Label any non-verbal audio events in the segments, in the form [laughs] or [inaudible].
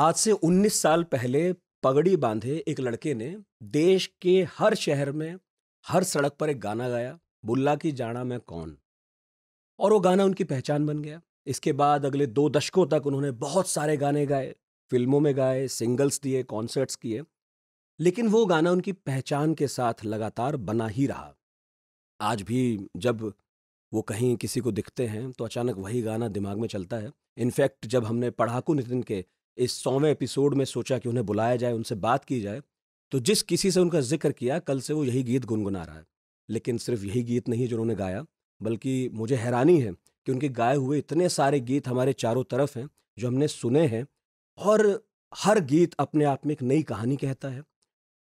आज से 19 साल पहले पगड़ी बांधे एक लड़के ने देश के हर शहर में हर सड़क पर एक गाना गाया बुल्ला की जाना मैं कौन और वो गाना उनकी पहचान बन गया इसके बाद अगले दो दशकों तक उन्होंने बहुत सारे गाने गाए फिल्मों में गाए सिंगल्स दिए कॉन्सर्ट्स किए लेकिन वो गाना उनकी पहचान के साथ लगातार बना ही रहा आज भी जब वो कहीं किसी को दिखते हैं तो अचानक वही गाना दिमाग में चलता है इनफैक्ट जब हमने पढ़ाकू नितिन के इस सौवें एपिसोड में सोचा कि उन्हें बुलाया जाए उनसे बात की जाए तो जिस किसी से उनका जिक्र किया कल से वो यही गीत गुनगुना रहा है लेकिन सिर्फ यही गीत नहीं जो उन्होंने गाया बल्कि मुझे हैरानी है कि उनके गाए हुए इतने सारे गीत हमारे चारों तरफ हैं जो हमने सुने हैं और हर गीत अपने आप में एक नई कहानी कहता है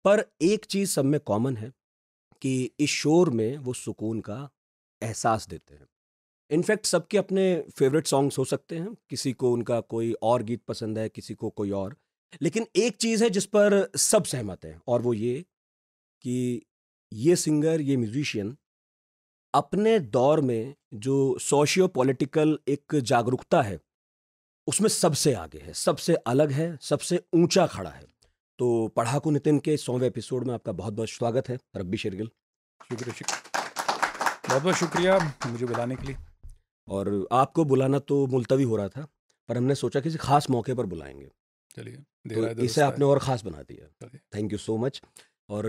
पर एक चीज़ सब में कॉमन है कि इस शोर में वो सुकून का एहसास देते हैं इनफैक्ट सबके अपने फेवरेट सॉन्ग्स हो सकते हैं किसी को उनका कोई और गीत पसंद है किसी को कोई और लेकिन एक चीज़ है जिस पर सब सहमत हैं और वो ये कि ये सिंगर ये म्यूजिशियन अपने दौर में जो सोशियो पॉलिटिकल एक जागरूकता है उसमें सबसे आगे है सबसे अलग है सबसे ऊंचा खड़ा है तो पढ़ाकू नितिन के सौवें एपिसोड में आपका बहुत बहुत स्वागत है रब्बी शेरगिल शुक्रिया बहुत बहुत शुक्रिया मुझे बुलाने के लिए और आपको बुलाना तो मुलतवी हो रहा था पर हमने सोचा किसी खास मौके पर बुलाएंगे चलिए तो इसे आपने और ख़ास बना दिया थैंक यू सो मच और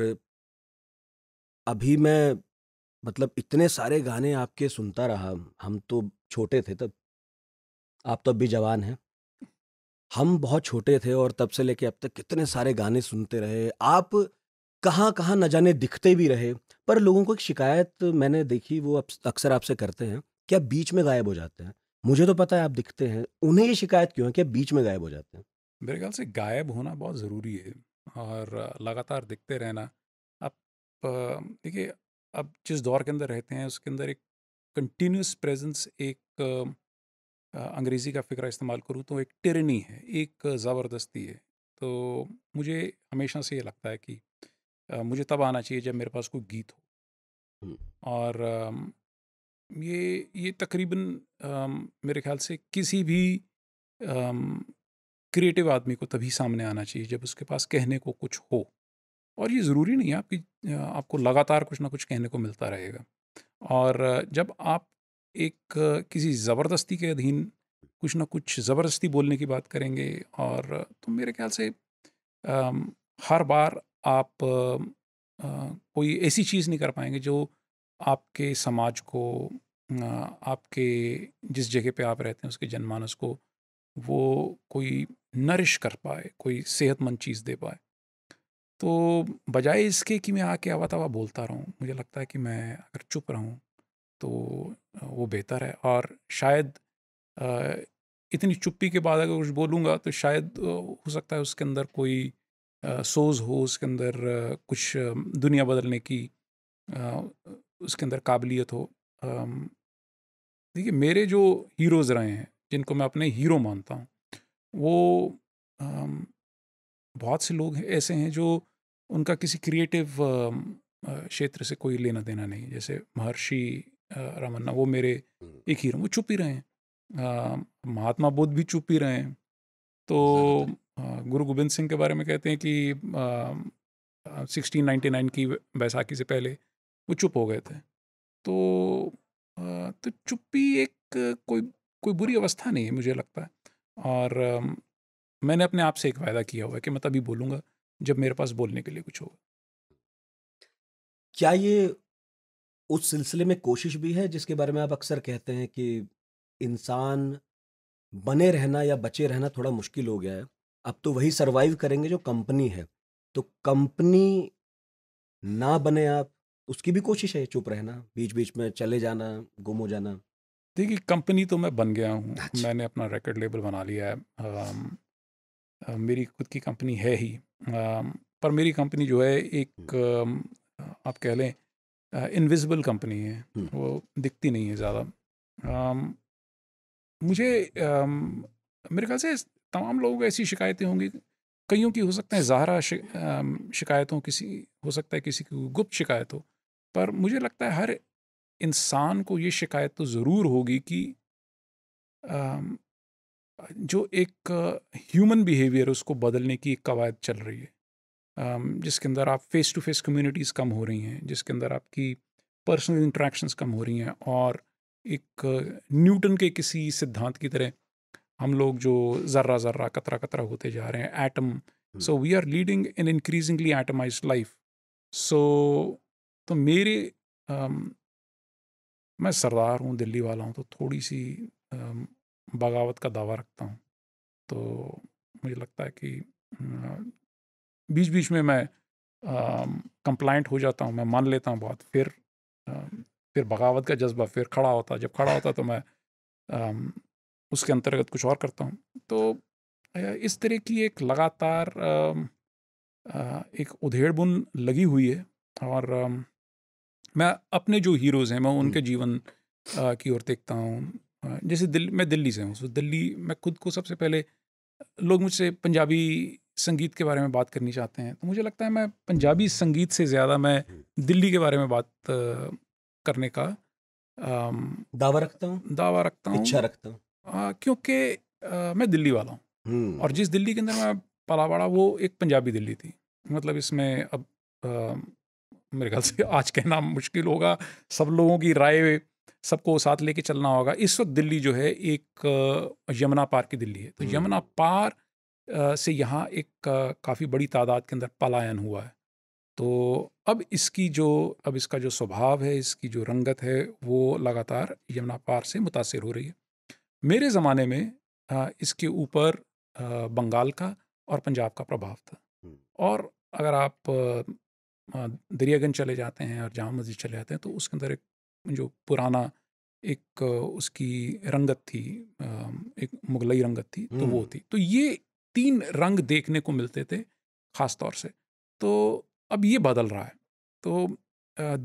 अभी मैं मतलब इतने सारे गाने आपके सुनता रहा हम तो छोटे थे तब आप तो अब भी जवान हैं हम बहुत छोटे थे और तब से लेके अब तक कितने सारे गाने सुनते रहे आप कहाँ कहाँ न जाने दिखते भी रहे पर लोगों को एक शिकायत मैंने देखी वो अक्सर आपसे करते हैं कि आप बीच में गायब हो जाते हैं मुझे तो पता है आप दिखते हैं उन्हें ये शिकायत क्यों है कि आप बीच में गायब हो जाते हैं मेरे ख्याल से गायब होना बहुत ज़रूरी है और लगातार दिखते रहना आप देखिए अब जिस दौर के अंदर रहते हैं उसके अंदर एक कंटिन्यूस प्रेजेंस एक अंग्रेज़ी का फिक्र इस्तेमाल करूँ तो एक टिरनी है एक ज़बरदस्ती है तो मुझे हमेशा से ये लगता है कि मुझे तब आना चाहिए जब मेरे पास कोई गीत हो और ये ये तकरीबन मेरे ख्याल से किसी भी क्रिएटिव आदमी को तभी सामने आना चाहिए जब उसके पास कहने को कुछ हो और ये ज़रूरी नहीं है आपकी आपको लगातार कुछ ना कुछ कहने को मिलता रहेगा और जब आप एक किसी ज़बरदस्ती के अधीन कुछ ना कुछ ज़बरदस्ती बोलने की बात करेंगे और तो मेरे ख्याल से आ, हर बार आप आ, कोई ऐसी चीज़ नहीं कर पाएंगे जो आपके समाज को आपके जिस जगह पे आप रहते हैं उसके जनमानस को वो कोई नरिश कर पाए कोई सेहतमंद चीज़ दे पाए तो बजाय इसके कि मैं आके आवा तवा बोलता रहूँ मुझे लगता है कि मैं अगर चुप रहूँ तो वो बेहतर है और शायद इतनी चुप्पी के बाद अगर कुछ बोलूँगा तो शायद हो सकता है उसके अंदर कोई सोज हो उसके अंदर कुछ दुनिया बदलने की उसके अंदर काबिलियत हो देखिए मेरे जो हीरोज़ रहे हैं जिनको मैं अपने हीरो मानता हूँ वो बहुत से लोग ऐसे हैं जो उनका किसी क्रिएटिव क्षेत्र से कोई लेना देना नहीं जैसे महर्षि रमन्ना वो मेरे एक हीरो वो चुप ही रहे हैं महात्मा बुद्ध भी चुप ही रहे हैं तो गुरु गोबिंद सिंह के बारे में कहते हैं कि सिक्सटीन नाइन्टी नाइन की बैसाखी से पहले वो चुप हो गए थे तो तो चुप्पी एक कोई कोई बुरी अवस्था नहीं है मुझे लगता है और मैंने अपने आप से एक वायदा किया हुआ है कि मैं तभी बोलूँगा जब मेरे पास बोलने के लिए कुछ होगा क्या ये उस सिलसिले में कोशिश भी है जिसके बारे में आप अक्सर कहते हैं कि इंसान बने रहना या बचे रहना थोड़ा मुश्किल हो गया है अब तो वही सरवाइव करेंगे जो कंपनी है तो कंपनी ना बने आप उसकी भी कोशिश है चुप रहना बीच बीच में चले जाना गुम हो जाना देखिए कंपनी तो मैं बन गया हूँ अच्छा। मैंने अपना रिकॉर्ड लेबल बना लिया है मेरी खुद की कंपनी है ही पर मेरी कंपनी जो है एक आप कह लें इनविजिबल कंपनी है वो दिखती नहीं है ज़्यादा मुझे मेरे ख्याल से तमाम लोगों को ऐसी शिकायतें होंगी कईयों की हो सकता है ज़ाहरा शिकायतों किसी हो सकता है किसी की गुप्त शिकायत हो पर मुझे लगता है हर इंसान को ये शिकायत तो ज़रूर होगी कि जो एक ह्यूमन बिहेवियर उसको बदलने की एक कवायद चल रही है जिसके अंदर आप फेस टू फेस कम्युनिटीज़ कम हो रही हैं जिसके अंदर आपकी पर्सनल इंट्रैक्शंस कम हो रही हैं और एक न्यूटन के किसी सिद्धांत की तरह हम लोग जो ज़र्रा ज़र्रा कतरा कतरा होते जा रहे हैं atom so we are leading in increasingly atomise life so तो मेरे आ, मैं सरदार हूँ दिल्ली वाला हूँ तो थोड़ी सी आ, बगावत का दावा रखता हूँ तो मुझे लगता है कि बीच बीच में मैं कंप्लाइंट हो जाता हूँ मैं मान लेता हूँ बहुत फिर आ, फिर बगावत का जज्बा फिर खड़ा होता जब खड़ा होता तो मैं उसके अंतर्गत कुछ और करता हूँ तो इस तरह की एक लगातार एक उधेड़ बुन लगी हुई है और मैं अपने जो हीरोज़ हैं मैं उनके जीवन की ओर देखता हूँ जैसे दिल मैं दिल्ली से हूँ तो दिल्ली मैं खुद को सबसे पहले लोग मुझसे पंजाबी संगीत के बारे में बात करनी चाहते हैं तो मुझे लगता है मैं पंजाबी संगीत से ज़्यादा मैं दिल्ली के बारे में बात करने का दावा रखता हूँ दावा रखता हूँ इच्छा रखता हूँ क्योंकि मैं दिल्ली वाला हूँ और जिस दिल्ली के अंदर मैं पला पड़ा वो एक पंजाबी दिल्ली थी मतलब इसमें अब मेरे ख्याल से आज कहना मुश्किल होगा सब लोगों की राय सबको साथ लेके चलना होगा इस वक्त दिल्ली जो है एक यमुना पार की दिल्ली है तो यमुना पार से यहाँ एक काफ़ी बड़ी तादाद के अंदर पलायन हुआ है तो अब इसकी जो अब इसका जो स्वभाव है इसकी जो रंगत है वो लगातार यमुना पार से मुतासर हो रही है मेरे ज़माने में इसके ऊपर बंगाल का और पंजाब का प्रभाव था और अगर आप दरियागंज चले जाते हैं और जामा मस्जिद चले जाते हैं तो उसके अंदर एक जो पुराना एक उसकी रंगत थी एक मुगलई रंगत थी तो वो हम्म। थी तो ये तीन रंग देखने को मिलते थे ख़ास तौर से तो अब ये बदल रहा है तो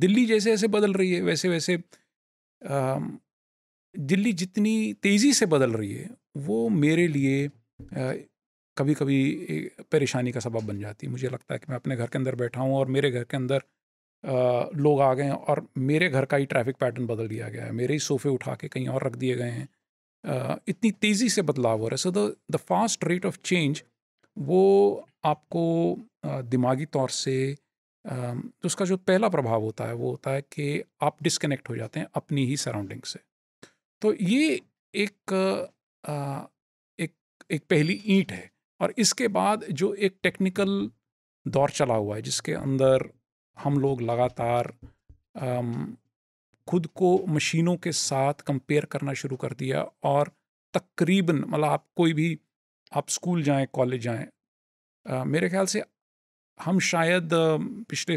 दिल्ली जैसे जैसे बदल रही है वैसे वैसे दिल्ली जितनी तेज़ी से बदल रही है वो मेरे लिए कभी कभी परेशानी का सबब बन जाती है मुझे लगता है कि मैं अपने घर के अंदर बैठा हूँ और मेरे घर के अंदर लोग आ गए हैं और मेरे घर का ही ट्रैफिक पैटर्न बदल दिया गया है मेरे ही सोफे उठा के कहीं और रख दिए गए हैं इतनी तेज़ी से बदलाव हो रहा है so the fast rate of change वो आपको दिमागी तौर से तो उसका जो पहला प्रभाव होता है वो होता है कि आप डिसकनेक्ट हो जाते हैं अपनी ही सराउंडिंग से तो ये एक एक एक पहली ईंट है और इसके बाद जो एक टेक्निकल दौर चला हुआ है जिसके अंदर हम लोग लगातार खुद को मशीनों के साथ कंपेयर करना शुरू कर दिया और तकरीबन मतलब आप कोई भी आप स्कूल जाएं कॉलेज जाएं मेरे ख्याल से हम शायद पिछले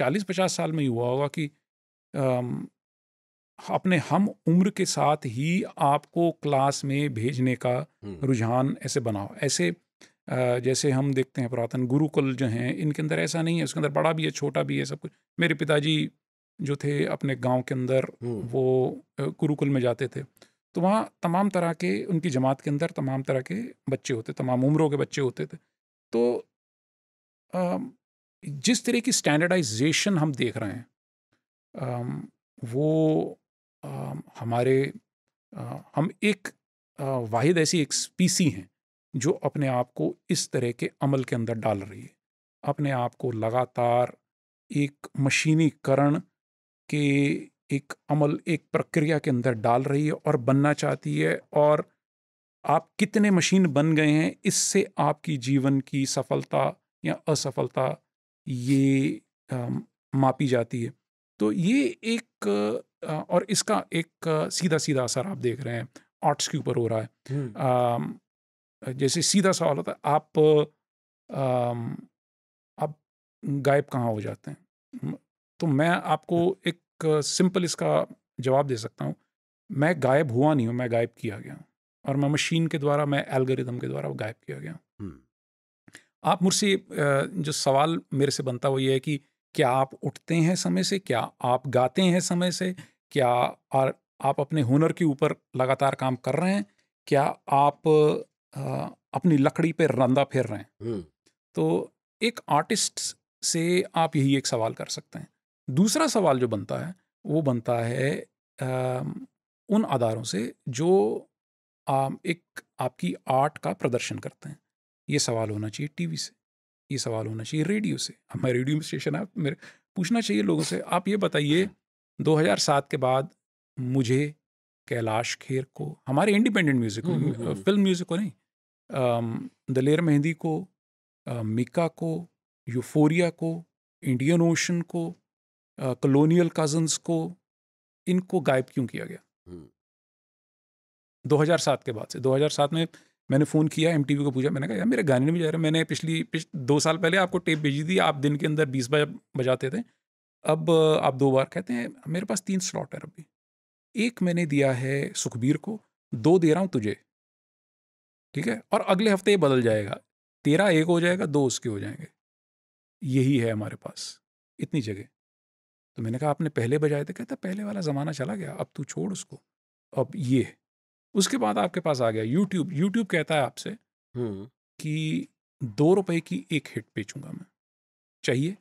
चालीस पचास साल में ही हुआ होगा कि अपने हम उम्र के साथ ही आपको क्लास में भेजने का रुझान ऐसे बनाओ ऐसे जैसे हम देखते हैं पुरातन गुरुकुल जो हैं इनके अंदर ऐसा नहीं है उसके अंदर बड़ा भी है छोटा भी है सब कुछ मेरे पिताजी जो थे अपने गांव के अंदर वो गुरुकुल में जाते थे तो वहाँ तमाम तरह के उनकी जमात के अंदर तमाम तरह के बच्चे होते तमाम उम्रों के बच्चे होते थे तो जिस तरह की स्टैंडर्डाइजेशन हम देख रहे हैं वो हमारे हम एक वाहिद ऐसी एक स्पीसी हैं जो अपने आप को इस तरह के अमल के अंदर डाल रही है अपने आप को लगातार एक मशीनीकरण के एक अमल एक प्रक्रिया के अंदर डाल रही है और बनना चाहती है और आप कितने मशीन बन गए हैं इससे आपकी जीवन की सफलता या असफलता ये मापी जाती है तो ये एक और इसका एक सीधा सीधा असर आप देख रहे हैं आर्ट्स के ऊपर हो रहा है जैसे सीधा सवाल होता है आप आप गायब कहाँ हो जाते हैं तो मैं आपको एक सिंपल इसका जवाब दे सकता हूँ मैं गायब हुआ नहीं हूँ मैं गायब किया गया हूँ और मैं मशीन के द्वारा मैं एल्गोरिदम के द्वारा गायब किया गया हूँ आप मुझसे जो सवाल मेरे से बनता वो ये है कि क्या आप उठते हैं समय से क्या आप गाते हैं समय से क्या आप अपने हुनर के ऊपर लगातार काम कर रहे हैं क्या आप आ, अपनी लकड़ी पे रंदा फेर रहे हैं तो एक आर्टिस्ट से आप यही एक सवाल कर सकते हैं दूसरा सवाल जो बनता है वो बनता है आ, उन आधारों से जो आ, एक आपकी आर्ट का प्रदर्शन करते हैं ये सवाल होना चाहिए टीवी से ये सवाल होना चाहिए रेडियो से मैं रेडियो स्टेशन है मेरे पूछना चाहिए लोगों से आप ये बताइए [laughs] हाँ। 2007 के बाद मुझे कैलाश खेर को हमारे इंडिपेंडेंट म्यूज़िक को फिल्म म्यूज़िक को नहीं दलेर मेहंदी को मिका को यूफोरिया को इंडियन ओशन को कलोनियल कज़न्स को इनको गायब क्यों किया गया 2007 के बाद से 2007 में मैंने फ़ोन किया एम को पूछा मैंने कहा यार मेरे गाने नहीं बजा रहे मैंने पिछली पिछ दो साल पहले आपको टेप भेजी थी आप दिन के अंदर बीस बजा बजाते थे अब आप दो बार कहते हैं मेरे पास तीन स्लॉट है अभी एक मैंने दिया है सुखबीर को दो दे रहा हूँ तुझे ठीक है और अगले हफ्ते ये बदल जाएगा तेरा एक हो जाएगा दो उसके हो जाएंगे यही है हमारे पास इतनी जगह तो मैंने कहा आपने पहले बजाए थे कहता पहले वाला ज़माना चला गया अब तू छोड़ उसको अब ये है उसके बाद आपके पास आ गया यूट्यूब यूट्यूब कहता है आपसे कि दो रुपए की एक हिट बेचूंगा मैं चाहिए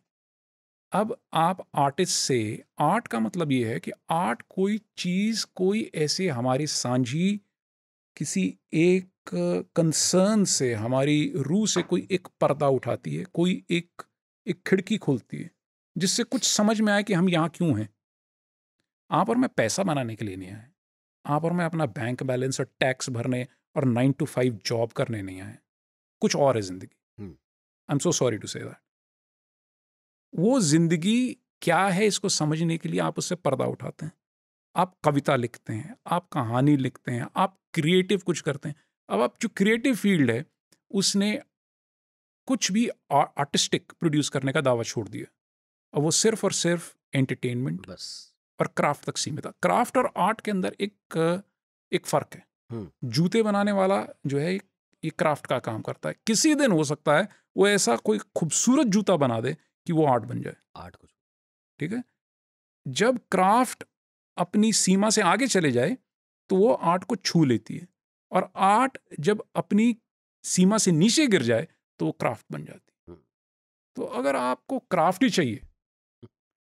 अब आप आर्टिस्ट से आर्ट का मतलब ये है कि आर्ट कोई चीज़ कोई ऐसे हमारी सांझी किसी एक कंसर्न से हमारी रूह से कोई एक पर्दा उठाती है कोई एक एक खिड़की खोलती है जिससे कुछ समझ में आए कि हम यहाँ क्यों हैं आप और मैं पैसा बनाने के लिए नहीं आए आप और मैं अपना बैंक बैलेंस और टैक्स भरने और नाइन टू फाइव जॉब करने नहीं आए कुछ और है ज़िंदगी I am so sorry to say that वो जिंदगी क्या है इसको समझने के लिए आप उससे पर्दा उठाते हैं आप कविता लिखते हैं आप कहानी लिखते हैं आप क्रिएटिव कुछ करते हैं अब आप जो क्रिएटिव फील्ड है उसने कुछ भी आर्टिस्टिक प्रोड्यूस करने का दावा छोड़ दिया अब वो सिर्फ और सिर्फ एंटरटेनमेंट बस और क्राफ्ट तक सीमित है क्राफ्ट और आर्ट के अंदर एक एक फ़र्क है जूते बनाने वाला जो है ये क्राफ्ट का काम करता है किसी दिन हो सकता है वो ऐसा कोई खूबसूरत जूता बना दे कि वो आर्ट बन जाए आर्ट कुछ ठीक है जब क्राफ्ट अपनी सीमा से आगे चले जाए तो वो आर्ट को छू लेती है और आर्ट जब अपनी सीमा से नीचे गिर जाए तो वो क्राफ्ट बन जाती है तो अगर आपको क्राफ्ट ही चाहिए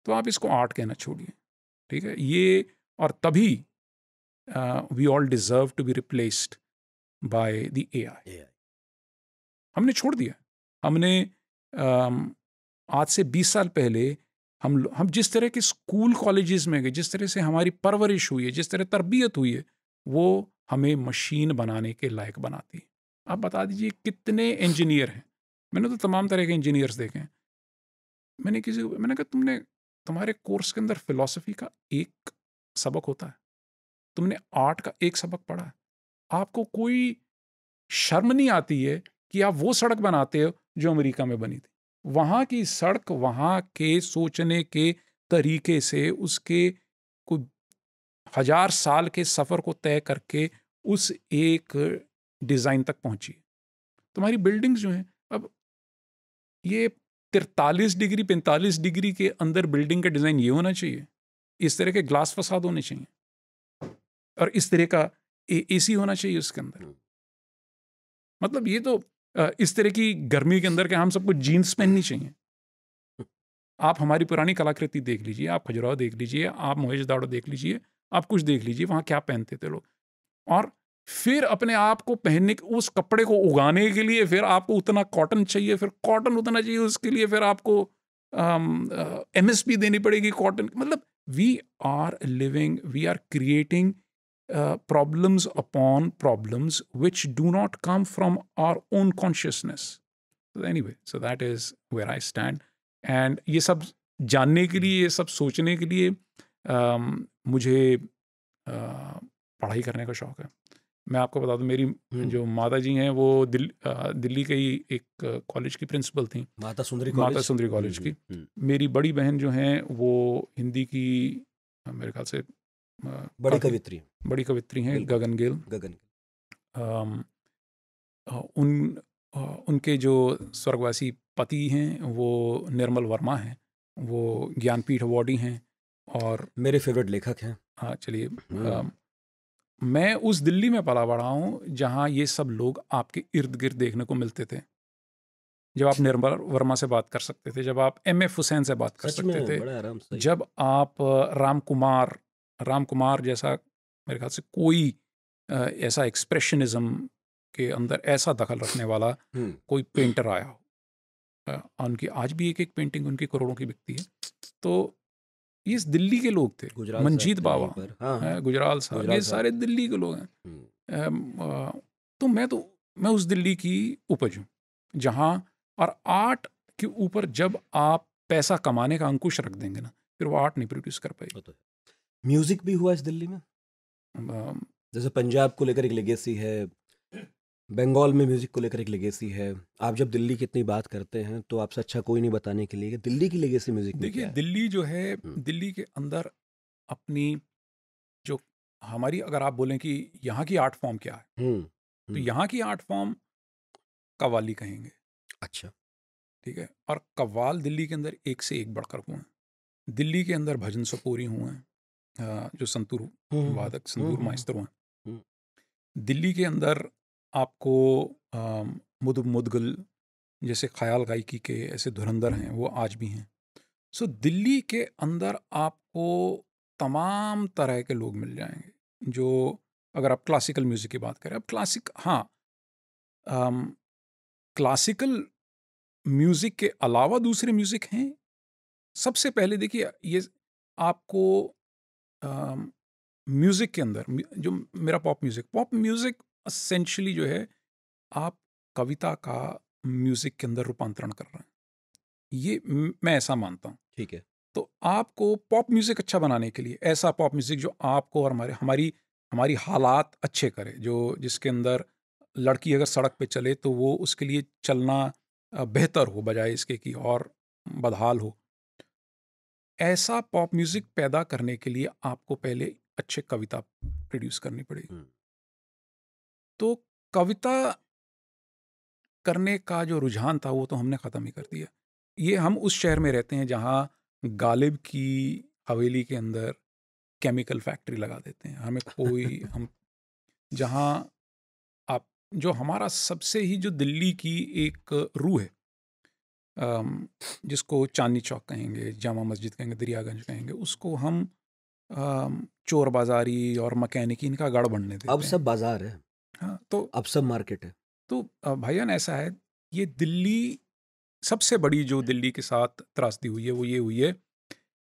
तो आप इसको आर्ट कहना छोड़िए ठीक है ये और तभी we all deserve to be replaced by the A I हमने छोड़ दिया हमने आज से 20 साल पहले हम हम जिस तरह के स्कूल कॉलेजेस में गए जिस तरह से हमारी परवरिश हुई है जिस तरह तरबियत हुई है वो हमें मशीन बनाने के लायक बनाती है आप बता दीजिए कितने इंजीनियर हैं मैंने तो तमाम तरह के इंजीनियर्स देखे हैं मैंने किसी को मैंने कहा तुमने तुम्हारे कोर्स के अंदर फिलोसफी का एक सबक होता है तुमने आर्ट का एक सबक पढ़ा है आपको कोई शर्म नहीं आती है कि आप वो सड़क बनाते हो जो अमेरिका में बनी थी वहाँ की सड़क वहाँ के सोचने के तरीके से उसके कुछ हजार साल के सफ़र को तय करके उस एक डिज़ाइन तक पहुँची तुम्हारी बिल्डिंग्स जो हैं अब ये तिरतालीस डिग्री पैंतालीस डिग्री के अंदर बिल्डिंग का डिज़ाइन ये होना चाहिए इस तरह के ग्लास फसाद होने चाहिए और इस तरह का ए सी होना चाहिए उसके अंदर हम्म। मतलब ये तो इस तरह की गर्मी के अंदर के हम सबको जीन्स पहननी चाहिए आप हमारी पुरानी कलाकृति देख लीजिए आप खजुराव देख लीजिए आप मोहेश दाड़ो देख लीजिए आप कुछ देख लीजिए वहाँ क्या पहनते थे लोग और फिर अपने आप को पहनने उस कपड़े को उगाने के लिए फिर आपको उतना कॉटन चाहिए फिर कॉटन उतना चाहिए उसके लिए फिर आपको एम एस पी देनी पड़ेगी कॉटन मतलब we are living we are creating uh, problems upon problems which do not come from our own consciousness so anyway so that is where i stand and ये सब जानने के लिए ये सब सोचने के लिए uh, मुझे uh, पढ़ाई करने का शौक है मैं आपको बता दूं मेरी हम्म। जो माता जी हैं वो दिल, आ, uh, दिल्ली के ही एक कॉलेज की प्रिंसिपल थी माता सुंदरी कॉलेज माता सुंदरी कॉलेज हम्म, की हम्म। मेरी बड़ी बहन जो हैं वो हिंदी की मेरे ख्याल से बड़ी कवित्री बड़ी कवित्री हैं गगन गिल गगन गिल उन उनके जो स्वर्गवासी पति हैं वो निर्मल वर्मा हैं वो ज्ञानपीठ अवार्डी हैं और मेरे फेवरेट लेखक हैं हाँ चलिए हम्म। मैं उस दिल्ली में पला बढ़ा हूँ जहाँ ये सब लोग आपके इर्द गिर्द देखने को मिलते थे जब आप अच्छा। निर्मल वर्मा से बात कर सकते थे जब आप एम एफ हुसैन से बात कर सकते थे जब आप राम कुमार राम कुमार जैसा मेरे ख्याल से कोई ऐसा एक्सप्रेशनिज्म के अंदर ऐसा दखल रखने वाला कोई पेंटर आया हो उनकी आज भी एक एक पेंटिंग उनकी करोड़ों की बिकती है तो ये दिल्ली के लोग थे मंजीत बाबा हाँ, हाँ। गुजराल साहब ये सारे दिल्ली के लोग हैं तो मैं तो मैं उस दिल्ली की उपज हूँ जहाँ और आर्ट के ऊपर जब आप पैसा कमाने का अंकुश रख देंगे ना फिर वो आर्ट नहीं प्रोड्यूस कर पाएगी म्यूजिक भी हुआ इस दिल्ली में जैसे पंजाब को लेकर एक लेगेसी है बंगाल में म्यूजिक को लेकर एक लेगेसी है आप जब दिल्ली की इतनी बात करते हैं तो आपसे अच्छा कोई नहीं बताने के लिए दिल्ली की लेगेसी म्यूजिक देखिए दिल्ली जो है हम्म। दिल्ली के अंदर अपनी जो हमारी अगर आप बोलें कि यहाँ की आर्ट फॉर्म क्या है हम्म, तो हम्म। यहाँ की आर्ट फॉर्म कवाली कहेंगे अच्छा ठीक है और कवाल दिल्ली के अंदर एक से एक बढ़कर हुए हैं दिल्ली के अंदर भजन सपोरी हुए हैं जो संतूर वादक संतूर माइस्तर हैं दिल्ली के अंदर आपको मुद मुदगल जैसे ख्याल गायकी के ऐसे धुरंधर हैं वो आज भी हैं सो दिल्ली के अंदर आपको तमाम तरह के लोग मिल जाएंगे जो अगर आप क्लासिकल म्यूज़िक की बात करें अब क्लासिक हाँ आम, क्लासिकल म्यूज़िक के अलावा दूसरे म्यूज़िक हैं सबसे पहले देखिए ये आपको म्यूज़िक के अंदर जो मेरा pop music pop music essentially जो है आप कविता का म्यूज़िक के अंदर रूपांतरण कर रहे हैं ये मैं ऐसा मानता हूँ ठीक है तो आपको पॉप म्यूज़िक अच्छा बनाने के लिए ऐसा पॉप म्यूज़िक जो आपको और हमारे हमारी हमारी हालात अच्छे करे जो जिसके अंदर लड़की अगर सड़क पे चले तो वो उसके लिए चलना बेहतर हो बजाय इसके कि और बदहाल हो ऐसा पॉप म्यूजिक पैदा करने के लिए आपको पहले अच्छे कविता प्रोड्यूस करनी पड़ेगी तो कविता करने का जो रुझान था वो तो हमने ख़त्म ही कर दिया ये हम उस शहर में रहते हैं जहाँ गालिब की हवेली के अंदर केमिकल फैक्ट्री लगा देते हैं हमें कोई [laughs] हम जहाँ आप जो हमारा सबसे ही जो दिल्ली की एक रूह है जिसको चांदनी चौक कहेंगे जामा मस्जिद कहेंगे दरियागंज कहेंगे उसको हम चोर बाजारी और मकैनिक इनका गढ़ बनने देते अब सब बाजार है हाँ तो अब सब मार्केट है तो भाईजान ऐसा है ये दिल्ली सबसे बड़ी जो दिल्ली के साथ त्रासदी हुई है वो ये हुई है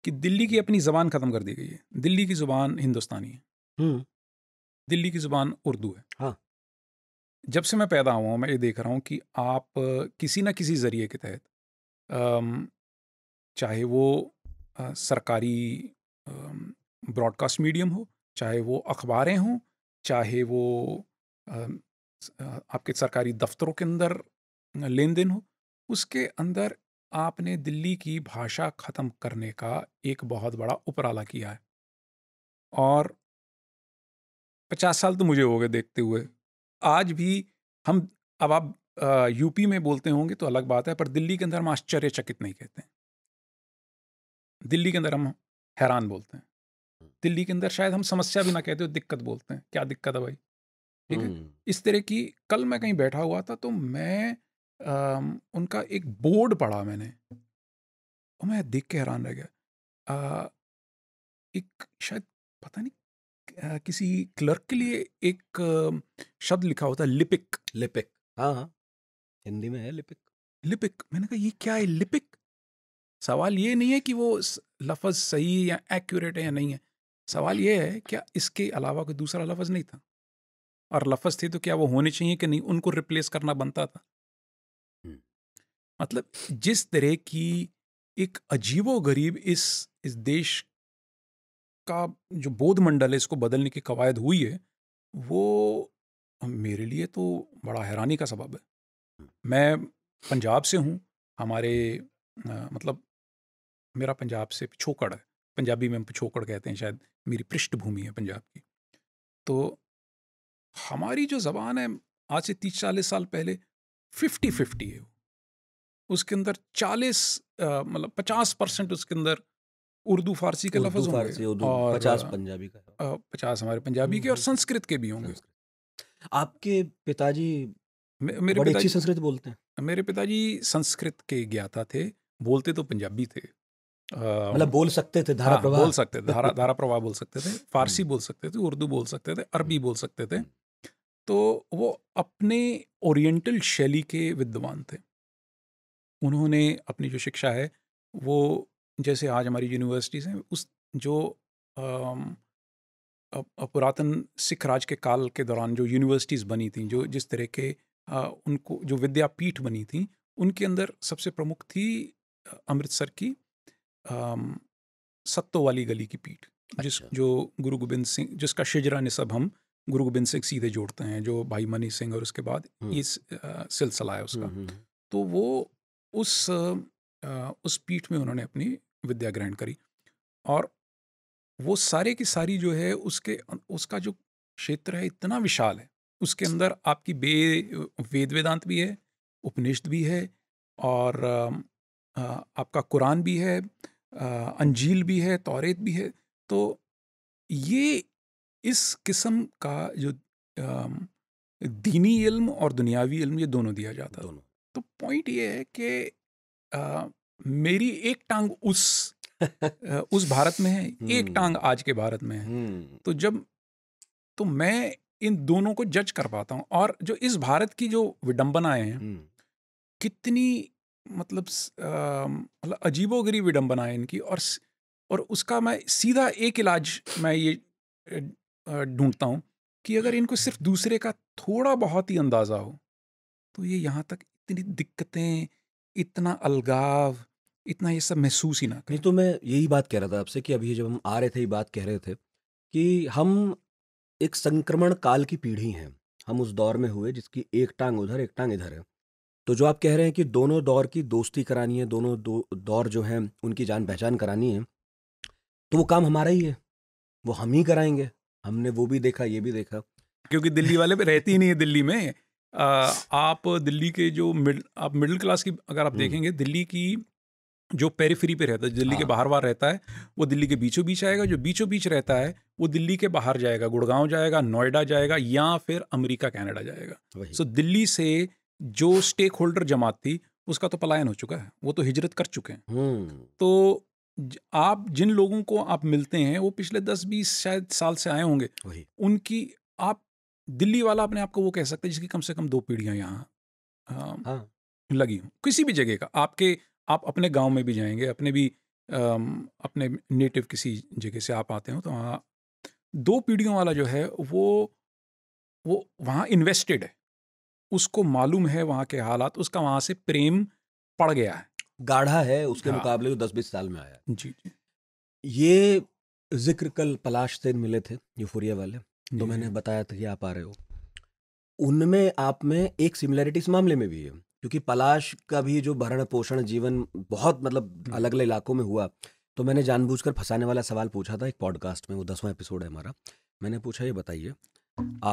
कि दिल्ली की अपनी ज़बान ख़त्म कर दी गई है दिल्ली की ज़ुबान हिंदुस्तानी है दिल्ली की ज़ुबान उर्दू है हाँ जब से मैं पैदा हुआ हूँ मैं ये देख रहा हूँ कि आप किसी ना किसी ज़रिए के तहत चाहे वो सरकारी ब्रॉडकास्ट मीडियम हो चाहे वो अखबारें हों चाहे वो आपके सरकारी दफ्तरों के अंदर लेन देन हो उसके अंदर आपने दिल्ली की भाषा ख़त्म करने का एक बहुत बड़ा उपराला किया है और पचास साल तो मुझे हो गए देखते हुए आज भी हम अब आप यूपी में बोलते होंगे तो अलग बात है पर दिल्ली के अंदर हम आश्चर्यचकित नहीं कहते हैं दिल्ली के अंदर हम हैरान बोलते हैं दिल्ली के अंदर शायद हम समस्या भी ना कहते हो दिक्कत बोलते हैं क्या दिक्कत है भाई ठीक है इस तरह की कल मैं कहीं बैठा हुआ था तो मैं आ, उनका एक बोर्ड पढ़ा मैंने और मैं देख के हैरान रह गया आ, एक शायद पता नहीं किसी क्लर्क के लिए एक शब्द लिखा होता है लिपिक लिपिक हाँ हाँ हिंदी में है लिपिक लिपिक मैंने कहा ये क्या है लिपिक सवाल ये नहीं है कि वो लफज सही या एक्यूरेट है या नहीं है सवाल ये है क्या इसके अलावा कोई दूसरा लफज नहीं था और लफज थे तो क्या वो होने चाहिए कि नहीं उनको रिप्लेस करना बनता था मतलब जिस तरह की एक अजीबो गरीब इस इस देश का जो बोध मंडल है इसको बदलने की कवायद हुई है वो मेरे लिए तो बड़ा हैरानी का सबब है मैं पंजाब से हूँ हमारे आ, मतलब मेरा पंजाब से पिछोकड़ है पंजाबी में हम पिछोकड़ कहते हैं शायद मेरी पृष्ठभूमि है पंजाब की तो हमारी जो ज़बान है आज से तीस चालीस साल पहले फिफ्टी फिफ्टी है उसके अंदर चालीस मतलब पचास परसेंट उसके अंदर उर्दू फारसी के लफ्ज होंगे और पचास पंजाबी का पचास हमारे पंजाबी के और हम्म। संस्कृत के भी होंगे आपके पिताजी मेरे बड़े अच्छी संस्कृत बोलते हैं मेरे पिताजी संस्कृत के ज्ञाता थे बोलते तो पंजाबी थे मतलब बोल सकते थे धारा हाँ, प्रवाह बोल सकते थे धारा धारा प्रवाह बोल सकते थे [laughs] फारसी हम्म। बोल सकते थे उर्दू बोल सकते थे अरबी बोल सकते थे हम्म। तो वो अपने ओरिएंटल शैली के विद्वान थे उन्होंने अपनी जो शिक्षा है वो जैसे आज हमारी यूनिवर्सिटीज़ हैं उस जो पुरातन सिख राज के काल के दौरान जो यूनिवर्सिटीज़ बनी थी जो जिस तरह के उनको जो विद्यापीठ बनी थी उनके अंदर सबसे प्रमुख थी अमृतसर की सत्तो वाली गली की पीठ अच्छा। जिस जो गुरु गोबिंद सिंह जिसका शिजरा निसब हम गुरु गोबिंद सिंह सीधे जोड़ते हैं जो भाई मनी सिंह और उसके बाद ये सिलसिला है उसका तो वो उस उस पीठ में उन्होंने अपनी विद्या ग्रहण करी और वो सारे की सारी जो है उसके उसका जो क्षेत्र है इतना विशाल है उसके अंदर आपकी बे वेद वेदांत भी है उपनिषद भी है और आपका कुरान भी है अंजील भी है तौरेत भी है तो ये इस किस्म का जो दीनी इल्म और दुनियावी इल्म ये दोनों दिया जाता है तो पॉइंट ये है कि मेरी एक टांग उस उस भारत में है एक हम्म। टांग आज के भारत में है हम्म। तो जब तो मैं इन दोनों को जज कर पाता हूँ और जो इस भारत की जो विडम्बनाएं हैं हम्म। कितनी मतलब मतलब गरीब विडम्बनाएं इनकी और और उसका मैं सीधा एक इलाज मैं ये ढूंढता हूँ कि अगर इनको सिर्फ दूसरे का थोड़ा बहुत ही अंदाज़ा हो तो ये यहाँ तक इतनी दिक्कतें इतना अलगाव इतना ये सब महसूस ही ना नहीं तो मैं यही बात कह रहा था आपसे कि अभी जब हम आ रहे थे ये बात कह रहे थे कि हम एक संक्रमण काल की पीढ़ी हैं हम उस दौर में हुए जिसकी एक टांग उधर एक टांग इधर है तो जो आप कह रहे हैं कि दोनों दौर की दोस्ती करानी है दोनों दो, दौर जो है उनकी जान पहचान करानी है तो वो काम हमारा ही है वो हम ही कराएंगे हमने वो भी देखा ये भी देखा क्योंकि दिल्ली वाले भी रहती ही नहीं है दिल्ली में आ, आप दिल्ली के जो मिड आप मिडिल क्लास की अगर आप देखेंगे दिल्ली की जो पेरीफ्री पे रहता है दिल्ली के हाँ। बाहर बाहर रहता है वो दिल्ली के बीचों बीच आएगा जो बीचों बीच रहता है वो दिल्ली के बाहर जाएगा गुड़गांव जाएगा नोएडा जाएगा या फिर अमेरिका कनाडा जाएगा सो दिल्ली से जो स्टेक होल्डर जमात थी उसका तो पलायन हो चुका है वो तो हिजरत कर चुके हैं हम्म। तो आप जिन लोगों को आप मिलते हैं वो पिछले दस बीस शायद साल से आए होंगे उनकी आप दिल्ली वाला अपने आपको वो कह सकते हैं जिसकी कम से कम दो पीढ़ियाँ यहाँ हाँ। लगी हूँ किसी भी जगह का आपके आप अपने गांव में भी जाएंगे अपने भी आ, अपने नेटिव किसी जगह से आप आते हो तो वहाँ दो पीढ़ियों वाला जो है वो वो वहाँ इन्वेस्टेड है उसको मालूम है वहाँ के हालात उसका वहाँ से प्रेम पड़ गया है गाढ़ा है उसके हाँ। मुकाबले जो दस बीस साल में आया जी जी ये जिक्र कल पलाश से मिले थे यूफोरिया वाले तो मैंने बताया था कि आप आ रहे हो उनमें आप में एक सिमिलैरिटी इस मामले में भी है क्योंकि पलाश का भी जो भरण पोषण जीवन बहुत मतलब हम्म। अलग अलग इलाकों में हुआ तो मैंने जानबूझकर फंसाने वाला सवाल पूछा था एक पॉडकास्ट में वो दसवां एपिसोड है हमारा मैंने पूछा ये बताइए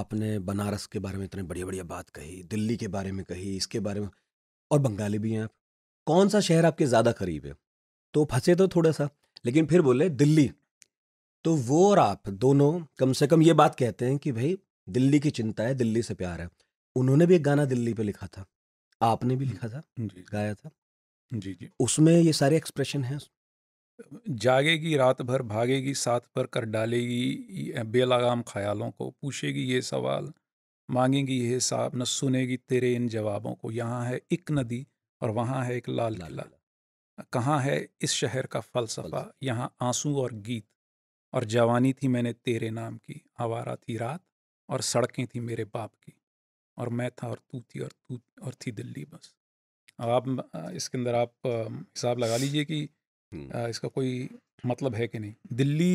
आपने बनारस के बारे में इतने बढ़िया बढ़िया बात कही दिल्ली के बारे में कही इसके बारे में और बंगाली भी हैं आप कौन सा शहर आपके ज़्यादा करीब है तो फंसे तो थोड़ा सा लेकिन फिर बोले दिल्ली तो वो और आप दोनों कम से कम ये बात कहते हैं कि भाई दिल्ली की चिंता है दिल्ली से प्यार है उन्होंने भी एक गाना दिल्ली पे लिखा था आपने भी लिखा था जी गाया था जी जी उसमें ये सारे एक्सप्रेशन हैं जागेगी रात भर भागेगी साथ पर कर डालेगी बेलगाम ख्यालों को पूछेगी ये सवाल मांगेंगी ये हिसाब न सुनेगी तेरे इन जवाबों को यहाँ है एक नदी और वहाँ है एक लाल किला कहाँ है इस शहर का फलसफा यहाँ आंसू और गीत और जवानी थी मैंने तेरे नाम की आवारा थी रात और सड़कें थी मेरे बाप की और मैं था और तू थी और तू और थी दिल्ली बस आप इसके अंदर आप हिसाब लगा लीजिए कि इसका कोई मतलब है कि नहीं दिल्ली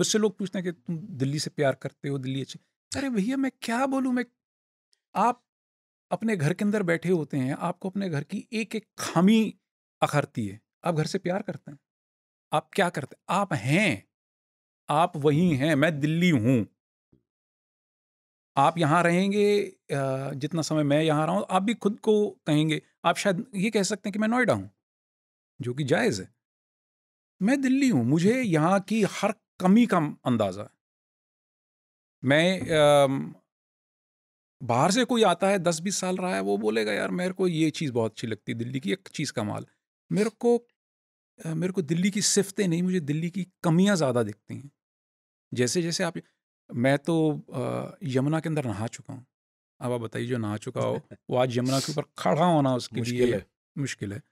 मुझसे लोग पूछते हैं कि तुम दिल्ली से प्यार करते हो दिल्ली अच्छी [laughs] अरे भैया मैं क्या बोलूँ मैं आप अपने घर के अंदर बैठे होते हैं आपको अपने घर की एक एक खामी अखरती है आप घर से प्यार करते हैं आप क्या करते हैं आप हैं आप वही हैं मैं दिल्ली हूँ आप यहाँ रहेंगे जितना समय मैं यहाँ रहा हूँ आप भी खुद को कहेंगे आप शायद ये कह सकते हैं कि मैं नोएडा हूँ जो कि जायज़ है मैं दिल्ली हूँ मुझे यहाँ की हर कमी का अंदाज़ा है मैं बाहर से कोई आता है दस बीस साल रहा है वो बोलेगा यार मेरे को ये चीज़ बहुत अच्छी लगती है दिल्ली की एक चीज़ का माल मेरे को मेरे को दिल्ली की सिफतें नहीं मुझे दिल्ली की कमियाँ ज़्यादा दिखती हैं जैसे जैसे आप मैं तो यमुना के अंदर नहा चुका हूँ अब आप बताइए जो नहा चुका हो [laughs] वो आज यमुना के ऊपर खड़ा होना उसके मुश्किल लिए है मुश्किल है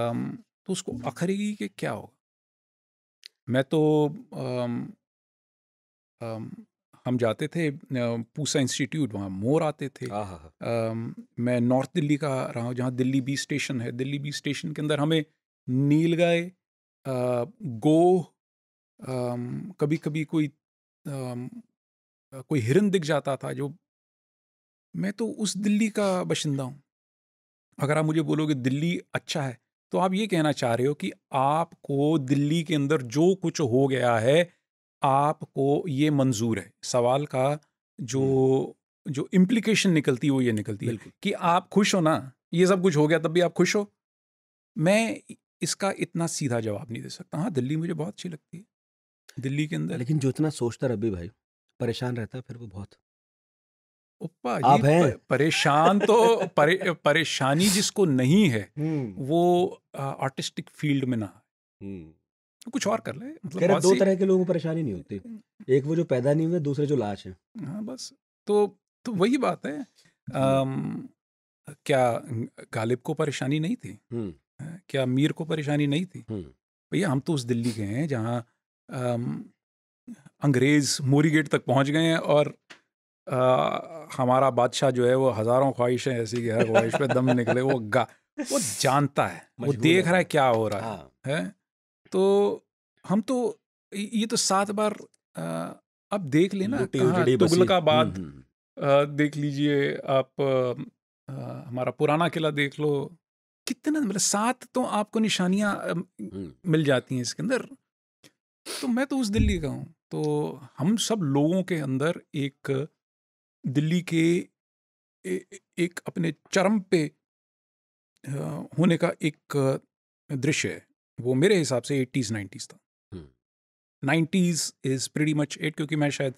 आम, तो उसको आखिरी के क्या होगा मैं तो आम, आम, हम जाते थे पूसा इंस्टीट्यूट वहाँ मोर आते थे हाँ, हाँ, हाँ। मैं नॉर्थ दिल्ली का रहा हूँ जहाँ दिल्ली बी स्टेशन है दिल्ली बी स्टेशन के अंदर हमें नीलगाय गो गोह कभी कभी कोई कोई हिरन दिख जाता था जो मैं तो उस दिल्ली का बशिंदा हूँ अगर आप मुझे बोलोगे दिल्ली अच्छा है तो आप ये कहना चाह रहे हो कि आपको दिल्ली के अंदर जो कुछ हो गया है आपको ये मंजूर है सवाल का जो जो इम्प्लीकेशन निकलती है वो ये निकलती है कि आप खुश हो ना ये सब कुछ हो गया तब भी आप खुश हो मैं इसका इतना सीधा जवाब नहीं दे सकता हाँ दिल्ली मुझे बहुत अच्छी लगती है दिल्ली के अंदर लेकिन जो इतना सोचता रबी भाई परेशान रहता है फिर वो बहुत उप्पा आप हैं परेशान तो परे, परेशानी [laughs] जिसको नहीं है हम्म। वो आर्टिस्टिक फील्ड में ना हम्म। तो कुछ और कर ले मतलब दो तरह के लोगों को परेशानी नहीं होती एक वो जो पैदा नहीं हुए दूसरे जो लाश है हाँ बस तो तो वही बात है आम, हम्म। क्या गालिब को परेशानी नहीं थी क्या मीर को परेशानी नहीं थी भैया हम तो उस दिल्ली के हैं जहाँ अंग्रेज़ मोरी गेट तक पहुंच गए हैं और आ, हमारा बादशाह जो है वो हज़ारों ख्वाहिशें ऐसी कि हर ख्वाहिश पे दम निकले वो गा वो जानता है वो देख रहा है क्या हो रहा है, हाँ। है? तो हम तो ये तो सात बार अब आप देख लेना तुगलकाबाद हम्म, हम्म। देख लीजिए आप आ, हमारा पुराना किला देख लो कितना मतलब सात तो आपको निशानियां हम्म। मिल जाती हैं इसके अंदर तो मैं तो उस दिल्ली का हूँ तो हम सब लोगों के अंदर एक दिल्ली के ए, एक अपने चरम पे होने का एक दृश्य है वो मेरे हिसाब से एट्टीज़ नाइन्टीज़ था nineties is pretty much at क्योंकि मैं शायद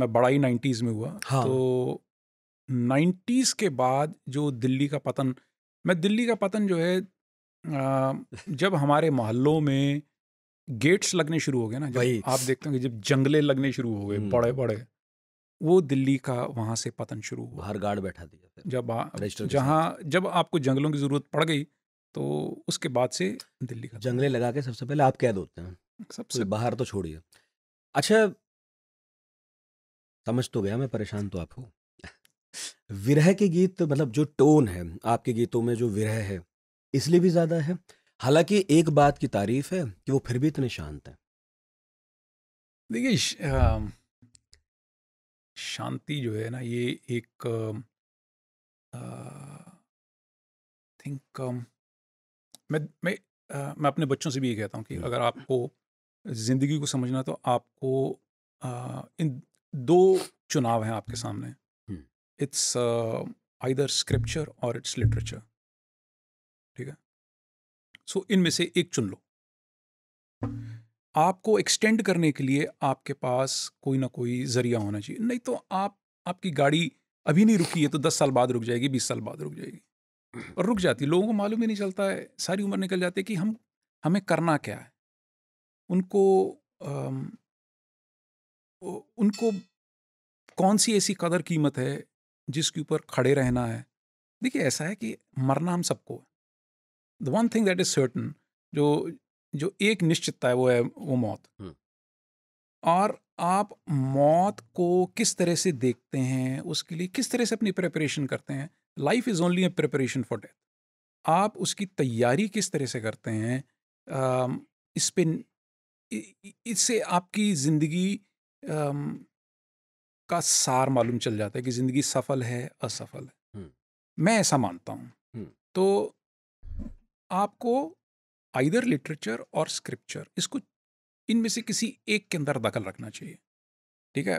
मैं बड़ा ही नाइन्टीज़ में हुआ हाँ. तो नाइन्टीज़ के बाद जो दिल्ली का पतन मैं दिल्ली का पतन जो है जब हमारे मोहल्लों में गेट्स लगने शुरू हो गए ना जब आप देखते हैं जब जंगले लगने शुरू हो गए बड़े हम्म। बड़े वो दिल्ली का वहां से पतन शुरू हुआ हर गार्ड बैठा दिया जब जहाँ जब आपको जंगलों की ज़रूरत पड़ गई तो उसके बाद से दिल्ली का जंगले लगा के सबसे पहले आप कैद होते हैं सबसे बाहर तो छोड़िए अच्छा समझ तो गया मैं परेशान तो आप हूँ विरह के गीत मतलब जो टोन है आपके गीतों में जो विरह है इसलिए भी ज़्यादा है हालांकि एक बात की तारीफ है कि वो फिर भी इतने शांत हैं देखिए शांति जो है ना ये एक थिंक मैं मैं आ, मैं अपने बच्चों से भी ये कहता हूँ कि अगर आपको ज़िंदगी को समझना तो आपको आ, इन दो चुनाव हैं आपके हम्म। सामने it's either scripture or it's literature so इनमें से एक चुन लो आपको एक्सटेंड करने के लिए आपके पास कोई ना कोई जरिया होना चाहिए नहीं तो आप आपकी गाड़ी अभी नहीं रुकी है तो दस साल बाद रुक जाएगी बीस साल बाद रुक जाएगी और रुक जाती लोगों को मालूम ही नहीं चलता है सारी उम्र निकल जाती है कि हम हमें करना क्या है उनको आ, उनको कौन सी ऐसी कदर कीमत है जिसके ऊपर खड़े रहना है देखिए ऐसा है कि मरना हम सबको है the one thing that is certain जो जो एक निश्चितता है वो है वो मौत और आप मौत को किस तरह से देखते हैं उसके लिए किस तरह से अपनी प्रिपरेशन करते हैं life is only a preparation for death आप उसकी तैयारी किस तरह से करते हैं इस पे इससे आपकी ज़िंदगी का सार मालूम चल जाता है कि ज़िंदगी सफल है असफल है मैं ऐसा मानता हूँ तो आपको आइदर लिटरेचर और स्क्रिप्चर इसको इनमें से किसी एक के अंदर दखल रखना चाहिए ठीक है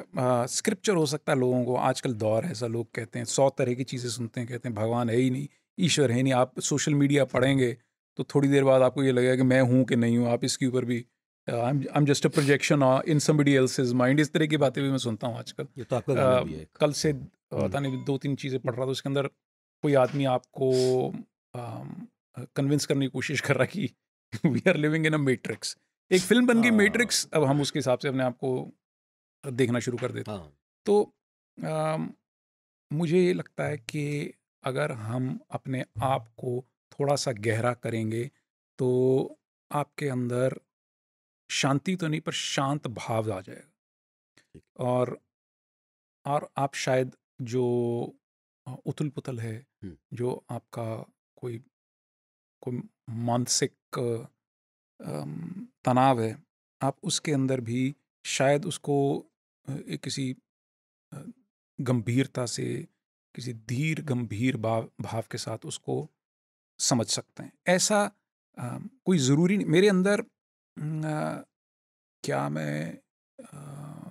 स्क्रिप्चर हो सकता है लोगों को आजकल दौर ऐसा लोग कहते हैं सौ तरह की चीज़ें सुनते हैं कहते हैं भगवान है ही नहीं ईश्वर है नहीं आप सोशल मीडिया पढ़ेंगे तो थोड़ी देर बाद आपको ये लगेगा कि मैं हूँ कि नहीं हूँ आप इसके ऊपर भी I am just a projection in somebody is mind इस तरह की बातें भी मैं सुनता हूँ आजकल ये तो आपका आ, कल से हम्म। पता नहीं दो तीन चीज़ें पढ़ रहा था उसके अंदर कोई आदमी आपको कन्विंस करने की कोशिश कर रहा कि we are living in a matrix एक फिल्म बन गई मैट्रिक्स हाँ। अब हम उसके हिसाब से अपने आप को देखना शुरू कर देते हैं हाँ। तो आ, मुझे ये लगता है कि अगर हम अपने आप को थोड़ा सा गहरा करेंगे तो आपके अंदर शांति तो नहीं पर शांत भाव आ जाएगा और और आप शायद जो उथल पुथल है जो आपका कोई कोई मानसिक तनाव है आप उसके अंदर भी शायद उसको किसी गंभीरता से किसी धीर गंभीर भाव भाव के साथ उसको समझ सकते हैं ऐसा आ, कोई ज़रूरी नहीं मेरे अंदर आ, क्या मैं आ,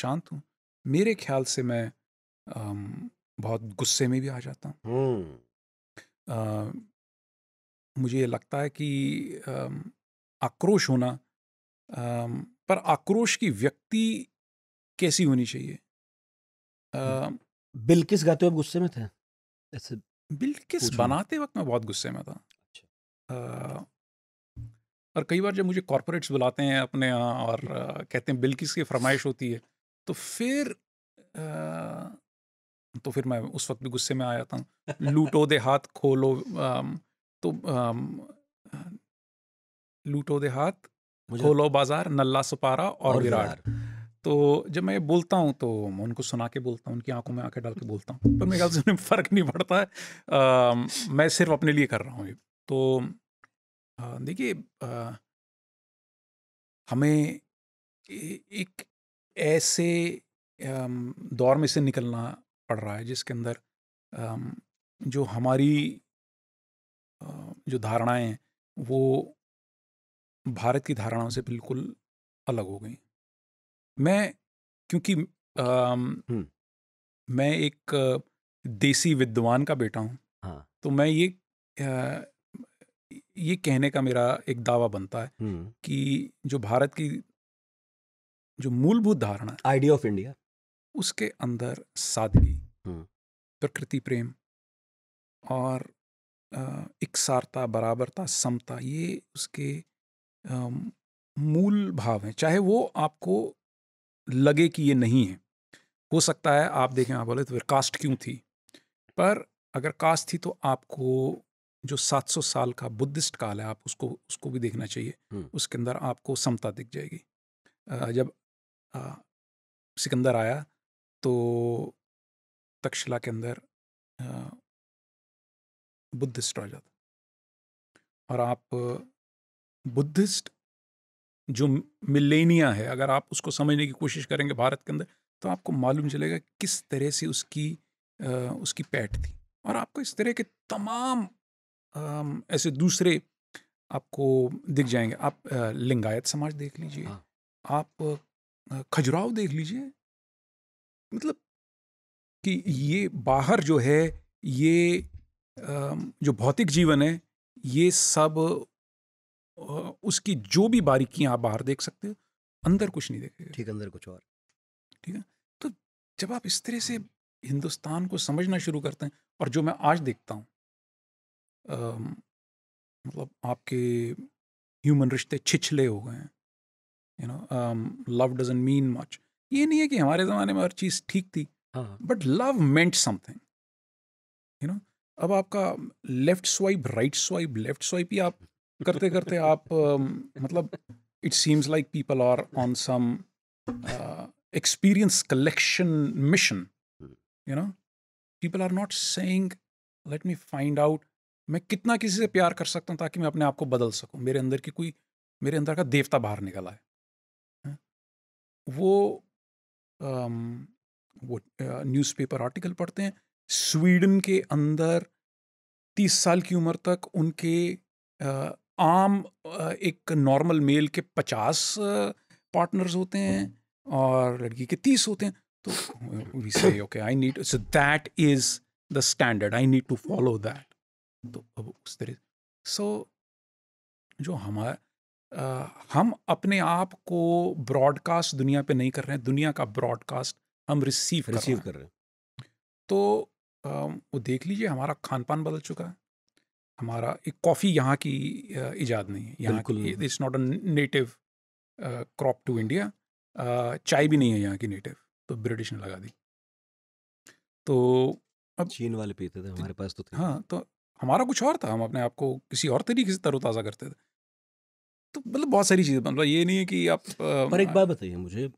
शांत हूँ मेरे ख्याल से मैं आ, बहुत गुस्से में भी आ जाता हूँ मुझे ये लगता है कि आक्रोश होना पर आक्रोश की व्यक्ति कैसी होनी चाहिए आ, बिल किस गाते वक्त गुस्से में थे ऐसे बिल किस बनाते वक्त मैं बहुत गुस्से में था आ, अच्छा। और कई बार जब मुझे कॉरपोरेट्स बुलाते हैं अपने यहाँ और कहते हैं बिल किस की फरमाइश होती है तो फिर आ, तो फिर मैं उस वक्त भी गुस्से में आ जाता हूँ लूटो दे हाथ खोलो तो लूटो देहात खोलो बाजार नल्ला सुपारा और, और विराट तो जब मैं ये बोलता हूँ तो मैं उनको सुना के बोलता हूँ उनकी आंखों में आंखें डाल के बोलता हूँ पर मेरे ख्याल से उन्हें फ़र्क नहीं पड़ता है आ, मैं सिर्फ अपने लिए कर रहा हूँ ये तो देखिए हमें एक ऐसे दौर में से निकलना पड़ रहा है जिसके अंदर जो हमारी जो धारणाएं हैं वो भारत की धारणाओं से बिल्कुल अलग हो गई मैं क्योंकि आ, मैं एक देसी विद्वान का बेटा हूँ हाँ। तो मैं ये ये कहने का मेरा एक दावा बनता है कि जो भारत की जो मूलभूत धारणा आइडिया ऑफ इंडिया उसके अंदर सादगी प्रकृति प्रेम और इकसारता बराबरता समता ये उसके मूल भाव हैं चाहे वो आपको लगे कि ये नहीं है हो सकता है आप देखें आप बोले तो फिर कास्ट क्यों थी पर अगर कास्ट थी तो आपको जो 700 साल का बुद्धिस्ट काल है आप उसको उसको भी देखना चाहिए उसके अंदर आपको समता दिख जाएगी जब सिकंदर आया तो तक्षशिला के अंदर बुद्धिस्ट आ जाता और आप बुद्धिस्ट जो मिलेनिया है अगर आप उसको समझने की कोशिश करेंगे भारत के अंदर तो आपको मालूम चलेगा किस तरह से उसकी आ, उसकी पैठ थी और आपको इस तरह के तमाम आ, ऐसे दूसरे आपको दिख जाएंगे आप आ, लिंगायत समाज देख लीजिए हाँ। आप खजुराव देख लीजिए मतलब कि ये बाहर जो है ये जो भौतिक जीवन है ये सब उसकी जो भी बारीकियां आप बाहर देख सकते हो अंदर कुछ नहीं देखेगा ठीक अंदर कुछ और ठीक है तो जब आप इस तरह से हिंदुस्तान को समझना शुरू करते हैं और जो मैं आज देखता हूँ मतलब आपके ह्यूमन रिश्ते छिछले हो गए हैं you know love doesn't mean much ये नहीं है कि हमारे ज़माने में हर चीज़ ठीक थी but love meant something you know अब आपका left swipe right swipe left swipe ही आप करते करते आप मतलब it seems like people are on some experience collection mission hmm. You know people are not saying let me find out मैं कितना किसी से प्यार कर सकता हूँ ताकि मैं अपने आप को बदल सकूँ मेरे अंदर की कोई मेरे अंदर का देवता बाहर निकला आए है? हाँ? वो um, वो न्यूज़पेपर आर्टिकल पढ़ते हैं स्वीडन के अंदर तीस साल की उम्र तक उनके आम एक नॉर्मल मेल के पचास पार्टनर्स होते हैं हम्म। और लड़की के तीस होते हैं तो we say okay I need so that is the standard I need to follow that तो अब उस तरह सो so, जो हमारा Uh, हम अपने आप को ब्रॉडकास्ट दुनिया पे नहीं कर रहे हैं दुनिया का ब्रॉडकास्ट हम रिसीव रिसीव कर रहे हैं तो वो देख लीजिए हमारा खान-पान बदल चुका है। हमारा एक कॉफ़ी यहाँ की इजाद नहीं है। यहाँ बिल्कुल। की it's not a native crop to India. चाय भी नहीं है यहाँ की नेटिव, तो ब्रिटिश ने लगा दी। तो अब चीन वाले पीते थे हमारे पास तो थे हाँ, तो हमारा कुछ और था। हम अपने आप को किसी और तरीके से तरोताज़ा करते थे। तो मतलब बहुत सारी चीज़ें मतलब ये नहीं है कि आप पर एक बात बताइए मुझे,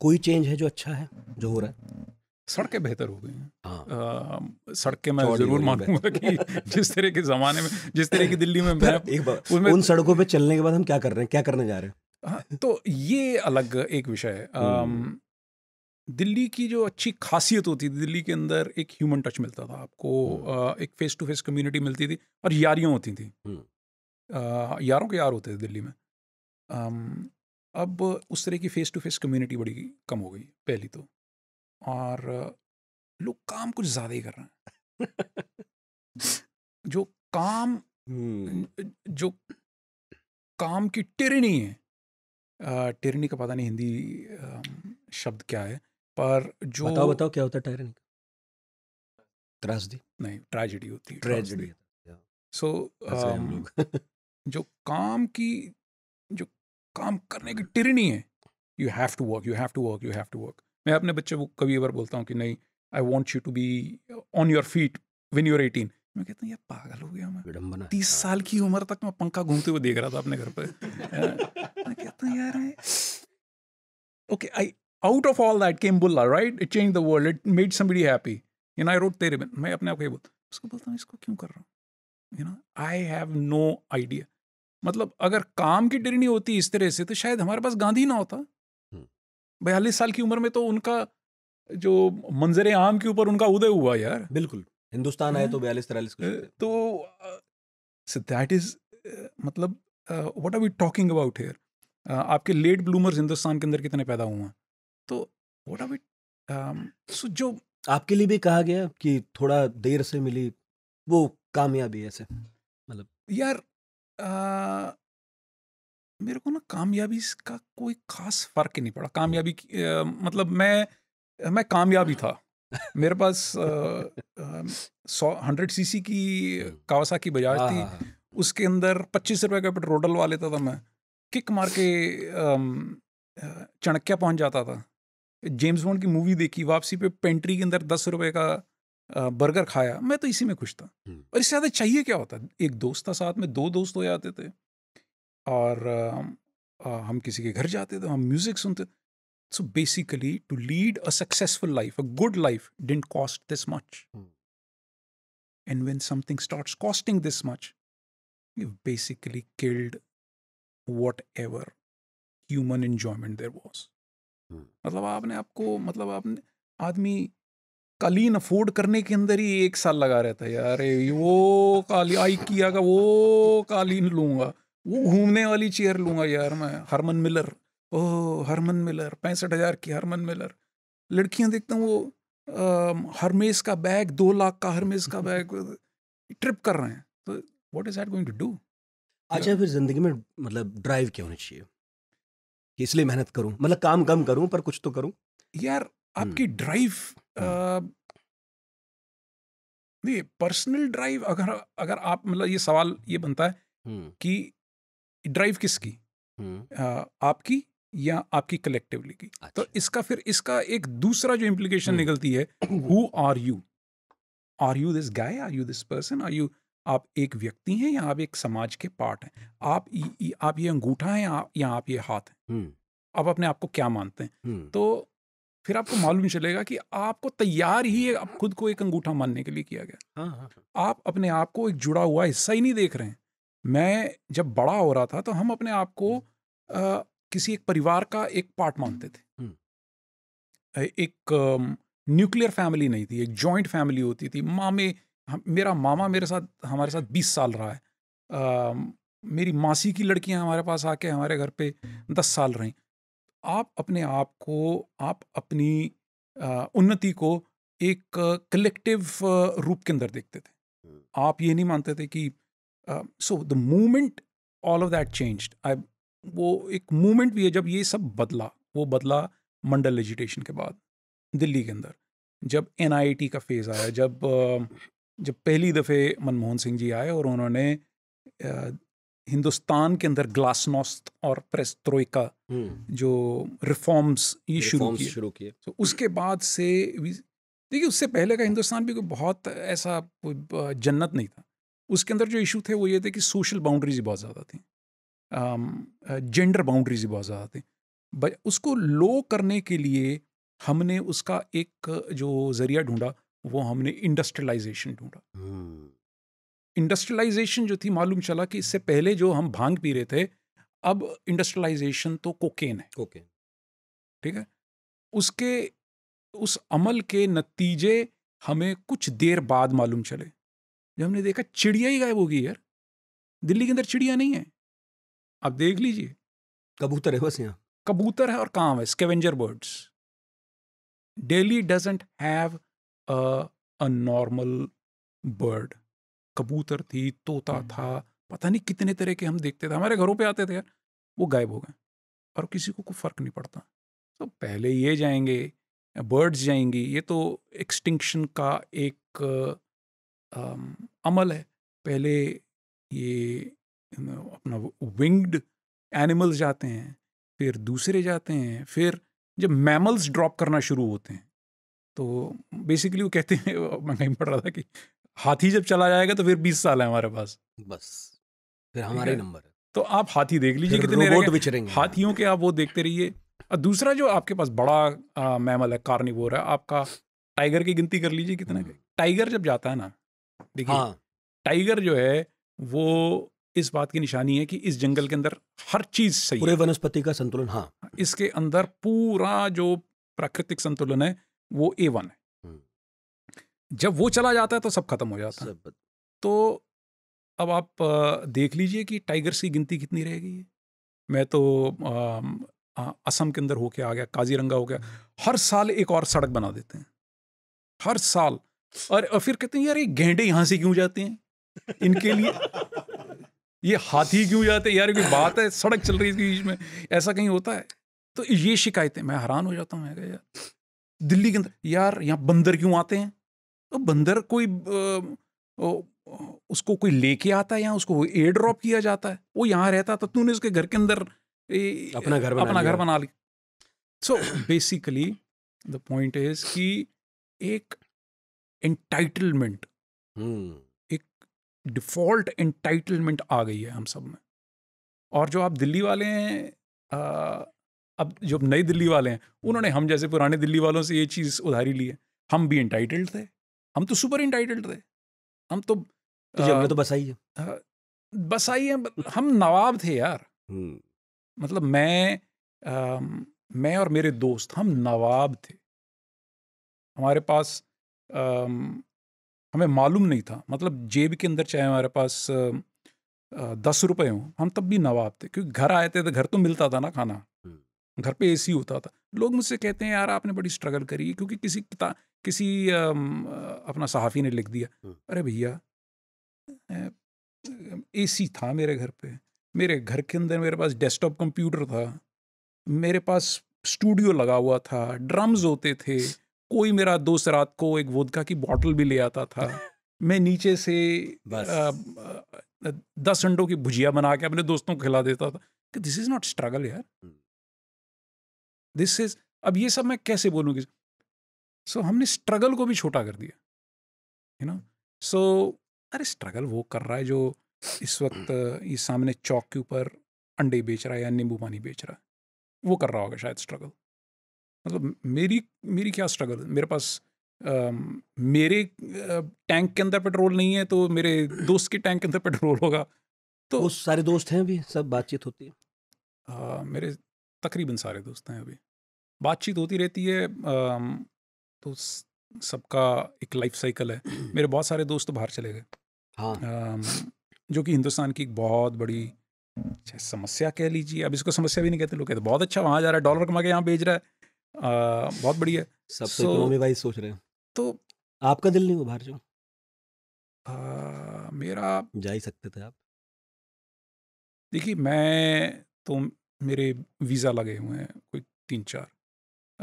कोई चेंज है जो अच्छा है, जो हो रहा है? सड़कें बेहतर हो गई हैं हाँ। सड़कें मैं जरूर मानूंगा कि जिस तरह के जमाने में जिस तरह की दिल्ली में [laughs] मैं एक बार उन सड़कों पे चलने के बाद हम क्या कर रहे हैं क्या करने जा रहे हैं हाँ, तो ये अलग एक विषय है हम्म। दिल्ली की जो अच्छी खासियत होती थी दिल्ली के अंदर एक ह्यूमन टच मिलता था आपको हम्म। एक फेस टू फेस कम्युनिटी मिलती थी और यारियाँ होती थी हम्म। यारों के यार होते थे दिल्ली में अब उस तरह की फेस टू फेस कम्युनिटी बड़ी कम हो गई पहली तो और लोग काम कुछ ज़्यादा ही कर रहे हैं जो काम जो काम की टिरनी है टिरनी का पता नहीं हिंदी शब्द क्या है पर जो बताओ बताओ क्या होता है टिरनी त्रासदी नहीं ट्रेजिडी होती है ट्रेजिडी सो जो [laughs] काम की जो काम करने की टिरनी है you have to work you have to work you have to work मैं अपने बच्चे को कभी बार बोलता हूँ कि नहीं I want you to be on your feet when you're eighteen मैं कहता हूँ ये पागल हो गया मैं विडम्बना तीस हाँ। साल की उम्र तक मैं पंखा घूमते हुए देख रहा था अपने घर पर हाँ। मैं कहता हूँ यार okay I out of all that came Bulla right it change the world it made somebody happy you know I wrote Tere Bin मैं अपने आप को ये बोलता उसको बोलता हूँ इसको क्यों कर रहा हूँ you know I have no idea मतलब अगर काम की डिरनी होती इस तरह से तो शायद हमारे पास गांधी ना होता बयालीस साल की उम्र में तो उनका जो मंजर आम के ऊपर उनका उदय हुआ यार बिल्कुल हिंदुस्तान आए तो हाँ। बयालीस तिरालीस तो दैट इज मतलब what are we talking about here आपके लेट ब्लूमर्स हिंदुस्तान के अंदर कितने पैदा हुए तो वट आर वी जो आपके लिए भी कहा गया कि थोड़ा देर से मिली वो कामयाबी ऐसे मतलब यार मेरे को ना कामयाबी का कोई खास फर्क ही नहीं पड़ा कामयाबी मतलब मैं मैं कामयाबी था मेरे पास सौ हंड्रेड सीसी की कावासा की बजाज हाँ, थी हाँ, हाँ। उसके अंदर पच्चीस रुपए का पेट्रोल डलवा लेता था तो मैं किक मार के चणक्या पहुंच जाता था जेम्स बॉन्ड की मूवी देखी वापसी पे पेंट्री के अंदर दस रुपए का बर्गर खाया मैं तो इसी में खुश था और इससे ज़्यादा चाहिए क्या होता एक दोस्त था साथ में दो दोस्त हो जाते थे और हम किसी के घर जाते थे तो हम म्यूज़िक सुनते so basically to lead a successful life a good life doesn't cost this much and when something start costing this much you basically killed whatever human enjoyment there was मतलब आपने आपको मतलब आपने आदमी कालीन afford करने के अंदर ही एक साल लगा रहता है यार वो काली आई किया का वो कालीन लूंगा वो घूमने वाली चेयर लूंगा यार मैं Herman Miller oh Herman Miller पैंसठ हज़ार की हरमन मिलर लड़कियां देखता हूँ वो हरमेस का बैग दो लाख का हरमेस का बैग ट्रिप कर रहे हैं तो what is that going to do अच्छा फिर ज़िंदगी में मतलब ड्राइव क्या होनी चाहिए इसलिए मेहनत करूं मतलब काम कम करूं पर कुछ तो करूं यार आपकी ड्राइव नहीं पर्सनल ड्राइव अगर अगर आप मतलब ये सवाल ये बनता है हम्म। कि ड्राइव किसकी हम्म। आपकी या आपकी कलेक्टिवली की तो अच्छा। इसका फिर इसका एक दूसरा जो इम्प्लीकेशन हम्म। निकलती है who are you are you this guy are you this person are you आप एक व्यक्ति हैं या आप एक समाज के पार्ट हैं आप य, य, आप ये अंगूठा है या, आप ये हाथ हैं आप हम्म। अपने आप को क्या मानते हैं तो फिर आपको मालूम चलेगा कि आपको तैयार ही आप खुद को एक अंगूठा मानने के लिए किया गया हाँ, हाँ। आप अपने आप को एक जुड़ा हुआ हिस्सा ही नहीं देख रहे हैं मैं जब बड़ा हो रहा था तो हम अपने आप को किसी एक परिवार का एक पार्ट मानते थे एक न्यूक्लियर फैमिली नहीं थी एक जॉइंट फैमिली होती थी मामे मेरा मामा मेरे साथ हमारे साथ बीस साल रहा है आ, मेरी मासी की लड़कियां हमारे पास आके हमारे घर पे दस साल रहीं आप अपने आप को आप अपनी उन्नति को एक कलेक्टिव रूप के अंदर देखते थे आप ये नहीं मानते थे कि so the movement all of that changed I वो एक मूवमेंट भी है जब ये सब बदला वो बदला मंडल एजुटेशन के बाद दिल्ली के अंदर जब एन का फेज़ आया जब जब पहली दफ़े मनमोहन सिंह जी आए और उन्होंने हिंदुस्तान के अंदर ग्लासनोस्त और प्रेस हम्म। त्रोयका जो रिफॉर्म्स ये शुरू किए शुरू किए तो उसके बाद से देखिए उससे पहले का हिंदुस्तान भी कोई बहुत ऐसा कोई जन्नत नहीं था उसके अंदर जो इशू थे वो ये थे कि सोशल बाउंड्रीज ही बहुत ज़्यादा थी जेंडर बाउंड्रीज ही बहुत ज़्यादा थी उसको लो करने के लिए हमने उसका एक जो ज़रिया ढूंढा वो हमने इंडस्ट्रियलाइजेशन ढूंढा इंडस्ट्रियलाइजेशन हम्म। जो थी मालूम चला कि इससे पहले जो हम भांग पी रहे थे अब इंडस्ट्रियलाइजेशन तो कोकेन है कोकेन ठीक है उसके उस अमल के नतीजे हमें कुछ देर बाद मालूम चले जब हमने देखा चिड़िया ही गायब होगी यार दिल्ली के अंदर चिड़िया नहीं है आप देख लीजिए कबूतर है बस यहाँ कबूतर है और काम है scavenger birds daily doesn't have a normal bird कबूतर थी तोता हम्म। था पता नहीं कितने तरह के हम देखते थे हमारे घरों पे आते थे यार वो गायब हो गए और किसी को कोई फर्क नहीं पड़ता तो पहले ये जाएंगे बर्ड्स जाएंगी ये तो एक्सटिंक्शन का एक अमल है पहले ये अपना विंग्ड एनिमल्स जाते हैं फिर दूसरे जाते हैं फिर जब मैमल्स ड्रॉप करना शुरू होते हैं तो बेसिकली वो कहते हैं [laughs] मैं कहीं पढ़ रहा था कि हाथी जब चला जाएगा तो फिर बीस साल है हमारे पास बस फिर हमारे नंबर तो आप हाथी देख लीजिए कितने हाथियों के आप वो देखते रहिए और दूसरा जो आपके पास बड़ा आ, मैमल है कार्निवोर है आपका टाइगर की गिनती कर लीजिए कितना टाइगर हम्म। जब जाता है ना देखिए हाँ। टाइगर जो है वो इस बात की निशानी है कि इस जंगल के अंदर हर चीज सही पूरे वनस्पति का संतुलन हाँ इसके अंदर पूरा जो प्राकृतिक संतुलन है वो ए वन है जब वो चला जाता है तो सब खत्म हो जाता है तो अब आप देख लीजिए कि टाइगर्स की गिनती कितनी रह गई है मैं तो असम के अंदर होके आ गया काजीरंगा हो गया हर साल एक और सड़क बना देते हैं हर साल और, फिर कहते हैं यार ये गेंडे यहां से क्यों जाते हैं इनके लिए ये हाथी क्यों जाते हैं यार बात है सड़क चल रही है बीच में ऐसा कहीं होता है तो ये शिकायतें मैं हैरान हो जाता हूँ मैं यार दिल्ली के अंदर यार यहाँ बंदर क्यों आते हैं तो बंदर कोई उसको कोई लेके आता है यहाँ उसको एयर ड्रॉप किया जाता है वो यहाँ रहता तो तूने उसके घर के अंदर ए, अपना घर अपना घर बना लिया so basically the point is कि एक एंटाइटलमेंट हम्म। एक डिफॉल्ट एंटाइटलमेंट आ गई है हम सब में और जो आप दिल्ली वाले हैं अब जो नई दिल्ली वाले हैं उन्होंने हम जैसे पुराने दिल्ली वालों से ये चीज़ उधारी ली है हम भी इंटाइटल्ड थे हम तो सुपर इंटाइटल्ड थे हम तो आ, तो, तो बसाई है बसाई है हम नवाब थे यार हम्म। मतलब मैं आ, मैं और मेरे दोस्त हम नवाब थे हमारे पास हमें मालूम नहीं था मतलब जेब के अंदर चाहे हमारे पास दस रुपए हों हम तब भी नवाब थे क्योंकि घर आए थे तो घर तो मिलता था ना खाना घर पे एसी होता था लोग मुझसे कहते हैं यार आपने बड़ी स्ट्रगल करी क्योंकि किसी किता किसी अपना सहाफ़ी ने लिख दिया अरे भैया एसी था मेरे घर पे मेरे घर के अंदर मेरे पास डेस्कटॉप कंप्यूटर था मेरे पास स्टूडियो लगा हुआ था ड्रम्स होते थे कोई मेरा दोस्त रात को एक वोदका की बॉटल भी ले आता था [laughs] मैं नीचे से आ, दस अंडों की भुजिया बना के अपने दोस्तों को खिला देता था कि दिस इज नॉट स्ट्रगल यार दिस हम्म। इज अब ये सब मैं कैसे बोलूँगी सो so, हमने स्ट्रगल को भी छोटा कर दिया यू नो सो अरे स्ट्रगल वो कर रहा है जो इस वक्त हम्म। ये सामने चौक के ऊपर अंडे बेच रहा है या नींबू पानी बेच रहा है वो कर रहा होगा शायद स्ट्रगल मतलब मेरी मेरी क्या स्ट्रगल मेरे पास आ, मेरे टैंक के अंदर पेट्रोल नहीं है तो मेरे दोस्त के टैंक के अंदर पेट्रोल होगा तो वो सारे दोस्त हैं अभी सब बातचीत होती है आ, मेरे तकरीबन सारे दोस्त हैं अभी बातचीत होती रहती है तो सबका एक लाइफ साइकिल है [clears throat] मेरे बहुत सारे दोस्त तो बाहर चले गए हाँ जो कि हिंदुस्तान की एक बहुत बड़ी अच्छा, समस्या कह लीजिए अब इसको समस्या भी नहीं कहते लोग कहते बहुत अच्छा वहाँ जा रहा है डॉलर कमा के यहाँ भेज रहा है बहुत बढ़िया सब so, तो इकोनॉमी वाइज सोच रहे हैं तो आपका दिल नहीं हुआ बाहर जो मेरा जा ही सकते थे आप देखिए मैं तो मेरे वीज़ा लगे हुए हैं कोई तीन चार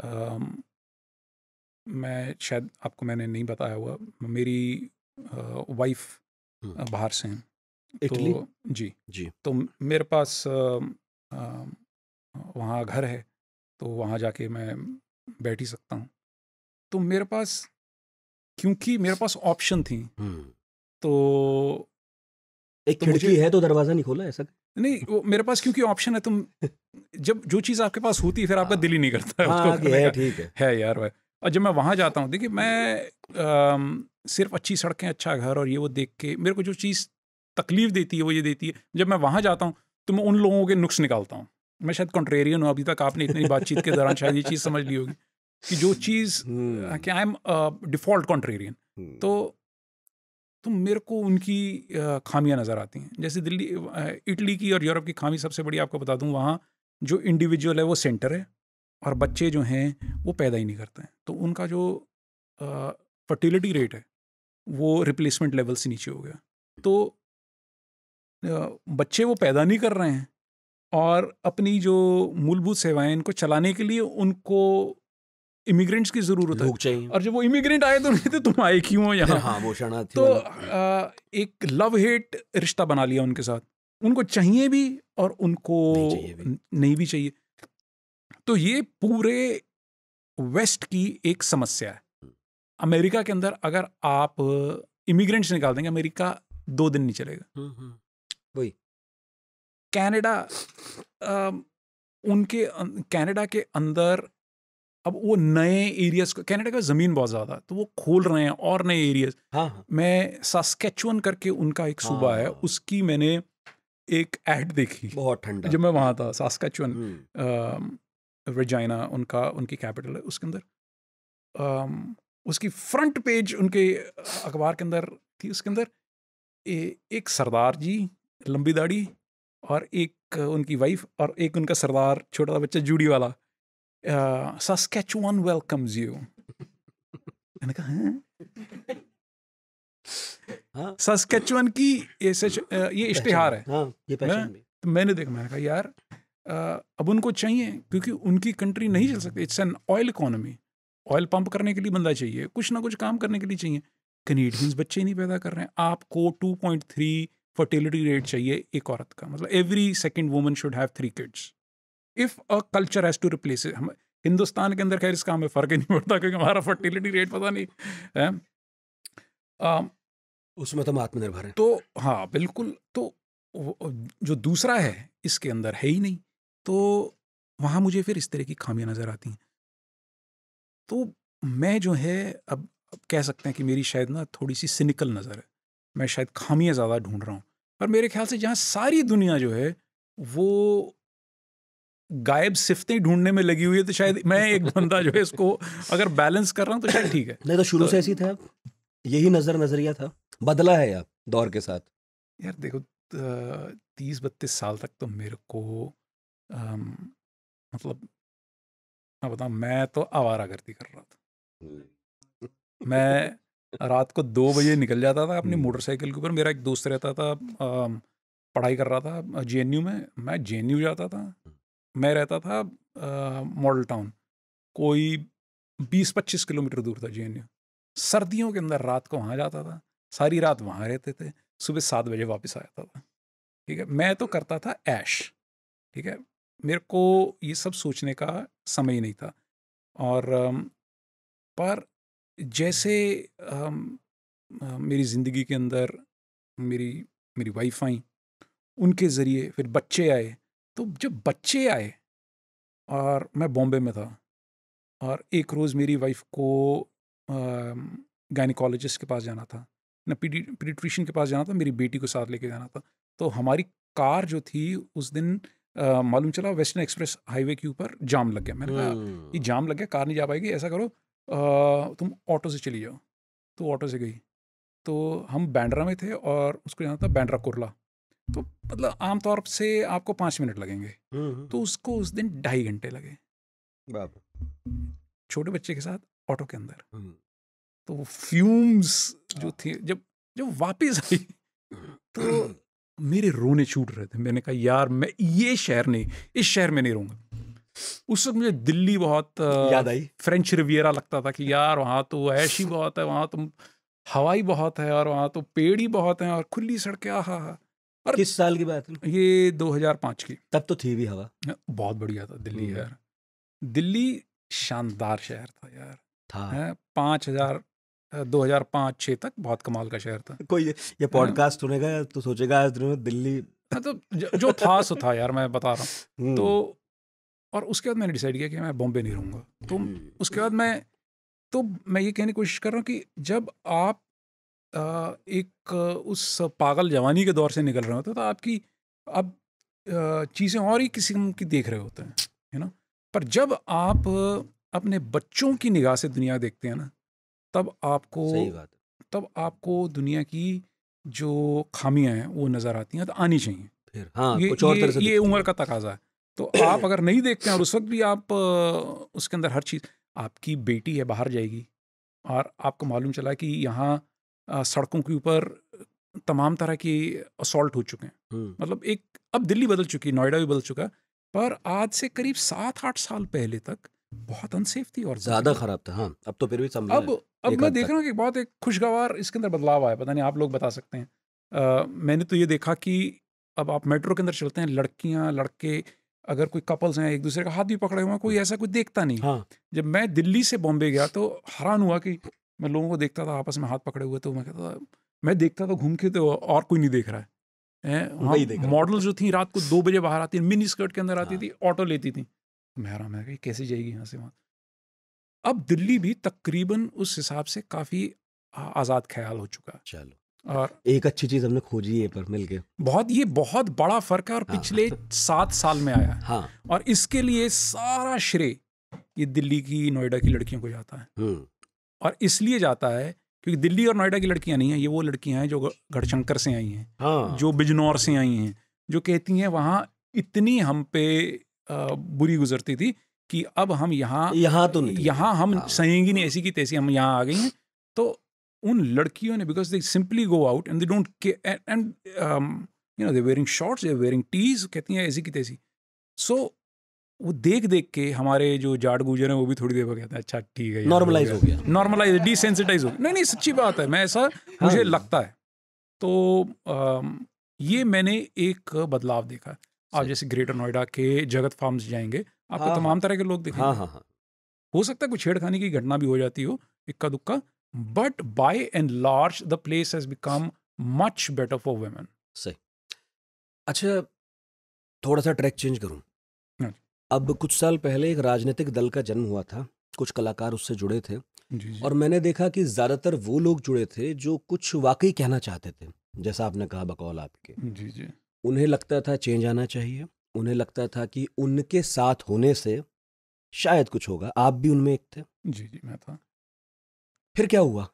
आ, मैं शायद आपको मैंने नहीं बताया हुआ मेरी आ, वाइफ बाहर से हैं तो जी जी तो मेरे पास वहाँ घर है तो वहाँ जाके मैं बैठ ही सकता हूँ तो मेरे पास क्योंकि मेरे पास ऑप्शन थी हम्म। तो एक तो खिड़की है तो दरवाज़ा नहीं खोला ऐसा नहीं वो मेरे पास क्योंकि ऑप्शन है तुम [laughs] जब जो चीज़ आपके पास होती है फिर आपका हाँ। दिल ही नहीं करता है हाँ, उसको है ठीक है है यार वह और जब मैं वहाँ जाता हूँ देखिए मैं आ, सिर्फ अच्छी सड़कें अच्छा घर और ये वो देख के मेरे को जो चीज़ तकलीफ देती है वो ये देती है जब मैं वहाँ जाता हूँ तो मैं उन लोगों के नुक्स निकालता हूँ मैं शायद कॉन्ट्रेरियन हूँ अभी तक आपने इतनी बातचीत के दौरान शायद ये चीज़ समझ ली होगी कि जो चीज़ हम्म। कि आई एम डिफॉल्ट कॉन्ट्रेरियन तो तो मेरे को उनकी uh, खामियां नज़र आती हैं जैसे दिल्ली uh, इटली की और यूरोप की खामी सबसे बड़ी आपको बता दूं वहाँ जो इंडिविजुअल है वो सेंटर है और बच्चे जो हैं वो पैदा ही नहीं करते हैं तो उनका जो फर्टिलिटी uh, रेट है वो रिप्लेसमेंट लेवल से नीचे हो गया तो बच्चे वो पैदा नहीं कर रहे हैं और अपनी जो मूलभूत सेवाएं इनको चलाने के लिए उनको इमिग्रेंट्स की जरूरत है और जब वो इमिग्रेंट आए तो नहीं तो तुम आए क्यों यहाँ हाँ, वो शरणार्थी तो आ, एक लव हेट रिश्ता बना लिया उनके साथ उनको चाहिए भी और उनको नहीं, भी। नहीं भी चाहिए तो ये पूरे वेस्ट की एक समस्या है हम्म। अमेरिका के अंदर अगर आप इमिग्रेंट्स निकाल देंगे अमेरिका दो दिन नहीं चलेगा हम्म, हम्म। वही कैनेडा उनके अं, कैनेडा के अंदर अब वो नए एरियाज कैनेडा का ज़मीन बहुत ज़्यादा तो वो खोल रहे हैं और नए एरियाज हाँ, हाँ. मैं सास्केचुअन करके उनका एक सूबा हाँ, है उसकी मैंने एक एड देखी बहुत ठंडा जब मैं वहाँ था सास्केचुअन हम्म। रजाइना उनका उनकी कैपिटल है उसके अंदर उसकी फ्रंट पेज उनके अखबार के अंदर थी उसके अंदर एक सरदार जी लंबी दाढ़ी और एक उनकी वाइफ और एक उनका सरदार छोटा सा बच्चा जूडी वाला सस्केच वन वेलकम्स यू मैंने कहा हैं हाँ? सस्केचुअन हाँ। की ये सच, ये इश्तेहार है हाँ, ये मैं, तो मैंने देखा मैंने कहा यार अब उनको चाहिए क्योंकि उनकी कंट्री नहीं चल सकती it's an oil economy oil pump करने के लिए बंदा चाहिए कुछ ना कुछ काम करने के लिए चाहिए कनेडियंस बच्चे नहीं पैदा कर रहे हैं आपको two point three fertility rate चाहिए एक औरत का मतलब every second woman should have three kids if a culture has to replace हम हिंदुस्तान के अंदर खैर इसका हमें फ़र्क ही नहीं पड़ता क्योंकि हमारा फर्टिलिटी रेट पता नहीं है उसमें तो आत्मनिर्भर है तो हाँ बिल्कुल तो जो दूसरा है इसके अंदर है ही नहीं तो वहाँ मुझे फिर इस तरह की खामियाँ नज़र आती हैं तो मैं जो है अब, अब कह सकते हैं कि मेरी शायद ना थोड़ी सी सिनिकल नज़र है मैं शायद खामियाँ ज़्यादा ढूंढ रहा हूँ पर मेरे ख्याल से जहाँ सारी दुनिया जो है वो गायब सिफतें ढूंढने में लगी हुई है तो शायद मैं एक बंदा जो है इसको अगर बैलेंस कर रहा हूँ तो शायद ठीक है नहीं तो शुरू तो से ऐसी था यही नज़र नज़रिया था बदला है आप दौर के साथ यार देखो तीस बत्तीस साल तक तो मेरे को आ, मतलब मैं बताऊँ मैं तो आवारा गर्दी कर रहा था हम्म। मैं रात को दो बजे निकल जाता था अपनी हम्म। मोटरसाइकिल के ऊपर मेरा एक दोस्त रहता था पढ़ाई कर रहा था जे में मैं जे जाता था हम्म। मैं रहता था मॉडल टाउन कोई बीस पच्चीस किलोमीटर दूर था जे सर्दियों के अंदर रात को वहाँ जाता था सारी रात वहाँ रहते थे सुबह सात बजे वापस आ जाता था ठीक है मैं तो करता था ऐश ठीक है मेरे को ये सब सोचने का समय ही नहीं था और पर जैसे हम मेरी ज़िंदगी के अंदर मेरी मेरी वाइफ आई उनके ज़रिए फिर बच्चे आए तो जब बच्चे आए और मैं बॉम्बे में था और एक रोज़ मेरी वाइफ को गायनिकोलॉजिस्ट के पास जाना था ना पीडी के पास जाना था मेरी बेटी को साथ लेके जाना था तो हमारी कार जो थी उस दिन मालूम चला वेस्टर्न एक्सप्रेस हाईवे के ऊपर जाम लग गया मैंने कहा ये हम्म। जाम लग गया कार नहीं जा पाएगी ऐसा करो तुम ऑटो से चली जाओ तो ऑटो से गई तो हम बैंड्रा में थे और उसको जाना था बैंड्रा कुरला तो मतलब आमतौर से आपको पाँच मिनट लगेंगे तो उसको उस दिन ढाई घंटे लगे छोटे बच्चे के साथ ऑटो के अंदर तो फ्यूम्स जो हाँ। थे जब जब वापस आई तो [clears throat] मेरे रोने छूट रहे थे मैंने कहा यार मैं ये शहर नहीं इस शहर में नहीं रहूंगा उस वक्त मुझे दिल्ली बहुत याद आई फ्रेंच रिवियरा लगता था कि यार वहाँ तो ऐशी बहुत है वहाँ तो हवाई बहुत है और वहाँ तो पेड़ ही बहुत हैं और खुली सड़कें हाँ हा और किस साल की बात है ये 2005 की तब तो थी भी हवा हाँ, बहुत बढ़िया था दिल्ली हम्म। यार दिल्ली शानदार शहर था यार था हाँ, पाँच हजार दो हजार पाँच छः तक बहुत कमाल का शहर था कोई ये पॉडकास्ट हाँ। सुनेगा तो सोचेगा आज दिल्ली हाँ तो जो था सो था यार मैं बता रहा हूँ [laughs] हम्म। तो और उसके बाद मैंने डिसाइड किया कि मैं बॉम्बे नहीं रहूँगा तो हम्म। उसके बाद मैं तो मैं ये कहने की कोशिश कर रहा हूँ कि जब आप आ, एक उस पागल जवानी के दौर से निकल रहे होते हो तो आपकी अब आप चीज़ें और ही किस्म की देख रहे होते हैं है ना पर जब आप अपने बच्चों की निगाह से दुनिया देखते हैं ना तब आपको सही बात तब आपको दुनिया की जो खामियां हैं वो नज़र आती हैं तो आनी चाहिए फिर हाँ ये, कुछ और ये उम्र का तकाजा है तो आप अगर नहीं देखते हैं और उस वक्त भी आप उसके अंदर हर चीज़ आपकी बेटी है बाहर जाएगी और आपको मालूम चला कि यहाँ सड़कों के ऊपर तमाम तरह की असॉल्ट हो चुके हैं मतलब एक अब दिल्ली बदल चुकी नोएडा भी बदल चुका पर आज से करीब सात आठ साल पहले तक बहुत अनसेफ थी और ज्यादा खराब था हाँ अब तो फिर भी संभल अब अब मैं देख रहा हूँ कि बहुत एक खुशगवार इसके अंदर बदलाव आया पता नहीं आप लोग बता सकते हैं आ, मैंने तो ये देखा कि अब आप मेट्रो के अंदर चलते हैं लड़कियाँ लड़के अगर कोई कपल्स हैं एक दूसरे का हाथ भी पकड़े हुए हैं कोई ऐसा कोई देखता नहीं हाँ। जब मैं दिल्ली से बॉम्बे गया तो हैरान हुआ कि मैं लोगों को देखता था आपस में हाथ पकड़े हुए तो मैं कहता था मैं देखता था घूम के तो और कोई नहीं देख रहा है मॉडल जो थी रात को दो बजे बाहर आती मिनी स्कर्ट के अंदर आती हाँ। थी ऑटो लेती थी मैं हैरान मैं कैसे जाएगी यहाँ से वहाँ अब दिल्ली भी तकरीबन उस हिसाब से काफ़ी आज़ाद ख्याल हो चुका चलो और एक अच्छी चीज हमने खोजी है पर मिलके बहुत ये बहुत बड़ा फर्क है और हाँ। पिछले सात साल में आया है हाँ। और इसके लिए सारा श्रेय ये दिल्ली की नोएडा की लड़कियों को जाता है हम्म। और इसलिए जाता है क्योंकि दिल्ली और नोएडा की लड़कियां नहीं है ये वो लड़कियां हैं जो घड़शंकर से आई हैं हाँ। जो बिजनौर से आई हैं जो कहती हैं वहाँ इतनी हम पे बुरी गुजरती थी कि अब हम यहाँ यहाँ तो नहीं यहाँ हम हाँ। सहेंगी नहीं ऐसी की तैसी हम यहाँ आ गई हैं तो उन लड़कियों ने because they simply go out and they don't and you know they wearing shorts they wearing tees कहती हैं ऐसी की तैसी सो so, वो देख देख के हमारे जो जाट गुजर हैं वो भी थोड़ी देर बाद कहते हैं अच्छा ठीक है नॉर्मलाइज हो गया नॉर्मलाइज डिसेंसिटाइज हो गया नहीं नहीं सच्ची बात है मैं ऐसा हाँ मुझे लगता है तो um, ये मैंने एक बदलाव देखा आप जैसे ग्रेटर नोएडा के जगत फार्म्स जाएंगे आपको हाँ, हाँ। तमाम तरह के लोग देखेंगे हाँ, हाँ, हाँ. हो सकता है कुछ छेड़खानी की घटना भी हो जाती हो इक्का दुक्का But by and large, the place has become much better for women. सही अच्छा थोड़ा सा ट्रैक चेंज करूं हाँ अब कुछ साल पहले एक राजनीतिक दल का जन्म हुआ था कुछ कलाकार उससे जुड़े थे जी जी। और मैंने देखा कि ज़्यादातर वो लोग जुड़े थे जो कुछ वाकई कहना चाहते थे जैसा आपने कहा बकौल आपके जी जी उन्हें लगता था चेंज आना चाहिए उन्हें लगता था कि उनके साथ होने से शायद कुछ होगा आप भी उनमें एक थे जी जी मैं था फिर क्या हुआ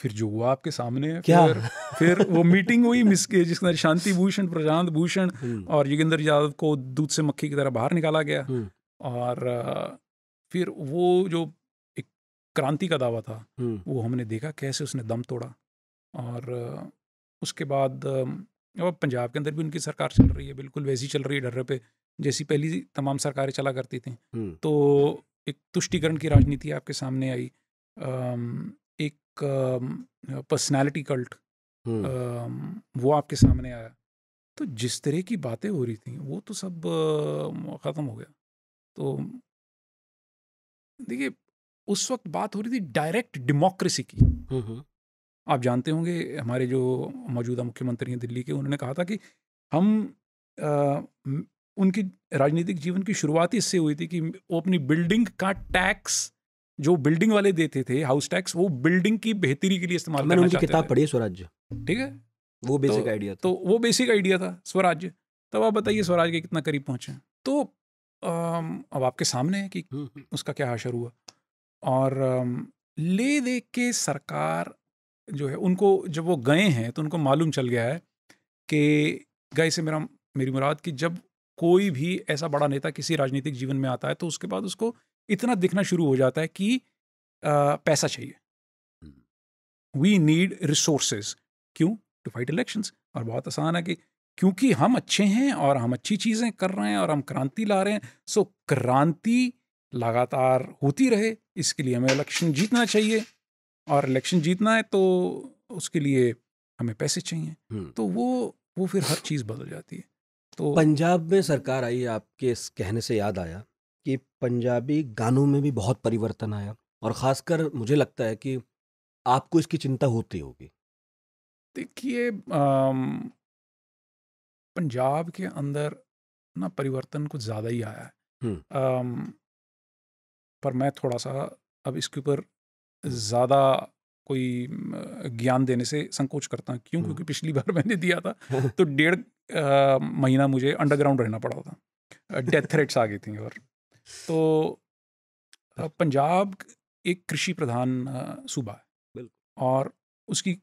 फिर जो हुआ आपके सामने है क्या? फिर फिर वो मीटिंग [laughs] हुई मिस के जिसमें शांति भूषण प्रशांत भूषण हम्म। और योगेंद्र यादव को दूध से मक्खी की तरह बाहर निकाला गया हम्म। और फिर वो जो एक क्रांति का दावा था हम्म। वो हमने देखा कैसे उसने दम तोड़ा और उसके बाद अब पंजाब के अंदर भी उनकी सरकार चल रही है बिल्कुल वैसी चल रही है डर्रे पे जैसी पहली तमाम सरकारें चला करती थी तो एक तुष्टिकरण की राजनीति आपके सामने आई एक पर्सनालिटी कल्ट वो आपके सामने आया तो जिस तरह की बातें हो रही थी वो तो सब ख़त्म हो गया तो देखिए उस वक्त बात हो रही थी डायरेक्ट डेमोक्रेसी की आप जानते होंगे हमारे जो मौजूदा मुख्यमंत्री हैं दिल्ली के उन्होंने कहा था कि हम उनकी राजनीतिक जीवन की शुरुआत ही इससे हुई थी कि वो अपनी बिल्डिंग का टैक्स जो बिल्डिंग वाले देते थे हाउस टैक्स वो बिल्डिंग की बेहतरी के लिए इस्तेमाल करना चाहते किताब पढ़ी स्वराज्य ठीक है वो बेसिक तो, आइडिया तो वो बेसिक आइडिया था स्वराज्य तब आप बताइए स्वराज के कितना करीब पहुंचे तो अब आपके सामने है कि हम्म, हम्म। उसका क्या हाशर हुआ और ले दे के सरकार जो है उनको जब वो गए हैं तो उनको मालूम चल गया है कि गए से मेरा मेरी मुराद कि जब कोई भी ऐसा बड़ा नेता किसी राजनीतिक जीवन में आता है तो उसके बाद उसको इतना दिखना शुरू हो जाता है कि आ, पैसा चाहिए वी नीड रिसोर्सेज क्यों टू फाइट इलेक्शन और बहुत आसान है कि क्योंकि हम अच्छे हैं और हम अच्छी चीज़ें कर रहे हैं और हम क्रांति ला रहे हैं सो क्रांति लगातार होती रहे इसके लिए हमें इलेक्शन जीतना चाहिए और इलेक्शन जीतना है तो उसके लिए हमें पैसे चाहिए तो वो वो फिर हर चीज़ बदल जाती है तो पंजाब में सरकार आई आपके इस कहने से याद आया कि पंजाबी गानों में भी बहुत परिवर्तन आया और ख़ासकर मुझे लगता है कि आपको इसकी चिंता होती होगी देखिए पंजाब के अंदर ना परिवर्तन कुछ ज़्यादा ही आया है पर मैं थोड़ा सा अब इसके ऊपर ज़्यादा कोई ज्ञान देने से संकोच करता हूँ क्यों क्योंकि पिछली बार मैंने दिया था [laughs] तो डेढ़ महीना मुझे अंडरग्राउंड रहना पड़ा था डेथ थ्रेट्स आ गई थी और तो पंजाब एक कृषि प्रधान सूबा है और उसकी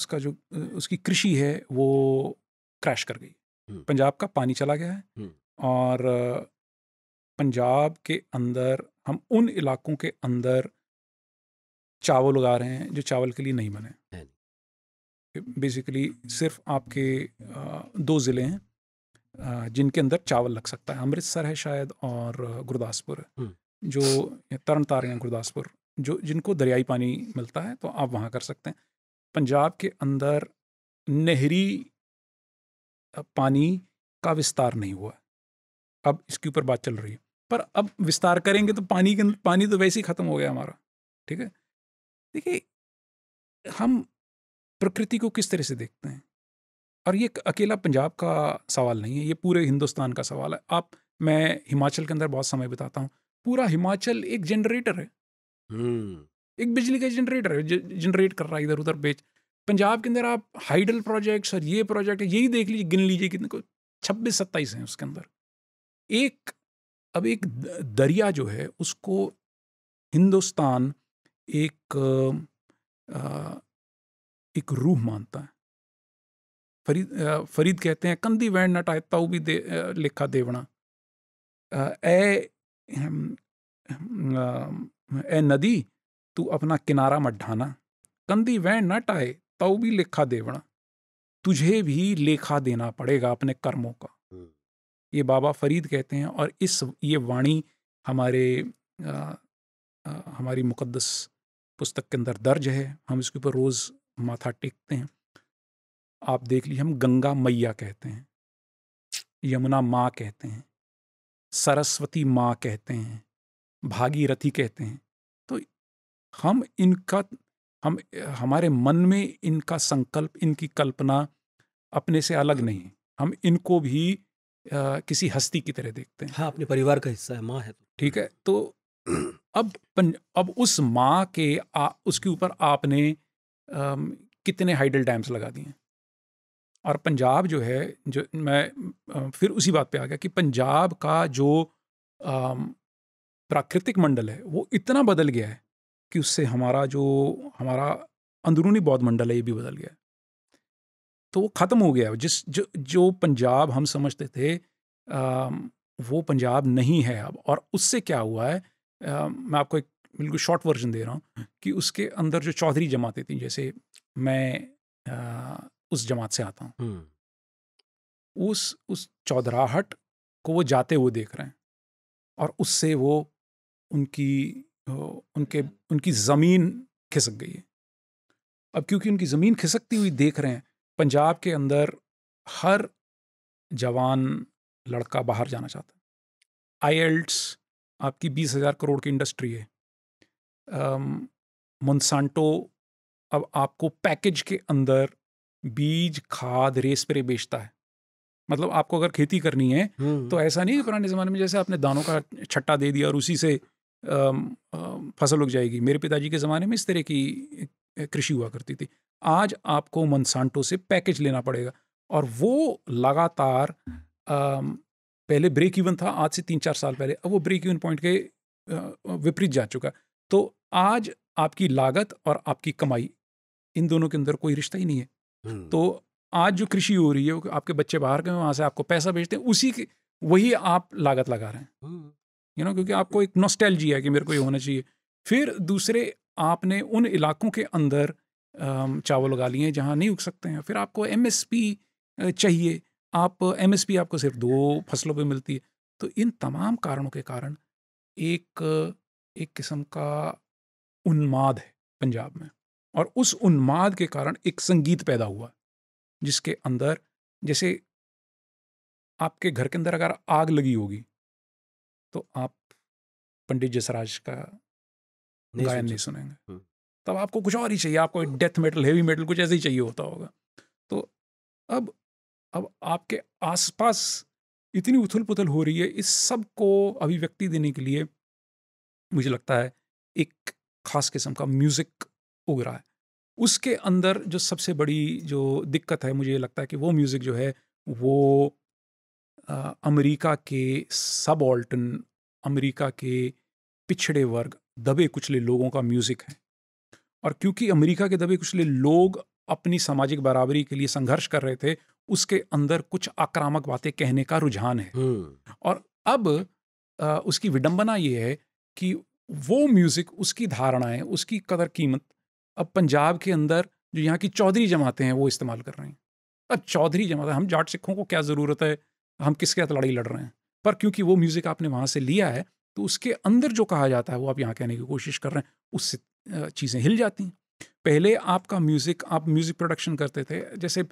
उसका जो उसकी कृषि है वो क्रैश कर गई पंजाब का पानी चला गया है और पंजाब के अंदर हम उन इलाकों के अंदर चावल उगा रहे हैं जो चावल के लिए नहीं बने बेसिकली सिर्फ आपके दो ज़िले हैं जिनके अंदर चावल लग सकता है अमृतसर है शायद और गुरदासपुर जो तरन तार या गुरदासपुर जो जिनको दरियाई पानी मिलता है तो आप वहाँ कर सकते हैं पंजाब के अंदर नहरी पानी का विस्तार नहीं हुआ अब इसके ऊपर बात चल रही है पर अब विस्तार करेंगे तो पानी के पानी तो वैसे ही ख़त्म हो गया हमारा ठीक है देखिए हम प्रकृति को किस तरह से देखते हैं और ये अकेला पंजाब का सवाल नहीं है ये पूरे हिंदुस्तान का सवाल है आप मैं हिमाचल के अंदर बहुत समय बिताता हूँ पूरा हिमाचल एक जनरेटर है हम्म। एक बिजली का जनरेटर है जनरेट कर रहा है इधर उधर बेच पंजाब के अंदर आप हाइडल प्रोजेक्ट्स और ये प्रोजेक्ट यही देख लीजिए गिन लीजिए कितने को छब्बीस सत्ताईस हैं उसके अंदर एक अब एक दरिया जो है उसको हिंदुस्तान एक आ, एक रूह मानता है फरीद फरीद कहते हैं कंदी वैण नट ताऊ भी दे लिखा देवना ए ए नदी तू अपना किनारा मत ढाना कंदी वैण नट आए ताऊ भी लिखा देवना तुझे भी लेखा देना पड़ेगा अपने कर्मों का ये बाबा फरीद कहते हैं और इस ये वाणी हमारे आ, आ, हमारी मुकद्दस पुस्तक के अंदर दर्ज है हम इसके ऊपर रोज़ माथा टेकते हैं आप देख लीजिए हम गंगा मैया कहते हैं यमुना माँ कहते हैं सरस्वती माँ कहते हैं भागीरथी कहते हैं तो हम इनका हम हमारे मन में इनका संकल्प इनकी कल्पना अपने से अलग नहीं है हम इनको भी आ, किसी हस्ती की तरह देखते हैं हाँ अपने परिवार का हिस्सा है माँ है तो। ठीक है तो अब अब उस माँ के आ, उसके ऊपर आपने आ, कितने हाइडल डैम्स लगा दिए और पंजाब जो है जो मैं फिर उसी बात पे आ गया कि पंजाब का जो प्राकृतिक मंडल है वो इतना बदल गया है कि उससे हमारा जो हमारा अंदरूनी बौद्ध मंडल है ये भी बदल गया तो वो ख़त्म हो गया है जिस जो जो पंजाब हम समझते थे आ, वो पंजाब नहीं है अब और उससे क्या हुआ है आ, मैं आपको एक बिल्कुल शॉर्ट वर्जन दे रहा हूँ कि उसके अंदर जो चौधरी जमाते थी जैसे मैं आ, उस जमात से आता हूँ उस उस चौधराहट को वो जाते हुए देख रहे हैं और उससे वो उनकी उनके उनकी ज़मीन खिसक गई है अब क्योंकि उनकी ज़मीन खिसकती हुई देख रहे हैं पंजाब के अंदर हर जवान लड़का बाहर जाना चाहता है आईएल्ट्स आपकी बीस हज़ार करोड़ की इंडस्ट्री है मनसांटो अब आपको पैकेज के अंदर बीज खाद रेस पर बेचता है मतलब आपको अगर खेती करनी है तो ऐसा नहीं पुराने ज़माने में जैसे आपने दानों का छट्टा दे दिया और उसी से फसल उग जाएगी मेरे पिताजी के ज़माने में इस तरह की कृषि हुआ करती थी आज आपको मनसांटो से पैकेज लेना पड़ेगा और वो लगातार पहले ब्रेक इवन था आज से तीन चार साल पहले अब वो ब्रेक इवन पॉइंट के विपरीत जा चुका तो आज आपकी लागत और आपकी कमाई इन दोनों के अंदर कोई रिश्ता ही नहीं है हम्म। तो आज जो कृषि हो रही है आपके बच्चे बाहर गए वहाँ से आपको पैसा भेजते हैं उसी के वही आप लागत लगा रहे हैं यू हम्म। नो क्योंकि आपको एक नोस्टैल है कि मेरे को ये होना चाहिए फिर दूसरे आपने उन इलाकों के अंदर चावल उगा लिए जहाँ नहीं उग सकते हैं फिर आपको एम चाहिए आप एम आपको सिर्फ दो फसलों पर मिलती है तो इन तमाम कारणों के कारण एक एक किस्म का उन्माद है पंजाब में और उस उन्माद के कारण एक संगीत पैदा हुआ जिसके अंदर जैसे आपके घर के अंदर अगर आग लगी होगी तो आप पंडित जसराज का नहीं गायन नहीं सुनेंगे हम्म। तब आपको कुछ और ही चाहिए आपको डेथ मेटल हेवी मेटल कुछ ऐसे ही चाहिए होता होगा तो अब अब आपके आसपास इतनी उथल पुथल हो रही है इस सब को अभिव्यक्ति देने के लिए मुझे लगता है एक खास किस्म का म्यूज़िक उग रहा है उसके अंदर जो सबसे बड़ी जो दिक्कत है मुझे लगता है कि वो म्यूज़िक जो है वो अमेरिका के सब ऑल्टन अमरीका के पिछड़े वर्ग दबे कुचले लोगों का म्यूज़िक है और क्योंकि अमेरिका के दबे कुचले लोग अपनी सामाजिक बराबरी के लिए संघर्ष कर रहे थे उसके अंदर कुछ आक्रामक बातें कहने का रुझान है और अब आ, उसकी विडंबना ये है कि वो म्यूज़िक उसकी धारणाएं उसकी कदर कीमत अब पंजाब के अंदर जो यहाँ की चौधरी जमातें हैं वो इस्तेमाल कर रहे हैं अब चौधरी जमात हम जाट सिखों को क्या ज़रूरत है हम किसके साथ लड़ाई लड़ रहे हैं पर क्योंकि वो म्यूज़िक आपने वहाँ से लिया है तो उसके अंदर जो कहा जाता है वो आप यहाँ कहने की कोशिश कर रहे हैं उससे चीज़ें हिल जाती हैं पहले आपका म्यूज़िक आप म्यूज़िक प्रोडक्शन करते थे जैसे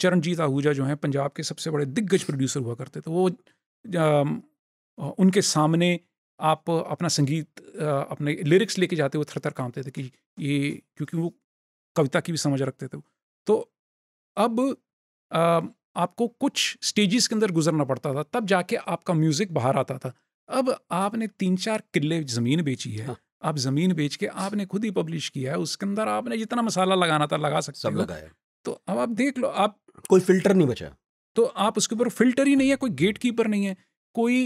चरणजीत आहूजा जो हैं पंजाब के सबसे बड़े दिग्गज प्रोड्यूसर हुआ करते थे वो उनके सामने आप अपना संगीत अपने लिरिक्स लेके जाते हुए थर थर कांपते थे कि ये क्योंकि वो कविता की भी समझ रखते थे तो अब आ, आपको कुछ स्टेजेस के अंदर गुजरना पड़ता था तब जाके आपका म्यूज़िक बाहर आता था अब आपने तीन चार किले ज़मीन बेची है हाँ। आप ज़मीन बेच के आपने खुद ही पब्लिश किया है उसके अंदर आपने जितना मसाला लगाना था लगा सकते सब लगाया तो अब आप देख लो आप कोई फिल्टर नहीं बचा तो आप उसके ऊपर फिल्टर ही नहीं है कोई गेट कीपर नहीं है कोई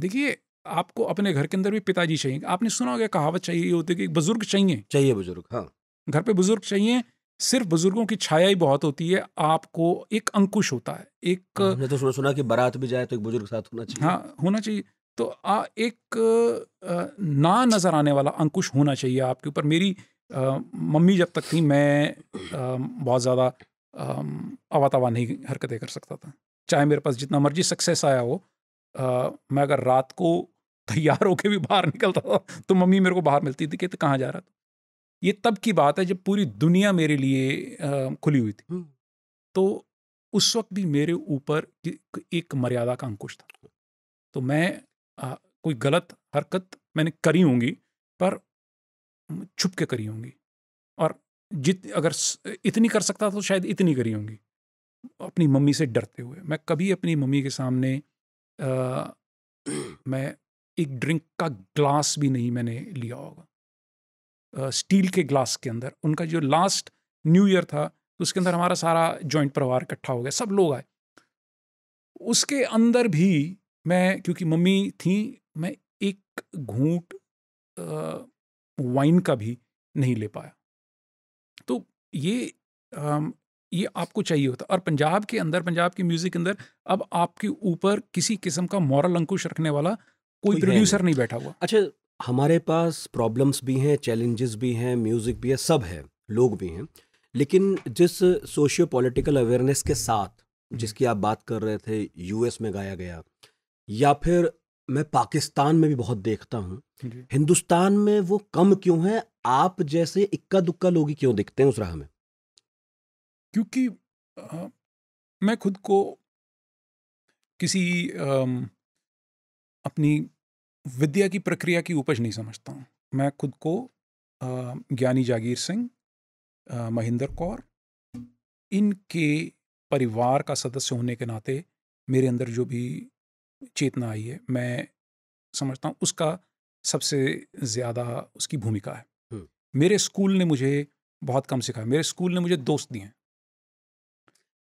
देखिए आपको अपने घर के अंदर भी पिताजी चाहिए आपने सुना होगा कहावत चाहिए होती कि बुजुर्ग चाहिए चाहिए बुजुर्ग हाँ घर पे बुजुर्ग चाहिए सिर्फ बुजुर्गों की छाया ही बहुत होती है आपको एक अंकुश होता है एक हाँ, हमने तो सुना सुना कि बारात भी जाए तो एक बुजुर्ग साथ होना चाहिए हाँ होना चाहिए तो आ, एक ना नजर आने वाला अंकुश होना चाहिए आपके ऊपर मेरी आ, मम्मी जब तक थी मैं आ, बहुत ज़्यादा आवातावा नहीं हरकतें कर सकता था चाहे मेरे पास जितना मर्जी सक्सेस आया हो आ, मैं अगर रात को तैयार होके भी बाहर निकलता था तो मम्मी मेरे को बाहर मिलती थी कहते कहाँ जा रहा था ये तब की बात है जब पूरी दुनिया मेरे लिए आ, खुली हुई थी तो उस वक्त भी मेरे ऊपर एक मर्यादा का अंकुश था तो मैं आ, कोई गलत हरकत मैंने करी होंगी पर छुप के करी होंगी और जित अगर इतनी कर सकता तो शायद इतनी करी होंगी अपनी मम्मी से डरते हुए मैं कभी अपनी मम्मी के सामने आ, मैं एक ड्रिंक का ग्लास भी नहीं मैंने लिया होगा स्टील के ग्लास के अंदर उनका जो लास्ट न्यू ईयर था तो उसके अंदर हमारा सारा जॉइंट परिवार इकट्ठा हो गया सब लोग आए उसके अंदर भी मैं क्योंकि मम्मी थी मैं एक घूंट वाइन का भी नहीं ले पाया तो ये आ, ये आपको चाहिए होता और पंजाब के अंदर पंजाब के म्यूज़िक के अंदर अब आपके ऊपर किसी किस्म का मॉरल अंकुश रखने वाला कोई प्रोड्यूसर नहीं बैठा हुआ अच्छा हमारे पास प्रॉब्लम्स भी हैं चैलेंजेस भी हैं म्यूज़िक भी है सब है लोग भी हैं लेकिन जिस सोशियो पॉलिटिकल अवेयरनेस के साथ हम्म। जिसकी आप बात कर रहे थे यूएस में गाया गया या फिर मैं पाकिस्तान में भी बहुत देखता हूँ हिंदुस्तान में वो कम क्यों है आप जैसे इक्का दुक्का लोग ही क्यों दिखते हैं उस राह में क्योंकि आ, मैं खुद को किसी आ, अपनी विद्या की प्रक्रिया की उपज नहीं समझता हूँ मैं खुद को ज्ञानी जागीर सिंह महेंद्र कौर इनके परिवार का सदस्य होने के नाते मेरे अंदर जो भी चेतना आई है मैं समझता हूँ उसका सबसे ज़्यादा उसकी भूमिका है मेरे स्कूल ने मुझे बहुत कम सिखाया मेरे स्कूल ने मुझे दोस्त दिए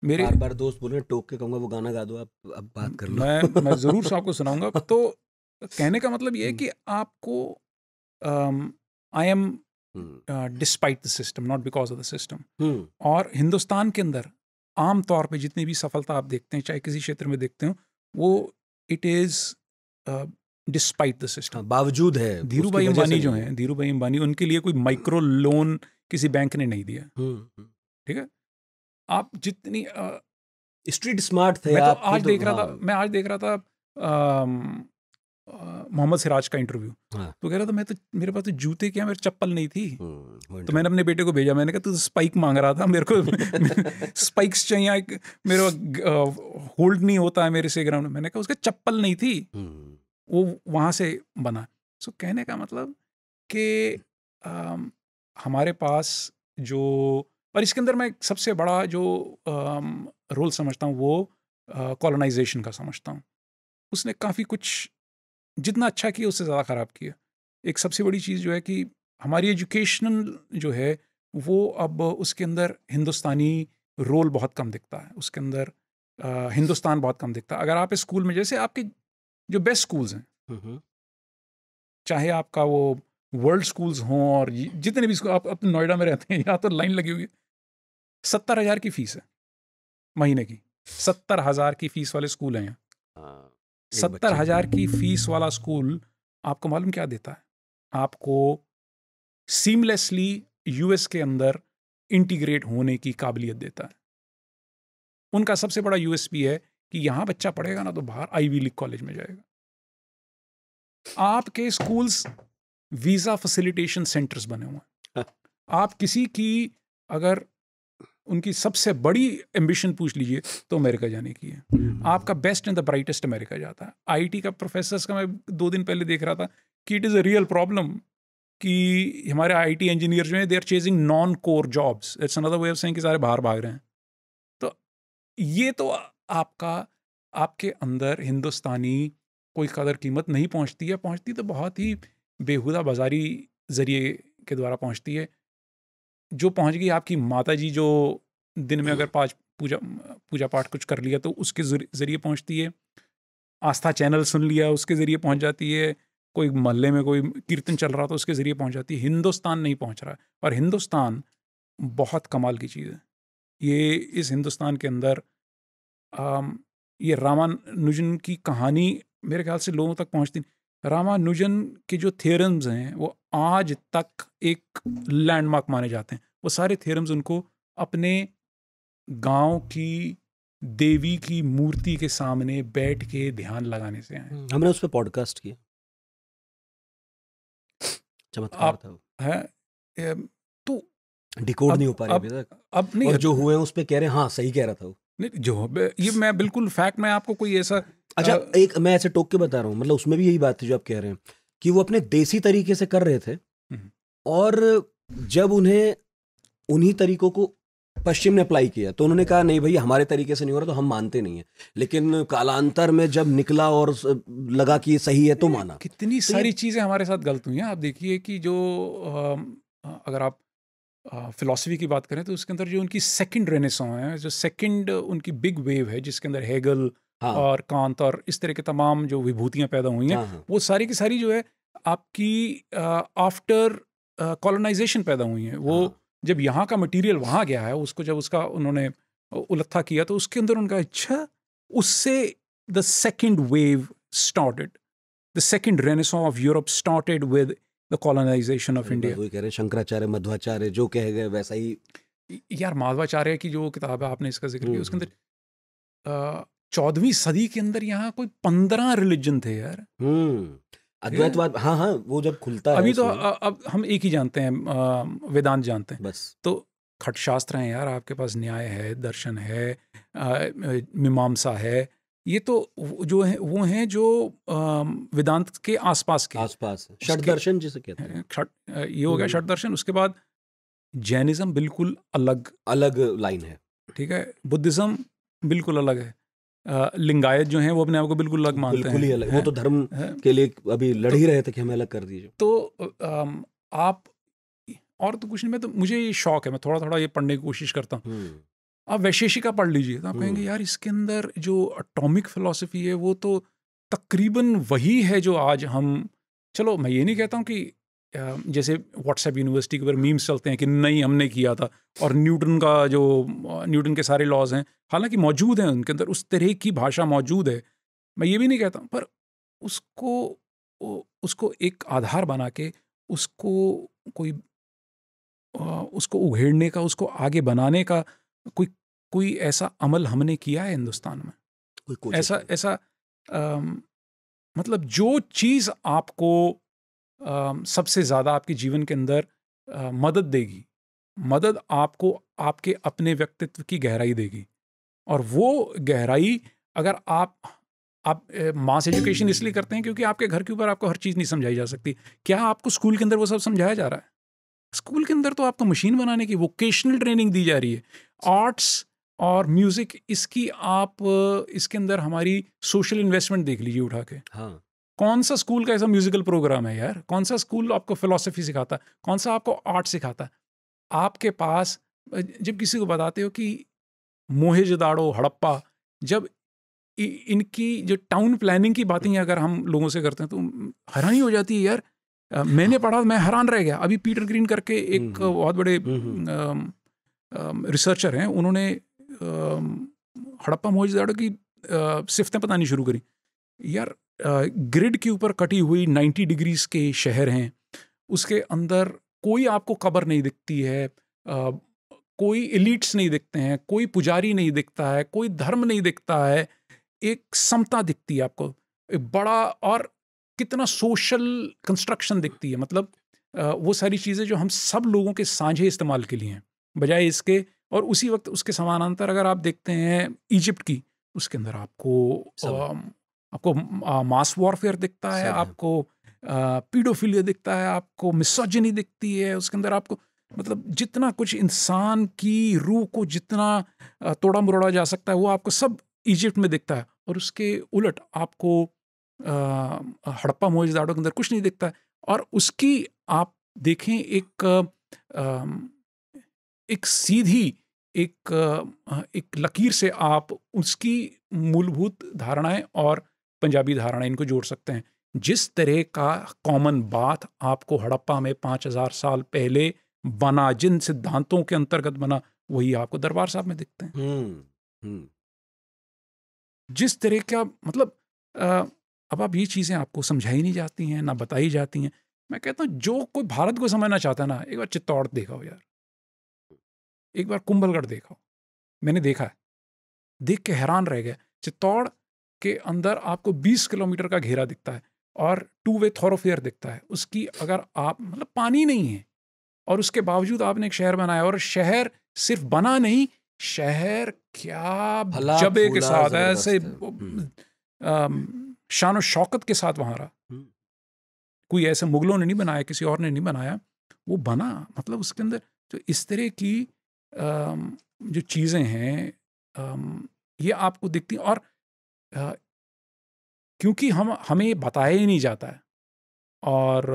मेरे बार बार दोस्त बोले टोक के कहूँगा वो गाना गा दो आप अब बात कर लो मैं मैं ज़रूर से आपको सुनाऊंगा [laughs] तो तो कहने का मतलब ये है कि आपको I am despite the system not because of the system और हिंदुस्तान के अंदर आम तौर पे जितनी भी सफलता आप देखते हैं चाहे किसी क्षेत्र में देखते हो वो it is despite the system बावजूद है धीरू भाई अंबानी जो है धीरू भाई अंबानी उनके लिए कोई माइक्रो लोन किसी बैंक ने नहीं दिया ठीक है आप जितनी स्ट्रीट स्मार्ट थे मैं तो आज तो देख रहा था हाँ। मैं आज देख रहा था मोहम्मद सिराज का इंटरव्यू हाँ। तो कह रहा था मैं तो मेरे पास तो जूते क्या मेरे चप्पल नहीं थी हम्म, तो मैंने अपने बेटे को भेजा मैंने कहा तू तो स्पाइक मांग रहा था मेरे को स्पाइक्स [laughs] चाहिए एक मेरा होल्ड नहीं होता है मेरे से ग्राउंड में मैंने कहा उसका चप्पल नहीं थी हम्म। वो वहाँ से बना सो कहने का मतलब कि हमारे पास जो पर इसके अंदर मैं सबसे बड़ा जो रोल समझता हूँ वो कॉलोनाइजेशन का समझता हूँ उसने काफ़ी कुछ जितना अच्छा किया उससे ज़्यादा ख़राब किया एक सबसे बड़ी चीज़ जो है कि हमारी एजुकेशनल जो है वो अब उसके अंदर हिंदुस्तानी रोल बहुत कम दिखता है उसके अंदर हिंदुस्तान बहुत कम दिखता है अगर आप स्कूल में जैसे आपके जो बेस्ट स्कूल्स हैं चाहे आपका वो वर्ल्ड स्कूल्स हों और जितने भी स्कूल आप अब नोएडा में रहते हैं यहाँ तो लाइन लगी हुई है सत्तर हज़ार की फ़ीस है महीने की सत्तर हज़ार की फ़ीस वाले स्कूल हैं यहाँ हाँ। सत्तर हजार की फीस वाला स्कूल आपको मालूम क्या देता है आपको सीमलेसली यूएस के अंदर इंटीग्रेट होने की काबिलियत देता है उनका सबसे बड़ा यूएसपी है कि यहां बच्चा पढ़ेगा ना तो बाहर आईवी लीग कॉलेज में जाएगा आपके स्कूल्स वीज़ा फैसिलिटेशन सेंटर्स बने हुए हैं हाँ। आप किसी की अगर उनकी सबसे बड़ी एम्बिशन पूछ लीजिए तो अमेरिका जाने की है हम्म। आपका best and the brightest America जाता है आईटी का प्रोफेसर्स का मैं दो दिन पहले देख रहा था कि it is a real problem कि हमारे आईटी इंजीनियर जो हैं they are chasing non core jobs it's another way of saying कि सारे बाहर भाग रहे हैं तो ये तो आपका आपके अंदर हिंदुस्तानी कोई कदर कीमत नहीं पहुंचती है पहुंचती तो बहुत ही बेहुदा बाजारी जरिए के द्वारा पहुंचती है जो पहुंच गई आपकी माता जी जो दिन में अगर पाँच पूजा पूजा पाठ कुछ कर लिया तो उसके ज़रिए पहुंचती है आस्था चैनल सुन लिया उसके ज़रिए पहुंच जाती है कोई मोहल्ले में कोई कीर्तन चल रहा तो उसके ज़रिए पहुंच जाती है हिंदुस्तान नहीं पहुंच रहा और हिंदुस्तान बहुत कमाल की चीज़ है ये इस हिंदुस्तान के अंदर आ, ये रामानुजन की कहानी मेरे ख्याल से लोगों तक पहुँचती नहीं रामानुजन के जो थेरम्स हैं वो आज तक एक लैंडमार्क माने जाते हैं वो सारे थेरम्स उनको अपने गांव की देवी की मूर्ति के सामने बैठ के ध्यान लगाने से आए हम्म, हमने उस पर पॉडकास्ट किया आप है तो डिकोड नहीं हो पा रहा अभी तक अब नहीं और जो हुए उस पर कह रहे हैं हाँ सही कह रहा था वो जो ये मैं बिल्कुल फैक्ट मैं आपको कोई ऐसा अच्छा आ, एक मैं ऐसे टोक के बता रहा हूँ मतलब उसमें भी यही बात थी जो आप कह रहे हैं कि वो अपने देसी तरीके से कर रहे थे हम्म। और जब उन्हें उन्हीं तरीकों को पश्चिम ने अप्लाई किया तो उन्होंने कहा नहीं भैया हमारे तरीके से नहीं हो रहा तो हम मानते नहीं है लेकिन कालांतर में जब निकला और लगा कि ये सही है तो माना कितनी तो सारी चीज़ें हमारे साथ गलत हुई हैं आप देखिए कि जो अगर आप फिलासफी की बात करें तो उसके अंदर जो उनकी सेकेंड रेनेसों है जो सेकेंड उनकी बिग वेव है जिसके अंदर हेगल हाँ। और कांत और इस तरह के तमाम जो विभूतियाँ पैदा हुई हैं हाँ, हाँ। वो सारी की सारी जो है आपकी आफ्टर कॉलोनाइजेशन पैदा हुई हैं वो हाँ। जब यहाँ का मटेरियल वहाँ गया है उसको जब उसका उन्होंने उलथा किया तो उसके अंदर उनका इच्छा उससे the second wave started the second renaissance of Europe started with the colonisation of India वही कह रहे शंकराचार्य मध्वाचार्य जो कह गए वैसा ही यार माधवाचार्य की जो किताब है आपने इसका जिक्र किया उसके हम्म, अंदर हम्म। चौदहवीं सदी के अंदर यहाँ कोई पंद्रह रिलीजन थे यार हम्म, अद्वैतवाद हाँ हाँ वो जब खुलता अभी है तो अब हम एक ही जानते हैं वेदांत जानते हैं बस तो खटशास्त्र हैं यार आपके पास न्याय है दर्शन है मीमांसा है ये तो जो है वो हैं जो वेदांत के आसपास के आसपास षट दर्शन जिसे कहते हैं षट ये हो गया हम्म। षट दर्शन उसके बाद जैनिज्म बिल्कुल अलग अलग लाइन है ठीक है बुद्धिज्म बिल्कुल अलग है लिंगायत जो है वो अपने आप को बिल्कुल अलग मानते बिल्कुल ही अलग है? वो तो धर्म है? के लिए अभी लड़ ही तो, रहे थे कि हमें अलग कर दीजिए तो आप और तो कुछ नहीं मैं तो मुझे ये शौक है मैं थोड़ा थोड़ा ये पढ़ने की कोशिश करता हूँ हम्म। आप वैशेषिका पढ़ लीजिए तो आप हम्म। कहेंगे यार इसके अंदर जो अटोमिक फिलोसफी है वो तो तकरीबन वही है जो आज हम चलो मैं ये नहीं कहता हूँ कि जैसे व्हाट्सएप यूनिवर्सिटी के ऊपर मीम्स चलते हैं कि नहीं हमने किया था और न्यूटन का जो न्यूटन के सारे लॉज हैं हालांकि मौजूद हैं उनके अंदर उस तरह की भाषा मौजूद है मैं ये भी नहीं कहता पर उसको उसको एक आधार बना के उसको कोई उसको उघेड़ने का उसको आगे बनाने का कोई कोई ऐसा अमल हमने किया है हिंदुस्तान में कोई कोई ऐसा ऐसा आ, मतलब जो चीज़ आपको आ, सबसे ज़्यादा आपके जीवन के अंदर आ, मदद देगी मदद आपको आपके अपने व्यक्तित्व की गहराई देगी और वो गहराई अगर आप आप मास एजुकेशन इसलिए करते हैं क्योंकि आपके घर के ऊपर आपको हर चीज़ नहीं समझाई जा सकती क्या आपको स्कूल के अंदर वो सब समझाया जा रहा है स्कूल के अंदर तो आपको मशीन बनाने की वोकेशनल ट्रेनिंग दी जा रही है आर्ट्स और म्यूज़िक इसकी आप इसके अंदर हमारी सोशल इन्वेस्टमेंट देख लीजिए उठा के हाँ कौन सा स्कूल का ऐसा म्यूजिकल प्रोग्राम है यार कौन सा स्कूल आपको फिलोसफी सिखाता है कौन सा आपको आर्ट सिखाता है आपके पास जब किसी को बताते हो कि मोहेजदाड़ो हड़प्पा जब इनकी जो टाउन प्लानिंग की बातें अगर हम लोगों से करते हैं तो हैरानी हो जाती है यार मैंने हाँ। पढ़ा मैं हैरान रह गया अभी पीटर ग्रीन करके एक बहुत बड़े रिसर्चर हैं उन्होंने हड़प्पा मोहजाड़ो की सिफतें बतानी शुरू करी यार ग्रिड के ऊपर कटी हुई 90 डिग्रीज के शहर हैं उसके अंदर कोई आपको कबर नहीं दिखती है आ, कोई इलीट्स नहीं दिखते हैं कोई पुजारी नहीं दिखता है कोई धर्म नहीं दिखता है एक समता दिखती है आपको एक बड़ा और कितना सोशल कंस्ट्रक्शन दिखती है मतलब आ, वो सारी चीज़ें जो हम सब लोगों के साझे इस्तेमाल के लिए हैं बजाय इसके और उसी वक्त उसके समानांतर अगर आप देखते हैं इजिप्ट की उसके अंदर आपको आ, आपको आ, मास वॉरफेयर दिखता है आपको पीडोफिलिया दिखता है आपको मिसोजनी दिखती है उसके अंदर आपको मतलब जितना कुछ इंसान की रूह को जितना तोड़ा मरोड़ा जा सकता है वो आपको सब इजिप्ट में दिखता है और उसके उलट आपको हड़प्पा मोहजाडो के अंदर कुछ नहीं दिखता है और उसकी आप देखें एक आ, एक सीधी एक एक लकीर से आप उसकी मूलभूत धारणाएं और पंजाबी धारणाएं इनको जोड़ सकते हैं जिस तरह का कॉमन बात आपको हड़प्पा में पाँच हज़ार साल पहले बना जिन सिद्धांतों के अंतर्गत बना वही आपको दरबार साहब में दिखते हैं हुँ, हुँ. जिस तरह का मतलब आ, अब आप ये चीज़ें आपको समझाई नहीं जाती हैं ना बताई जाती हैं मैं कहता हूँ जो कोई भारत को समझना चाहता है ना एक बार चित्तौड़ देखा हो यार एक बार कुंभलगढ़ देखा मैंने देखा है देख के हैरान रह गया चित्तौड़ के अंदर आपको 20 किलोमीटर का घेरा दिखता है और टू वे थोरोफेयर दिखता है उसकी अगर आप मतलब पानी नहीं है और उसके बावजूद आपने एक शहर बनाया और शहर सिर्फ बना नहीं शहर क्या जबे के साथ ऐसे हम्म। शान शौकत के साथ वहां रहा हम्म। कोई ऐसे मुगलों ने नहीं बनाया किसी और ने नहीं बनाया वो बना मतलब उसके अंदर जो इस तरह की जो चीज़ें हैं ये आपको दिखती हैं और क्योंकि हम हमें बताया ही नहीं जाता है और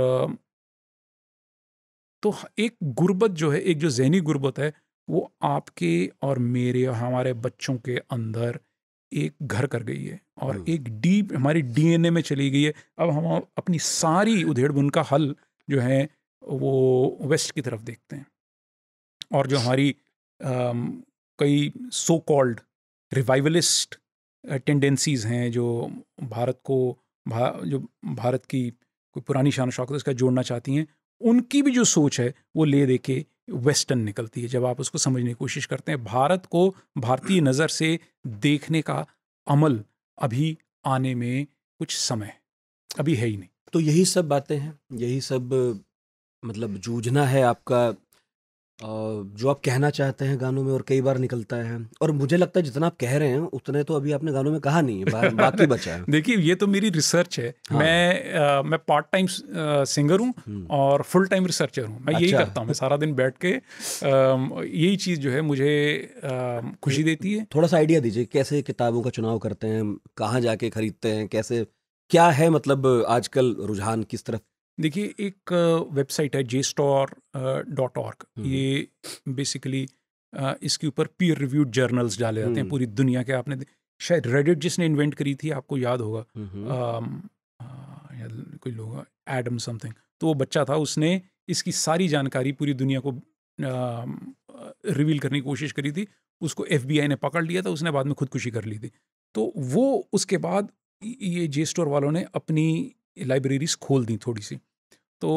तो एक गुर्बत जो है एक जो जहनी गुर्बत है वो आपके और मेरे और हमारे बच्चों के अंदर एक घर कर गई है और एक डीप हमारी डीएनए में चली गई है अब हम अपनी सारी उधेड़ बुन का हल जो है वो वेस्ट की तरफ देखते हैं और जो हमारी कई सो कॉल्ड रिवाइवलिस्ट टेंडेंसीज़ हैं जो भारत को भा, जो भारत की कोई पुरानी शान शौकत इसका जोड़ना चाहती हैं उनकी भी जो सोच है वो ले दे के वेस्टर्न निकलती है जब आप उसको समझने की कोशिश करते हैं भारत को भारतीय नज़र से देखने का अमल अभी आने में कुछ समय अभी है ही नहीं तो यही सब बातें हैं यही सब मतलब जूझना है आपका जो आप कहना चाहते हैं गानों में और कई बार निकलता है और मुझे लगता है जितना आप कह रहे हैं उतने तो अभी आपने गानों में कहा नहीं है बाकी बचा है [laughs] देखिए ये तो मेरी रिसर्च है हाँ मैं आ, मैं पार्ट टाइम सिंगर हूँ हम्म। और फुल टाइम रिसर्चर हूँ मैं यही अच्छा। करता हूँ मैं सारा दिन बैठ के यही चीज़ जो है मुझे आ, खुशी देती है थोड़ा सा आइडिया दीजिए कैसे किताबों का चुनाव करते हैं कहाँ जाके खरीदते हैं कैसे क्या है मतलब आजकल रुझान किस तरफ देखिए एक वेबसाइट है जे स्टॉर डॉट ऑर्ग ये बेसिकली इसके ऊपर पीयर रिव्यूड जर्नल्स डाले जाते हैं हम्म। पूरी दुनिया के आपने शायद रेडिट जिसने इन्वेंट करी थी आपको याद होगा आ, हम्म, हम्म। या कोई लोग एडम समथिंग तो वो बच्चा था उसने इसकी सारी जानकारी पूरी दुनिया को रिवील करने की कोशिश करी थी उसको एफ ने पकड़ लिया था उसने बाद में खुदकुशी कर ली थी तो वो उसके बाद ये जे स्टोर वालों ने अपनी लाइब्रेरीज खोल दी थोड़ी सी तो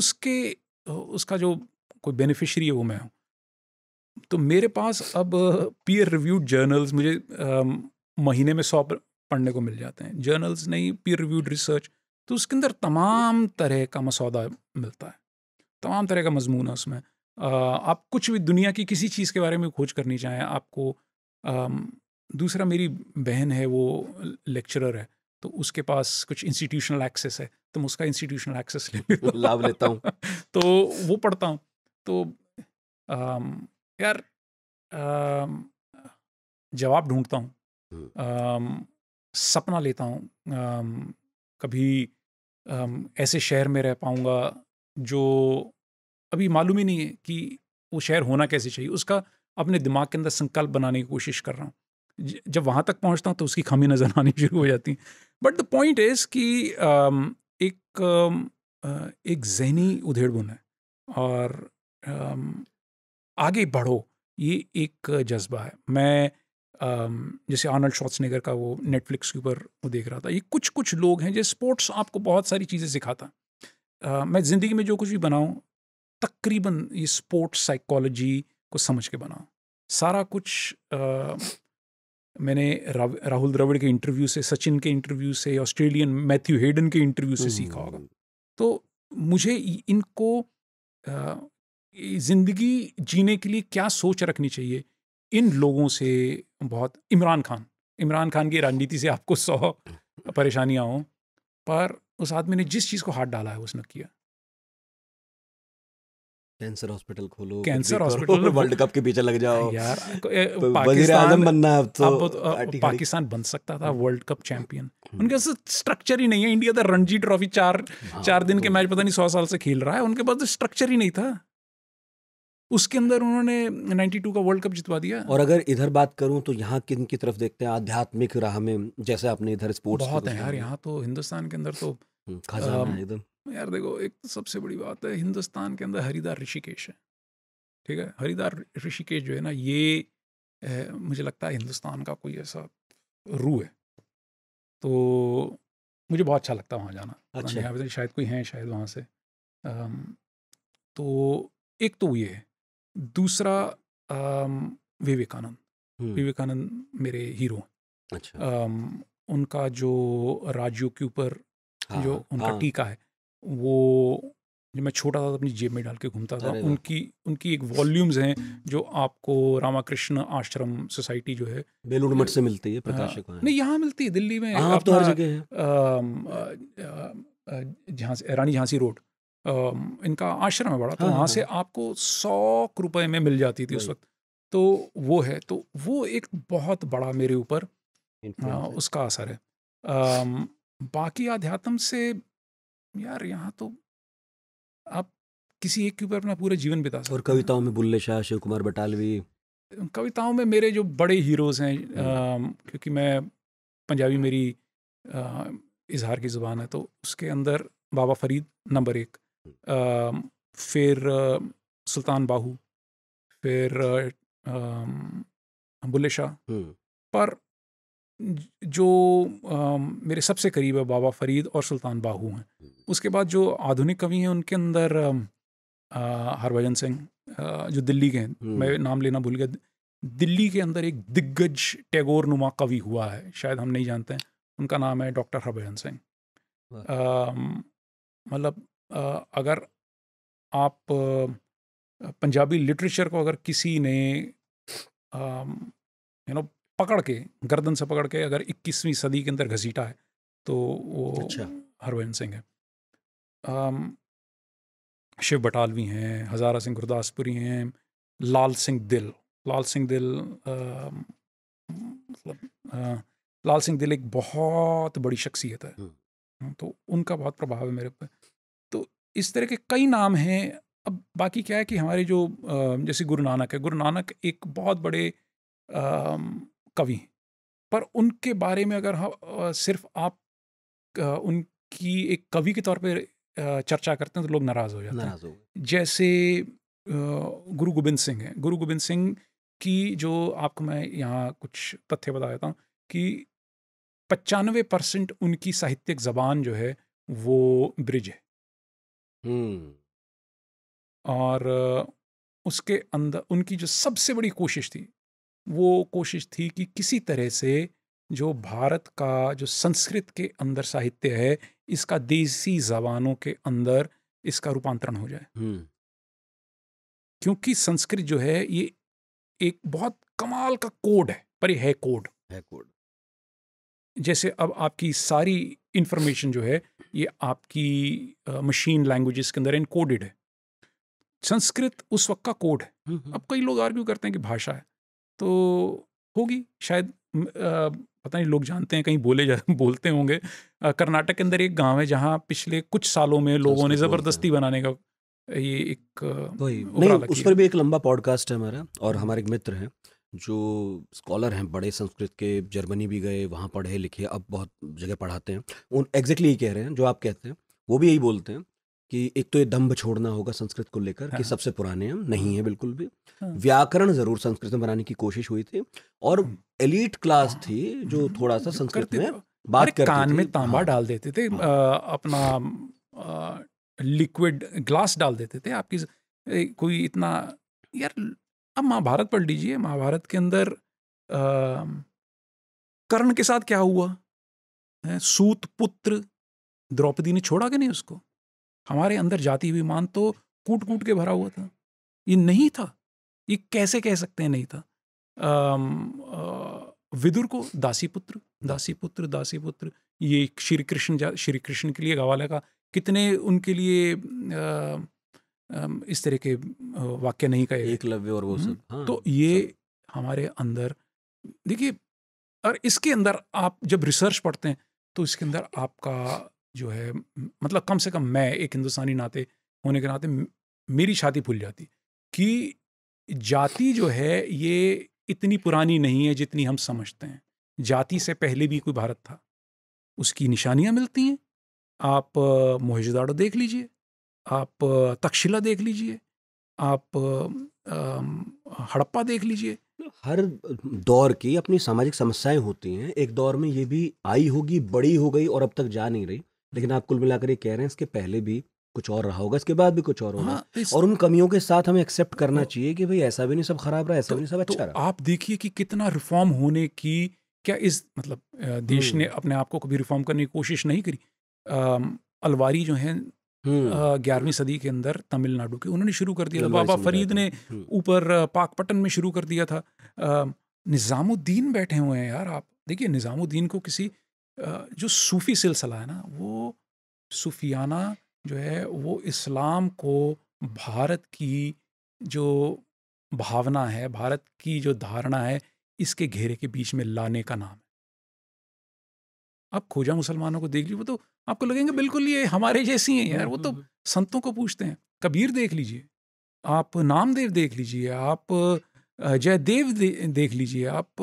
उसके उसका जो कोई बेनिफिशरी है वो मैं हूँ तो मेरे पास अब पीयर रिव्यूड जर्नल्स मुझे आ, महीने में सौ पढ़ने को मिल जाते हैं जर्नल्स नहीं पीयर रिव्यूड रिसर्च तो उसके अंदर तमाम तरह का मसौदा मिलता है तमाम तरह का मजमून है उसमें आप कुछ भी दुनिया की किसी चीज़ के बारे में खोज करनी चाहें आपको आ, दूसरा मेरी बहन है वो लेक्चरर है तो उसके पास कुछ इंस्टीट्यूशनल एक्सेस है तो मैं उसका इंस्टीट्यूशनल एक्सेस ले [laughs] लाभ लेता हूँ [laughs] तो वो पढ़ता हूँ तो आ, यार जवाब ढूंढता हूँ हम्म। सपना लेता हूँ कभी आ, ऐसे शहर में रह पाऊँगा जो अभी मालूम ही नहीं है कि वो शहर होना कैसे चाहिए उसका अपने दिमाग के अंदर संकल्प बनाने की कोशिश कर रहा हूँ जब वहाँ तक पहुँचता हूँ तो उसकी खामी नज़र आनी [laughs] शुरू हो जाती है but the point is um um, एक um, uh, एक जहनी उधेड़ बुन है और um, आगे बढ़ो ये एक जज्बा है मैं जैसे आनल्ड शॉट्सनेगर का वो नेटफ्लिक्स के ऊपर वो देख रहा था ये कुछ कुछ लोग हैं जो स्पोर्ट्स आपको बहुत सारी चीज़ें सिखाता uh, मैं ज़िंदगी में जो कुछ भी बनाऊँ तकरीबन ये स्पोर्ट्स साइकोलॉजी को समझ के बनाऊँ सारा कुछ uh, मैंने राहुल द्रविड़ के इंटरव्यू से सचिन के इंटरव्यू से ऑस्ट्रेलियन मैथ्यू हेडन के इंटरव्यू से सीखा होगा हम्म। तो मुझे इनको ज़िंदगी जीने के लिए क्या सोच रखनी चाहिए इन लोगों से बहुत इमरान खान इमरान खान की राजनीति से आपको सौ [laughs] परेशानियाँ हों पर उस आदमी ने जिस चीज़ को हाथ डाला है उसने किया कैंसर हॉस्पिटल खोलो कैंसर हॉस्पिटल तो [laughs] वर्ल्ड कप के पीछे लग जाओ यार [laughs] तो पाकिस्तान बनना है तो, अब तो पाकिस्तान बन सकता था हम्म। वर्ल्ड कप चैंपियन हम्म। उनके पास स्ट्रक्चर ही नहीं है इंडिया तो रणजी ट्रॉफी चार हाँ, चार दिन तो के मैच पता नहीं सौ साल से खेल रहा है उनके पास तो स्ट्रक्चर ही नहीं था उसके अंदर उन्होंने 92 का वर्ल्ड कप जितवा दिया और अगर इधर बात करूं तो यहाँ किन की तरफ देखते हैं आध्यात्मिक राह में जैसे आपने इधर स्पोर्ट्स बहुत है यार यहाँ तो हिंदुस्तान के अंदर तो हम्म, खजाना एकदम यार देखो एक तो सबसे बड़ी बात है हिंदुस्तान के अंदर हरिदार ऋषिकेश है ठीक है हरिदार ऋषिकेश जो है ना ये ए, मुझे लगता है हिंदुस्तान का कोई ऐसा रू है तो मुझे बहुत अच्छा लगता है वहाँ जाना अच्छा यहाँ पे तो शायद कोई हैं शायद वहाँ से आम, तो एक तो ये है दूसरा विवेकानंद विवेकानंद मेरे हीरो हैं अच्छा उनका जो राज्यों के ऊपर हाँ, जो हाँ। उनका हाँ, टीका है वो जब मैं छोटा था अपनी जेब में डाल के घूमता था उनकी उनकी एक वॉल्यूम्स हैं जो आपको रामाकृष्ण आश्रम सोसाइटी जो है बेलूर मठ से मिलती है प्रकाश हाँ, नहीं यहाँ मिलती है दिल्ली में हाँ, आप तो हर जगह झांसी रानी झांसी रोड इनका आश्रम है बड़ा तो हाँ, वहाँ से आपको सौ रुपये में मिल जाती थी उस वक्त तो वो है तो वो एक बहुत बड़ा मेरे ऊपर उसका असर है बाकी अध्यात्म से यार यहाँ तो आप किसी एक के ऊपर अपना पूरा जीवन बिता सकते और कविताओं में बुल्ले शाह शिव कुमार बटालवी कविताओं में मेरे जो बड़े हीरोज़ हैं आ, क्योंकि मैं पंजाबी मेरी इजहार की ज़ुबान है तो उसके अंदर बाबा फरीद नंबर एक आ, फिर आ, सुल्तान बाहू फिर बुल्ले शाह पर जो आ, मेरे सबसे करीब है बाबा फरीद और सुल्तान बाहू हैं उसके बाद जो आधुनिक कवि हैं उनके अंदर हरभजन सिंह जो दिल्ली के हैं हम्म। मैं नाम लेना भूल गया दिल्ली के अंदर एक दिग्गज टैगोर नुमा कवि हुआ है शायद हम नहीं जानते हैं उनका नाम है डॉक्टर हरभजन सिंह मतलब अगर आप पंजाबी लिटरेचर को अगर किसी ने यू नो पकड़ के गर्दन से पकड़ के अगर 21वीं सदी के अंदर घसीटा है तो वो अच्छा। हरभजन सिंह है शिव बटालवी हैं हज़ारा सिंह गुरदासपुरी हैं लाल सिंह दिल लाल सिंह दिल मतलब लाल सिंह दिल एक बहुत बड़ी शख्सियत है हाँ, तो उनका बहुत प्रभाव है मेरे पे तो इस तरह के कई नाम हैं अब बाकी क्या है कि हमारे जो जैसे गुरु नानक है गुरु नानक एक बहुत बड़े कवि हैं पर उनके बारे में अगर हम सिर्फ आप उनकी एक कवि के तौर पर चर्चा करते हैं तो लोग नाराज़ हो जाते नाराज हैं जैसे गुरु गोबिंद सिंह हैं गुरु गोबिंद सिंह की जो आपको मैं यहाँ कुछ तथ्य बता देता हूँ कि पचानवे परसेंट उनकी साहित्यिक जबान जो है वो ब्रिज है हम्म। और उसके अंदर उनकी जो सबसे बड़ी कोशिश थी वो कोशिश थी कि किसी तरह से जो भारत का जो संस्कृत के अंदर साहित्य है इसका देसी जबानों के अंदर इसका रूपांतरण हो जाए क्योंकि संस्कृत जो है ये एक बहुत कमाल का कोड है पर ये है कोड है कोड जैसे अब आपकी सारी इंफॉर्मेशन जो है ये आपकी मशीन लैंग्वेजेस के अंदर इनकोडेड है संस्कृत उस वक्त का कोड है अब कई लोग आर्ग्यू करते हैं कि भाषा है तो होगी शायद पता नहीं लोग जानते हैं कहीं बोले जा [laughs] बोलते होंगे कर्नाटक के अंदर एक गांव है जहाँ पिछले कुछ सालों में लोगों ने ज़बरदस्ती बनाने का ये एक नहीं उस पर भी एक लंबा पॉडकास्ट है हमारा और हमारे एक मित्र हैं जो स्कॉलर हैं बड़े संस्कृत के जर्मनी भी गए वहाँ पढ़े लिखे अब बहुत जगह पढ़ाते हैं उन एग्जैक्टली exactly यही कह रहे हैं जो आप कहते हैं वो भी यही बोलते हैं कि एक तो ये दम्भ छोड़ना होगा संस्कृत को लेकर हाँ। कि हाँ। सबसे पुराने हम नहीं है बिल्कुल भी हाँ। व्याकरण जरूर संस्कृत में बनाने की कोशिश हुई थी और एलिट हाँ। क्लास थी जो हाँ। थोड़ा सा संस्कृत में बात करते कान में तांबा डाल देते थे अपना लिक्विड ग्लास डाल देते थे आपकी कोई इतना यार अब महाभारत पढ़ लीजिए महाभारत के अंदर कर्ण के साथ क्या हुआ सूत पुत्र द्रौपदी ने छोड़ा कि नहीं उसको हमारे अंदर जाति अभिमान तो कूट कूट के भरा हुआ था ये नहीं था ये कैसे कह सकते हैं नहीं था विदुर को दासी पुत्र दासी पुत्र दासी पुत्र ये श्री कृष्ण श्री कृष्ण के लिए गवाले का कितने उनके लिए आ, इस तरह के वाक्य नहीं कहे एक लव्य और वो हम्म। सब हाँ, तो ये सब। हमारे अंदर देखिए और इसके अंदर आप जब रिसर्च पढ़ते हैं तो इसके अंदर आपका जो है मतलब कम से कम मैं एक हिंदुस्तानी नाते होने के नाते मेरी छाती फूल जाती कि जाति जो है ये इतनी पुरानी नहीं है जितनी हम समझते हैं जाति से पहले भी कोई भारत था उसकी निशानियाँ मिलती हैं आप मोहजदाड़ो देख लीजिए आप तक्षशिला देख लीजिए आप हड़प्पा देख लीजिए मतलब हर दौर की अपनी सामाजिक समस्याएं होती हैं एक दौर में ये भी आई होगी बड़ी हो गई और अब तक जा नहीं रही लेकिन आप कुल मिलाकर ये कह रहे हैं इसके पहले भी कुछ और रहा होगा इसके बाद भी कुछ और होगा हाँ, तो और उन कमियों के साथ हमें एक्सेप्ट करना तो, चाहिए कि भाई ऐसा भी नहीं सब खराब रहा ऐसा तो, भी नहीं सब तो अच्छा तो रहा आप देखिए कि कितना रिफॉर्म होने की क्या इस मतलब देश ने हम्म। अपने आप को कभी रिफॉर्म करने की कोशिश नहीं करी अलवारी जो है हम्म। ग्यारहवीं सदी के अंदर तमिलनाडु के उन्होंने शुरू कर दिया था बाबा फरीद ने हम्म। ऊपर पाकपटन में शुरू कर दिया था निज़ामुद्दीन बैठे हुए हैं यार आप देखिए निज़ामुद्दीन को किसी जो सूफ़ी सिलसिला है ना वो सूफियाना जो है वो इस्लाम को भारत की जो भावना है भारत की जो धारणा है इसके घेरे के बीच में लाने का नाम है आप खोजा मुसलमानों को देख लीजिए वो तो आपको लगेंगे बिल्कुल ये हमारे जैसी हैं यार वो तो संतों को पूछते हैं कबीर देख लीजिए आप नामदेव देख लीजिए आप जयदेव दे, देख लीजिए आप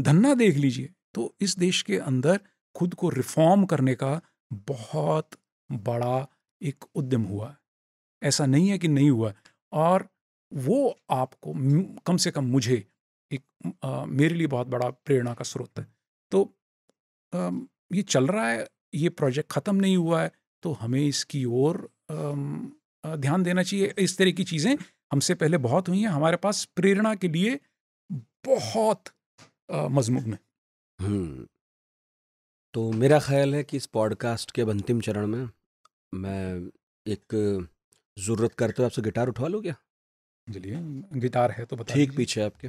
धन्ना देख लीजिए तो इस देश के अंदर खुद को रिफॉर्म करने का बहुत बड़ा एक उद्यम हुआ ऐसा नहीं है कि नहीं हुआ और वो आपको कम से कम मुझे एक आ, मेरे लिए बहुत बड़ा प्रेरणा का स्रोत है तो आ, ये चल रहा है ये प्रोजेक्ट ख़त्म नहीं हुआ है तो हमें इसकी ओर ध्यान देना चाहिए इस तरह की चीज़ें हमसे पहले बहुत हुई हैं हमारे पास प्रेरणा के लिए बहुत मजमून है तो मेरा ख्याल है कि इस पॉडकास्ट के अंतिम चरण में मैं एक ज़रूरत करते हो आपसे गिटार उठवा लो क्या चलिए गिटार है तो ठीक पीछे आपके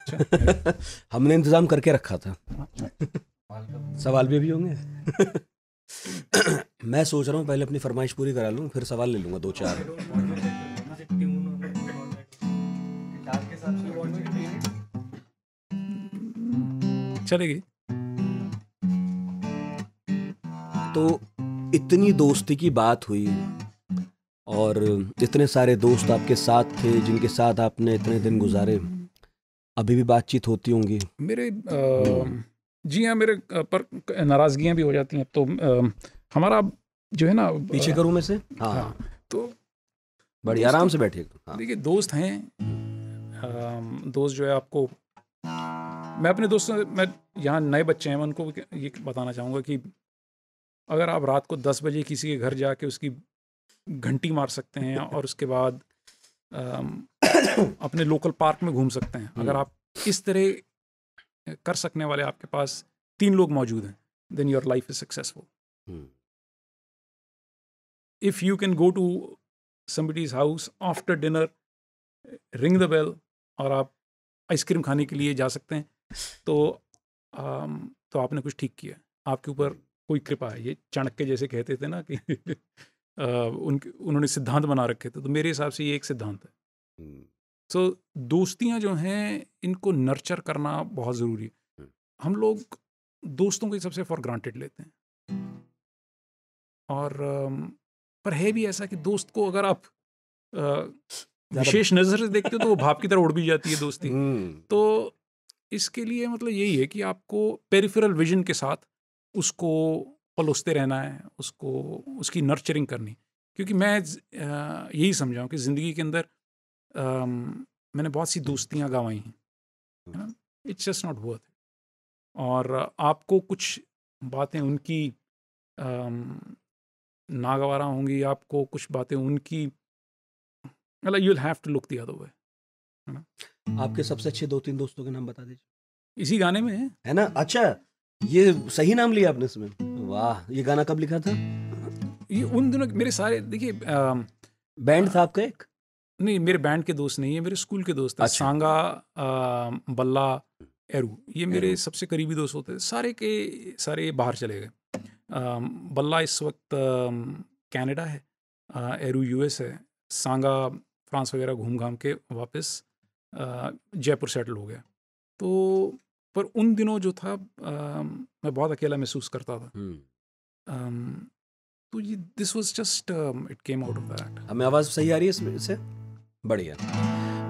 अच्छा। [laughs] हमने इंतज़ाम करके रखा था सवाल भी अभी होंगे [laughs] मैं सोच रहा हूँ पहले अपनी फरमाइश पूरी करा लूँ फिर सवाल ले लूँगा दो चार चलेगी तो इतनी दोस्ती की बात हुई और इतने सारे दोस्त आपके साथ थे जिनके साथ आपने इतने दिन गुजारे अभी भी बातचीत होती होंगी मेरे आ, हम्म। जी हाँ मेरे पर नाराज़गियाँ भी हो जाती हैं तो आ, हमारा जो है ना पीछे करूँ मैं से हाँ, हाँ तो बड़ी आराम से बैठे हाँ। देखिए दोस्त हैं आ, दोस्त जो है आपको मैं अपने दोस्तों मैं यहाँ नए बच्चे हैं मैं उनको ये बताना चाहूँगा कि अगर आप रात को दस बजे किसी के घर जाके उसकी घंटी मार सकते हैं [laughs] और उसके बाद [coughs] अपने लोकल पार्क में घूम सकते हैं अगर हम्म। आप इस तरह कर सकने वाले आपके पास तीन लोग मौजूद हैं then your life is successful if you can go to somebody's house after dinner ring the bell और आप आइसक्रीम खाने के लिए जा सकते हैं तो आ, तो आपने कुछ ठीक किया आपके ऊपर हम्म। कोई कृपा है ये चाणक्य जैसे कहते थे ना कि [laughs] उन उन्होंने सिद्धांत बना रखे थे तो मेरे हिसाब से ये एक सिद्धांत है सो so, दोस्तियाँ जो हैं इनको नर्चर करना बहुत ज़रूरी है हम लोग दोस्तों को सबसे फॉर ग्रांटेड लेते हैं और पर है भी ऐसा कि दोस्त को अगर आप विशेष नज़र से देखते हो तो वो भाप की तरह उड़ भी जाती है दोस्ती [laughs] तो इसके लिए मतलब यही है कि आपको पेरिफेरल विजन के साथ उसको पलोसते रहना है उसको उसकी नर्चरिंग करनी क्योंकि मैं यही समझा कि ज़िंदगी के अंदर मैंने बहुत सी दोस्तियाँ गंवाई हैं है ना इट्स जस्ट नॉट वर्थ और आपको कुछ बातें उनकी नागवारा होंगी आपको कुछ बातें उनकी मतलब यू हैव टू लुक दिया दो है ना आपके सबसे अच्छे दो तीन दोस्तों के नाम बता दीजिए इसी गाने में है है ना अच्छा ये सही नाम लिया आपने इसमें वाह ये गाना कब लिखा था ये उन दिनों मेरे सारे देखिए बैंड था आपका एक नहीं मेरे बैंड के दोस्त नहीं है मेरे स्कूल के दोस्त अच्छा। सांगा बल्ला एरू ये मेरे एरू। सबसे करीबी दोस्त होते थे सारे के सारे बाहर चले गए बल्ला इस वक्त कनाडा है आ, एरू यूएस है सांगा फ्रांस वगैरह घूम घाम के वापस जयपुर सेटल हो गया तो पर उन दिनों जो था आ, मैं बहुत अकेला महसूस करता था hmm. आ, तो ये this was just it came out of that हमें आवाज़ सही आ रही है इसमें बढ़िया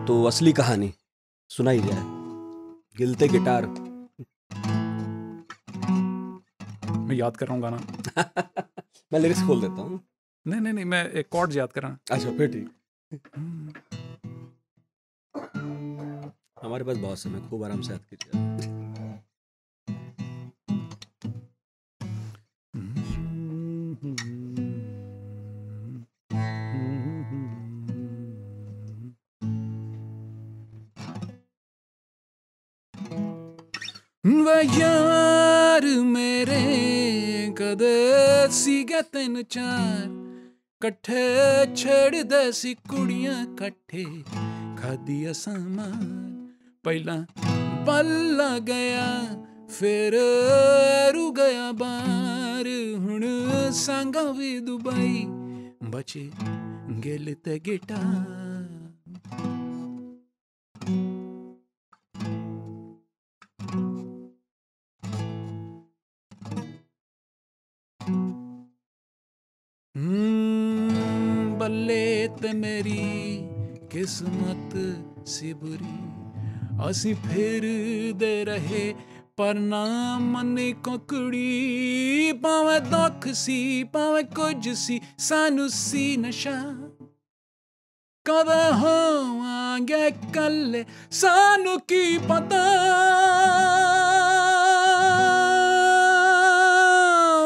तो असली कहानी सुनाई जाए गिलते गिटार मैं याद कर रहा हूँ गाना [laughs] मैं लिरिक्स खोल देता हूँ नहीं नहीं नहीं मैं एक कॉर्ड याद कर रहा अच्छा फिर ठीक हम्म। हमारे पास बहुत समय खूब आराम से याद कीजिए यार मेरे कद सी गए तीन चार कट्ठे छेड़ दे सी कुड़ियां कट्ठे खादी असमान ਪਹਿਲਾਂ ਬੱਲ ਗਿਆ ਫਿਰ ਰੂ ਗਿਆ ਬਾਰ ਹੁਣ ਸੰਗ ਵੀ ਦੁਬਈ ਬਚੇ ਗੇਲ ਤੇ ਗਿਟਾ ਬੱਲੇ ਤੇ ਮੇਰੀ ਕਿਸਮਤ ਸਿਬਰੀ ਅਸੀਂ ਫਿਰਦੇ ਰਹੇ ਪਰ ਨਾ ਮੰਨੇ ਕੁਕੜੀ ਪਾਵੇਂ ਦੁੱਖ ਸੀ ਪਾਵੇਂ ਕੁਝ ਸੀ ਸਾਨੂੰ ਸੀ ਨਸ਼ਾ ਕਦੋਂ ਹੋਵਾਂਗੇ ਕੱਲ ਸਾਨੂੰ ਕੀ ਪਤਾ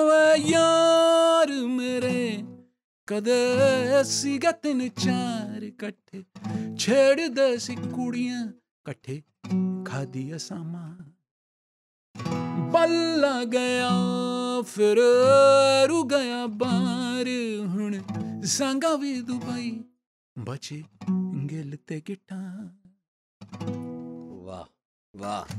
ਵੇ ਯਾਰ ਮੇਰੇ ਕਦੇ ਅਸੀਂ ਗਤਨ ਚਾਰ ਇਕੱਠੇ ਛੇੜਦੇ ਸੀ ਕੁੜੀਆਂ कट्ठे खा दिया सामान बल्ला गया फिर रू गया बार हूं सांगा भी दुबई बचे गिलते गिटा वाह वाह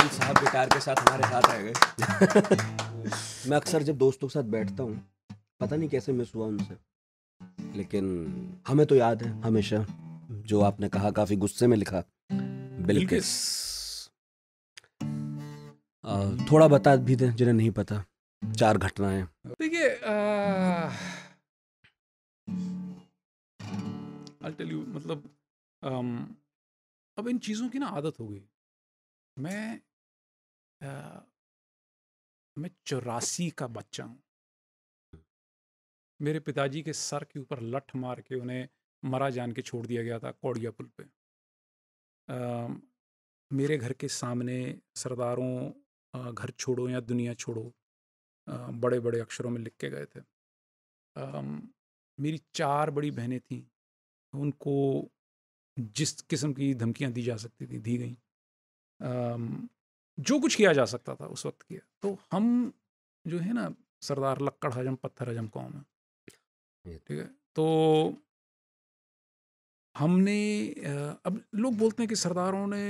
दिल साहब गिटार के साथ हमारे साथ रह गए [laughs] मैं अक्सर जब दोस्तों के साथ बैठता हूँ पता नहीं कैसे मिस हुआ उनसे लेकिन हमें तो याद है हमेशा जो आपने कहा काफी गुस्से में लिखा बिल्किस थोड़ा बता भी दें जिन्हें नहीं पता चार घटनाएं देखिए आई टेल यू मतलब आम, अब इन चीज़ों की ना आदत हो गई मैं आ, मैं चौरासी का बच्चा हूँ मेरे पिताजी के सर के ऊपर लठ मार के उन्हें मरा जान के छोड़ दिया गया था कौड़िया पुल पे आ, मेरे घर के सामने सरदारों घर छोड़ो या दुनिया छोड़ो बड़े बड़े अक्षरों में लिख के गए थे आ, मेरी चार बड़ी बहनें थीं उनको जिस किस्म की धमकियां दी जा सकती थी दी गई जो कुछ किया जा सकता था उस वक्त किया तो हम जो है ना सरदार लक्कड़ हजम पत्थर हजम कौम है तो ठीक है तो हमने अब लोग बोलते हैं कि सरदारों ने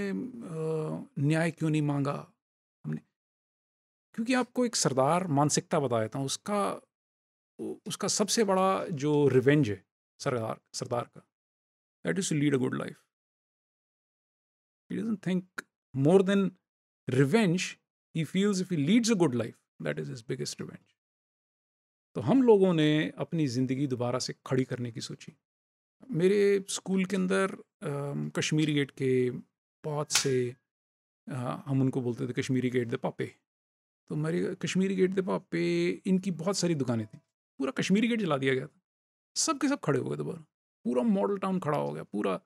न्याय क्यों नहीं मांगा हमने क्योंकि आपको एक सरदार मानसिकता बता देता हूँ उसका उसका सबसे बड़ा जो रिवेंज है सरदार सरदार का that is lead a good life he doesn't think more than revenge he feels if he leads a good life that is is biggest revenge तो हम लोगों ने अपनी ज़िंदगी दोबारा से खड़ी करने की सोची मेरे स्कूल के अंदर कश्मीरी गेट के बहुत से हम उनको बोलते थे कश्मीरी गेट दे पापे तो मेरे कश्मीरी गेट दे पापे इनकी बहुत सारी दुकानें थी पूरा कश्मीरी गेट जला दिया गया था सब के सब खड़े हो गए दोबारा पूरा मॉडल टाउन खड़ा हो गया पूरा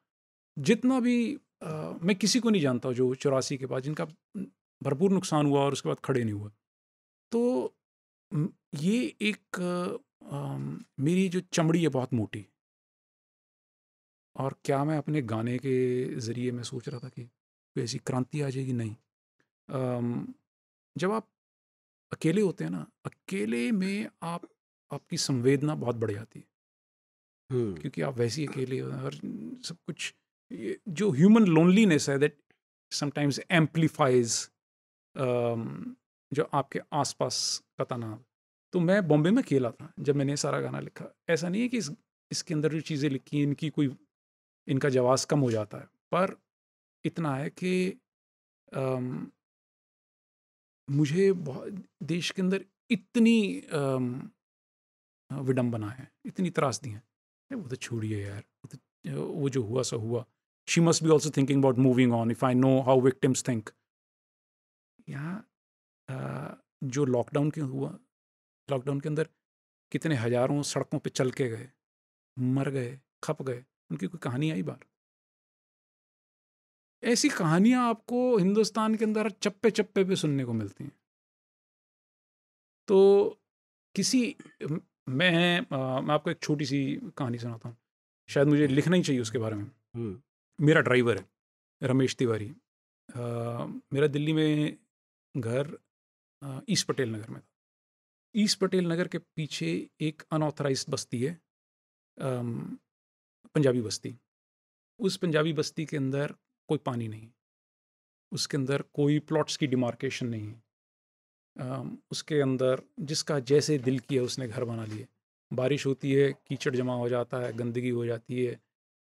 जितना भी आ, मैं किसी को नहीं जानता जो चौरासी के बाद जिनका भरपूर नुकसान हुआ और उसके बाद खड़े नहीं हुआ तो ये एक आ, मेरी जो चमड़ी है बहुत मोटी और क्या मैं अपने गाने के ज़रिए मैं सोच रहा था कि कोई ऐसी क्रांति आ जाएगी नहीं जब आप अकेले होते हैं ना अकेले में आप आपकी संवेदना बहुत बढ़ जाती है क्योंकि आप वैसे ही अकेले हो और सब कुछ जो ह्यूमन लोनलीनेस है दैट समटाइम्स एम्पलीफाइज जो आपके आसपास का तनाव तो मैं बॉम्बे में अकेला था जब मैंने सारा गाना लिखा ऐसा नहीं है कि इस इसके अंदर जो चीज़ें लिखी इनकी कोई इनका जवाब कम हो जाता है पर इतना है कि आम, मुझे देश के अंदर इतनी विडम्बना है इतनी त्रासदी है वो तो छोड़िए यार वो तो, जो हुआ सो हुआ she must be also thinking about moving on if I know how victims think यहाँ जो लॉकडाउन के हुआ लॉकडाउन के अंदर कितने हजारों सड़कों पे चल के गए मर गए खप गए उनकी कोई कहानी आई बार ऐसी कहानियां आपको हिंदुस्तान के अंदर चप्पे चप्पे पे सुनने को मिलती हैं तो किसी मैं आ, मैं आपको एक छोटी सी कहानी सुनाता हूँ शायद मुझे लिखना ही चाहिए उसके बारे में मेरा ड्राइवर है रमेश तिवारी आ, मेरा दिल्ली में घर ईस्ट पटेल नगर में था ईस्ट पटेल नगर के पीछे एक अनऑथराइज बस्ती है पंजाबी बस्ती उस पंजाबी बस्ती के अंदर कोई पानी नहीं उसके अंदर कोई प्लॉट्स की डिमार्केशन नहीं है उसके अंदर जिसका जैसे दिल किया उसने घर बना लिए बारिश होती है कीचड़ जमा हो जाता है गंदगी हो जाती है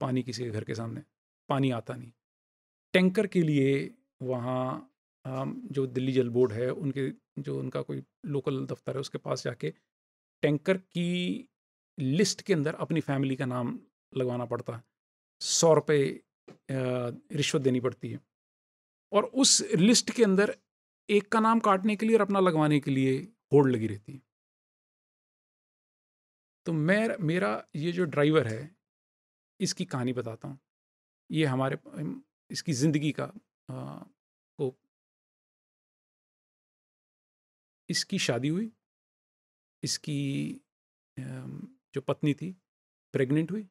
पानी किसी के घर के सामने पानी आता नहीं टैंकर के लिए वहाँ जो दिल्ली जल बोर्ड है उनके जो उनका कोई लोकल दफ्तर है उसके पास जाके टैंकर की लिस्ट के अंदर अपनी फैमिली का नाम लगवाना पड़ता है सौ रुपये रिश्वत देनी पड़ती है और उस लिस्ट के अंदर एक का नाम काटने के लिए और अपना लगवाने के लिए होड़ लगी रहती है तो मैं मेरा ये जो ड्राइवर है इसकी कहानी बताता हूँ ये हमारे इसकी ज़िंदगी का आ, को इसकी शादी हुई इसकी जो पत्नी थी प्रेग्नेंट हुई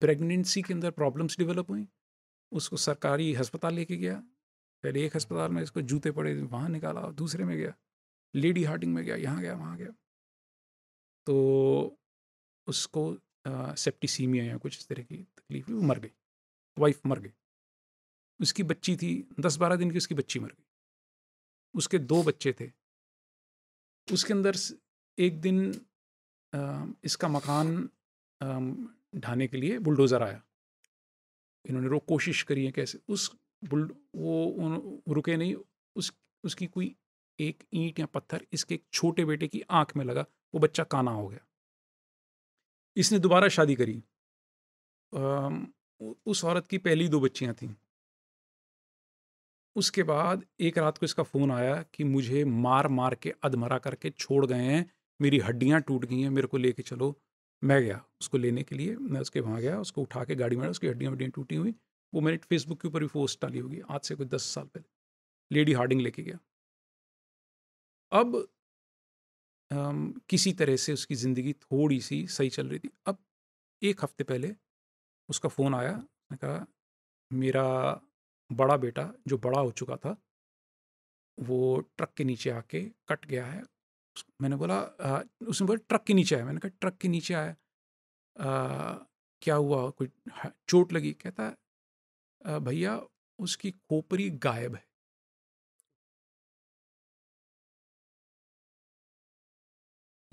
प्रेगनेंसी के अंदर प्रॉब्लम्स डेवलप हुई उसको सरकारी अस्पताल लेके गया पहले एक अस्पताल में इसको जूते पड़े वहाँ निकाला दूसरे में गया लेडी हार्टिंग में गया यहाँ गया वहाँ गया तो उसको सेप्टिसीमिया या कुछ इस तरह की तकलीफ हुई मर गई वाइफ मर गई उसकी बच्ची थी दस बारह दिन की उसकी बच्ची मर गई उसके दो बच्चे थे उसके अंदर एक दिन इसका मकान ढाने के लिए बुलडोज़र आया इन्होंने रोक कोशिश करी है कैसे उस बुल वो उन, रुके नहीं उस उसकी कोई एक ईंट या पत्थर इसके एक छोटे बेटे की आंख में लगा वो बच्चा काना हो गया इसने दोबारा शादी करी आ, उस औरत की पहली दो बच्चियां थीं उसके बाद एक रात को इसका फ़ोन आया कि मुझे मार मार के अधमरा करके छोड़ गए हैं मेरी हड्डियां टूट गई हैं मेरे को लेके चलो मैं गया उसको लेने के लिए मैं उसके वहाँ गया उसको उठा के गाड़ी में उसकी हड्डियाँ वड्डियाँ टूटी हुई वो मैंने फेसबुक के ऊपर भी पोस्ट डाली होगी आज से कोई दस साल पहले लेडी हार्डिंग लेके गया अब आम, किसी तरह से उसकी ज़िंदगी थोड़ी सी सही चल रही थी अब एक हफ्ते पहले उसका फ़ोन आया उसने कहा मेरा बड़ा बेटा जो बड़ा हो चुका था वो ट्रक के नीचे आके कट गया है मैंने बोला उसने बोला ट्रक के नीचे आया मैंने कहा ट्रक के नीचे आया क्या हुआ कोई चोट लगी कहता भैया उसकी खोपरी गायब है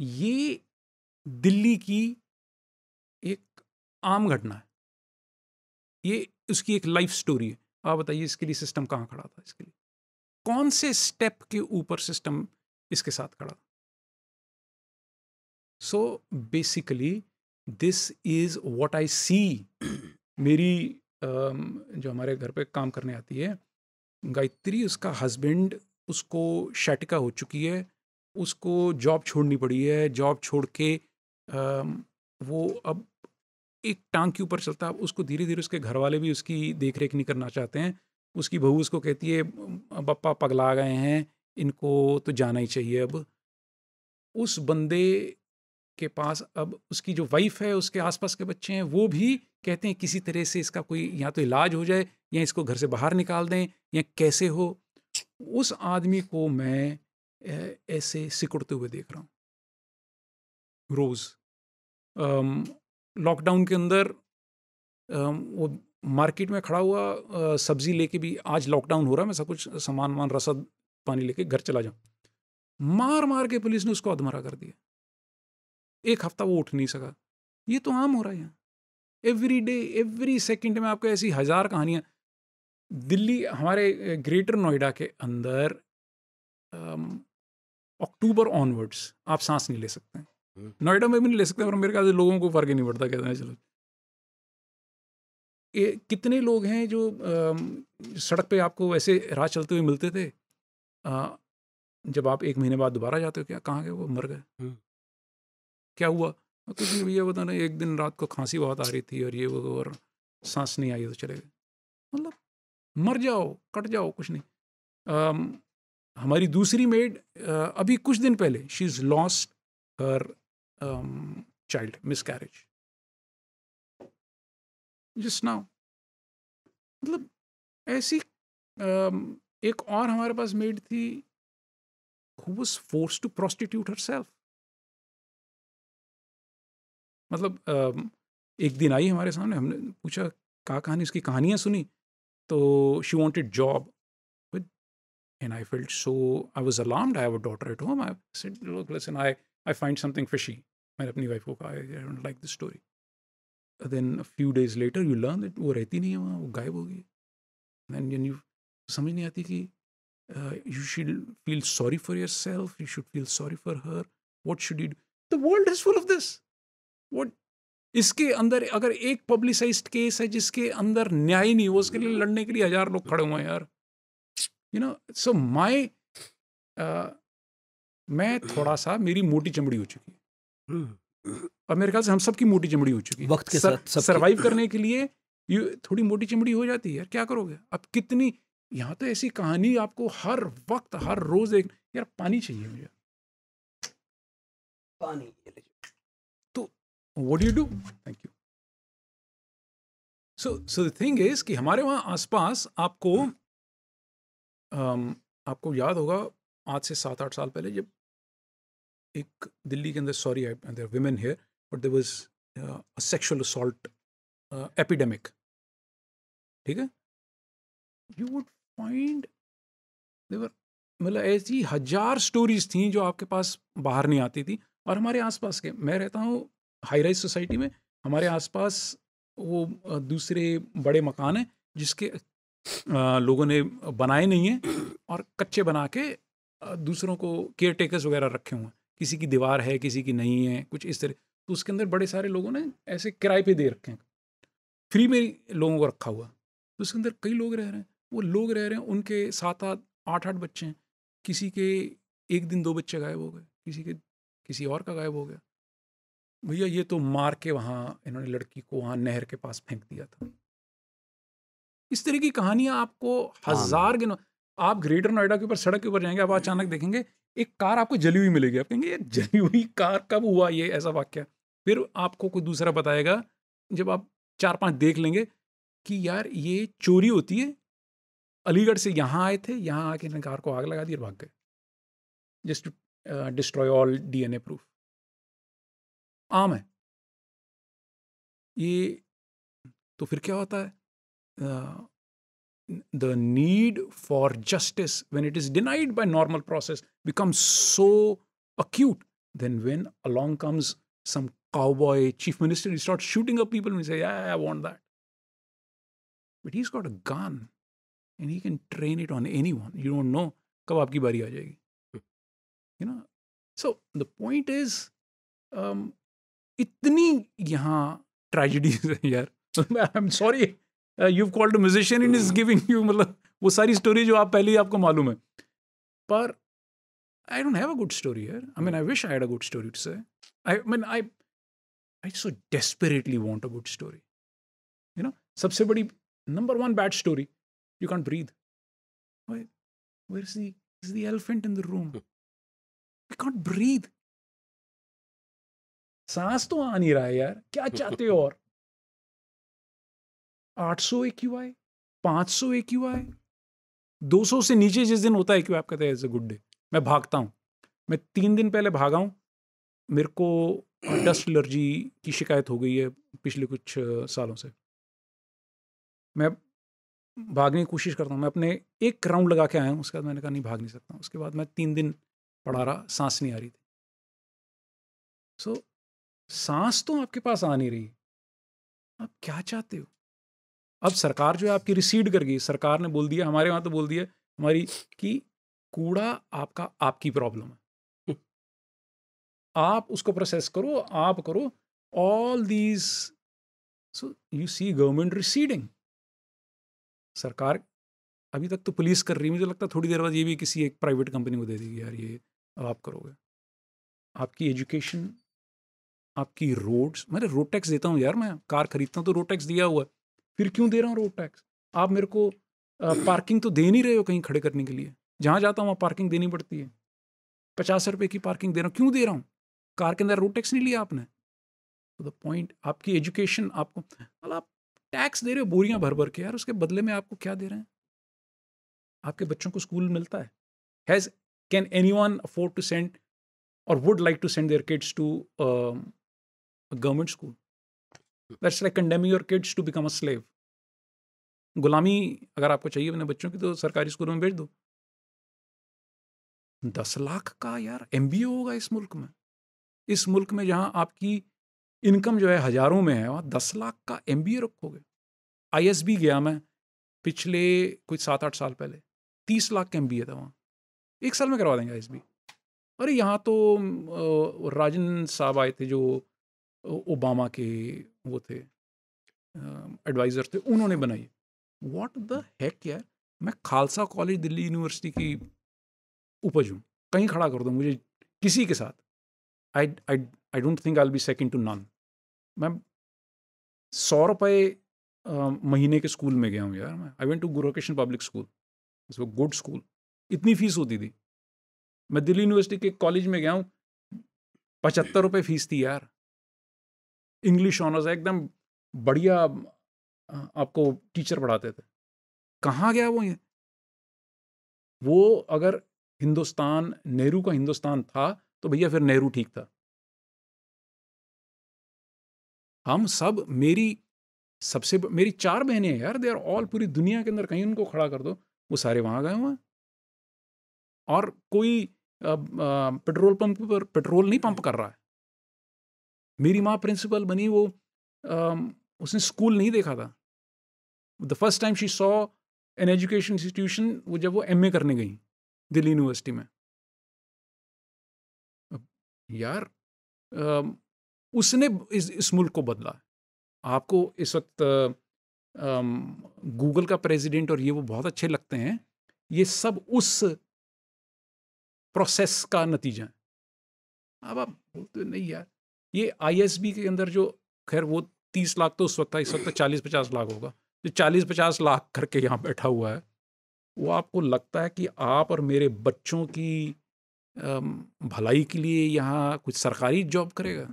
ये दिल्ली की एक आम घटना है ये उसकी एक लाइफ स्टोरी है आप बताइए इसके लिए सिस्टम कहाँ खड़ा था इसके लिए कौन से स्टेप के ऊपर सिस्टम इसके साथ खड़ा था so basically this is what I see मेरी um, जो हमारे घर पे काम करने आती है गायत्री उसका हस्बैंड उसको शैटिका हो चुकी है उसको जॉब छोड़नी पड़ी है जॉब छोड़ के um, वो अब एक टांग के ऊपर चलता है उसको धीरे धीरे उसके घर वाले भी उसकी देख रेख नहीं करना चाहते हैं उसकी बहू उसको कहती है पप्पा पगला गए हैं इनको तो जाना ही चाहिए अब उस बंदे के पास अब उसकी जो वाइफ है उसके आसपास के बच्चे हैं वो भी कहते हैं किसी तरह से इसका कोई या तो इलाज हो जाए या इसको घर से बाहर निकाल दें या कैसे हो उस आदमी को मैं ऐसे सिकुड़ते हुए देख रहा हूँ रोज़ लॉकडाउन के अंदर वो मार्केट में खड़ा हुआ सब्जी लेके भी आज लॉकडाउन हो रहा है मैं सब कुछ सामान वामान रसद पानी लेके घर चला जाऊँ मार मार के पुलिस ने उसको अधमरा कर दिया एक हफ्ता वो उठ नहीं सका ये तो आम हो रहा है यहाँ एवरी डे एवरी सेकेंड में आपको ऐसी हज़ार कहानियाँ दिल्ली हमारे ग्रेटर नोएडा के अंदर अक्टूबर ऑनवर्ड्स आप सांस नहीं ले सकते नोएडा में भी नहीं ले सकते पर मेरे ख्याल से लोगों को फ़र्क ही नहीं पड़ता कहते हैं चलो ये कितने लोग हैं जो आ, सड़क पे आपको ऐसे राह चलते हुए मिलते थे आ, जब आप एक महीने बाद दोबारा जाते हो क्या कहाँ गए वो मर गए क्या हुआ कुछ भैया पता नहीं एक दिन रात को खांसी बहुत आ रही थी और ये वो और सांस नहीं आई तो चले गए मतलब मर जाओ कट जाओ कुछ नहीं um, हमारी दूसरी मेड uh, अभी कुछ दिन पहले she is lost her child miscarriage जिस नाउ मतलब ऐसी um, एक और हमारे पास मेड थी who was force to prostitute herself मतलब एक दिन आई हमारे सामने हमने पूछा कहा कहानी उसकी कहानियाँ सुनी तो she wanted job with I field so I was alarmed I daughter at home I I find something fishy मैंने अपनी वाइफ को कहा like this story then few days later you learn that वो रहती नहीं है वहाँ वो गायब हो गई देन यू समझ नहीं आती कि you should feel sorry for yourself you should feel sorry for her what should you the world is full of this वो इसके अंदर अगर एक पब्लिसाइज केस है जिसके अंदर न्याय नहीं हो उसके लिए लड़ने के लिए हजार लोग खड़े हुए हैं यार यू नो सो माई मैं थोड़ा सा मेरी मोटी चमड़ी हो चुकी है हम्म। और मेरे ख्याल से हम सबकी मोटी चमड़ी हो चुकी है वक्त के सर, साथ सरवाइव करने के लिए ये थोड़ी मोटी चमड़ी हो जाती है यार क्या करोगे अब कितनी यहाँ तो ऐसी कहानी आपको हर वक्त हर रोज एक यार पानी चाहिए मुझे पानी what you do thank you so so so the thing is कि हमारे वहाँ आसपास आपको um, आपको याद होगा आज से सात आठ साल पहले जब एक दिल्ली के अंदर sorry there women here but there was sexual assault epidemic ठीक है यू वुड फाइंड देवर मतलब ऐसी हजार स्टोरीज थी जो आपके पास बाहर नहीं आती थी और हमारे आसपास के मैं रहता हूँ हाई राइज सोसाइटी में हमारे आसपास वो दूसरे बड़े मकान हैं जिसके लोगों ने बनाए नहीं हैं और कच्चे बना के दूसरों को केयर टेकर्स वगैरह रखे हुए हैं किसी की दीवार है किसी की नहीं है कुछ इस तरह तो उसके अंदर बड़े सारे लोगों ने ऐसे किराए पे दे रखे हैं फ्री में लोगों को रखा हुआ तो उसके अंदर कई लोग रह रहे हैं वो लोग रह रहे हैं उनके सात आठ आठ आठ बच्चे हैं किसी के एक दिन दो बच्चे गायब हो गए किसी के किसी और का गायब हो गया भैया ये तो मार के वहाँ इन्होंने लड़की को वहाँ नहर के पास फेंक दिया था इस तरह की कहानियाँ आपको हाँ हजार गिनो आप ग्रेटर नोएडा के ऊपर सड़क के ऊपर जाएंगे आप अचानक देखेंगे एक कार आपको जली हुई मिलेगी आप कहेंगे ये जली हुई कार कब हुआ ये ऐसा वाक्य फिर आपको कोई दूसरा बताएगा जब आप चार पांच देख लेंगे कि यार ये चोरी होती है अलीगढ़ से यहाँ आए थे यहाँ आके इन्होंने कार को आग लगा दी और भाग गए just destroy all DNA proof आम है ये तो फिर क्या होता है the need for justice when it is denied by normal process becomes so acute than when along comes some cowboy chief minister. He starts shooting up people and he says, Yeah, I want that. But he's got a gun and he can train it on anyone. You don't know. कब आपकी बारी आ जाएगी you know so the point is इतनी यहाँ tragedies है यार I am sorry you called musician in is giving you मतलब वो सारी स्टोरी जो आप पहले ही आपको मालूम है पर I don't have a good story यार I mean I wish I had a good story to say I mean I I so desperately want a good story you know सबसे बड़ी number one bad story you can't breathe where is the elephant in the room you can't breathe सांस तो आ नहीं रहा है यार क्या चाहते हो और 800 सौ एक यू आए पांच सौ एक यू आए दो सौ से नीचे जिस दिन होता है आप कहते हैं गुड डे मैं भागता हूं मैं तीन दिन पहले भागा हूं मेरे को डस्ट एलर्जी की शिकायत हो गई है पिछले कुछ सालों से मैं भागने की कोशिश करता हूँ मैं अपने एक राउंड लगा के आया हूँ उसके बाद मैंने कहा नहीं भाग नहीं सकता उसके बाद मैं तीन दिन पढ़ा रहा सांस नहीं आ रही थी सो so, सांस तो आपके पास आ नहीं रही आप क्या चाहते हो अब सरकार जो है आपकी रिसीड कर गई सरकार ने बोल दिया हमारे वहां तो बोल दिया हमारी कि कूड़ा आपका आपकी प्रॉब्लम है आप उसको प्रोसेस करो आप करो all these so you see government receding सरकार अभी तक तो पुलिस कर रही है मुझे लगता है थोड़ी देर बाद ये भी किसी एक प्राइवेट कंपनी को दे देगी यार ये अब आप करोगे आपकी एजुकेशन आपकी रोड्स मेरे रोड टैक्स देता हूँ यार मैं कार खरीदता हूँ तो रोड टैक्स दिया हुआ है फिर क्यों दे रहा हूँ रोड टैक्स आप मेरे को आ, पार्किंग तो दे नहीं रहे हो कहीं खड़े करने के लिए जहाँ जाता हूँ वहाँ पार्किंग देनी पड़ती है पचास रुपये की पार्किंग दे रहा हूँ क्यों दे रहा हूँ कार के अंदर रोड टैक्स नहीं लिया आपने तो द पॉइंट आपकी एजुकेशन आपको मतलब आप टैक्स दे रहे हो बोरियाँ भर भर के यार उसके बदले में आपको क्या दे रहे हैं आपके बच्चों को स्कूल मिलता है has can anyone afford to send और would like to send their kids to government school that's like condemning your kids to become a slave गुलामी अगर आपको चाहिए अपने बच्चों की तो सरकारी स्कूल में भेज दो दस लाख का यार एम होगा इस मुल्क में इस मुल्क में जहाँ आपकी इनकम जो है हज़ारों में है वहाँ दस लाख का एम रखोगे आई गया मैं पिछले कुछ सात आठ साल पहले तीस लाख का एम था वहाँ एक साल में करवा देंगे आई अरे यहाँ तो राजन साहब आए थे जो ओबामा के वो थे एडवाइज़र थे उन्होंने बनाई व्हाट द हैक यार मैं खालसा कॉलेज दिल्ली यूनिवर्सिटी की उपज हूँ कहीं खड़ा कर दो मुझे किसी के साथ I I I don't think I be second to none मैं सौ रुपये महीने के स्कूल में गया हूँ यार मैं आई went to Guru Krishna public school it's good school इतनी फीस होती थी मैं दिल्ली यूनिवर्सिटी के कॉलेज में गया हूँ पचहत्तर रुपये फीस थी यार इंग्लिश ऑनर्स एकदम बढ़िया आपको टीचर पढ़ाते थे कहाँ गया वो ये वो अगर हिंदुस्तान नेहरू का हिंदुस्तान था तो भैया फिर नेहरू ठीक था हम सब मेरी सबसे मेरी चार बहनें हैं यार दे आर ऑल पूरी दुनिया के अंदर कहीं उनको खड़ा कर दो वो सारे वहाँ गए हुए और कोई पेट्रोल पंप पर पेट्रोल नहीं पंप कर रहा है मेरी माँ प्रिंसिपल बनी वो उसने स्कूल नहीं देखा था the first time she saw an education institution वो जब वो एम करने गई दिल्ली यूनिवर्सिटी में यार उसने इस, इस मुल्क को बदला आपको इस वक्त गूगल का प्रेसिडेंट और ये वो बहुत अच्छे लगते हैं ये सब उस प्रोसेस का नतीजा है अब आप बोलते नहीं यार ये आईएसबी के अंदर जो खैर वो तीस लाख तो उस वक्त था इस वक्त तो चालीस पचास लाख होगा जो तो चालीस पचास लाख करके यहाँ बैठा हुआ है वो आपको लगता है कि आप और मेरे बच्चों की भलाई के लिए यहाँ कुछ सरकारी जॉब करेगा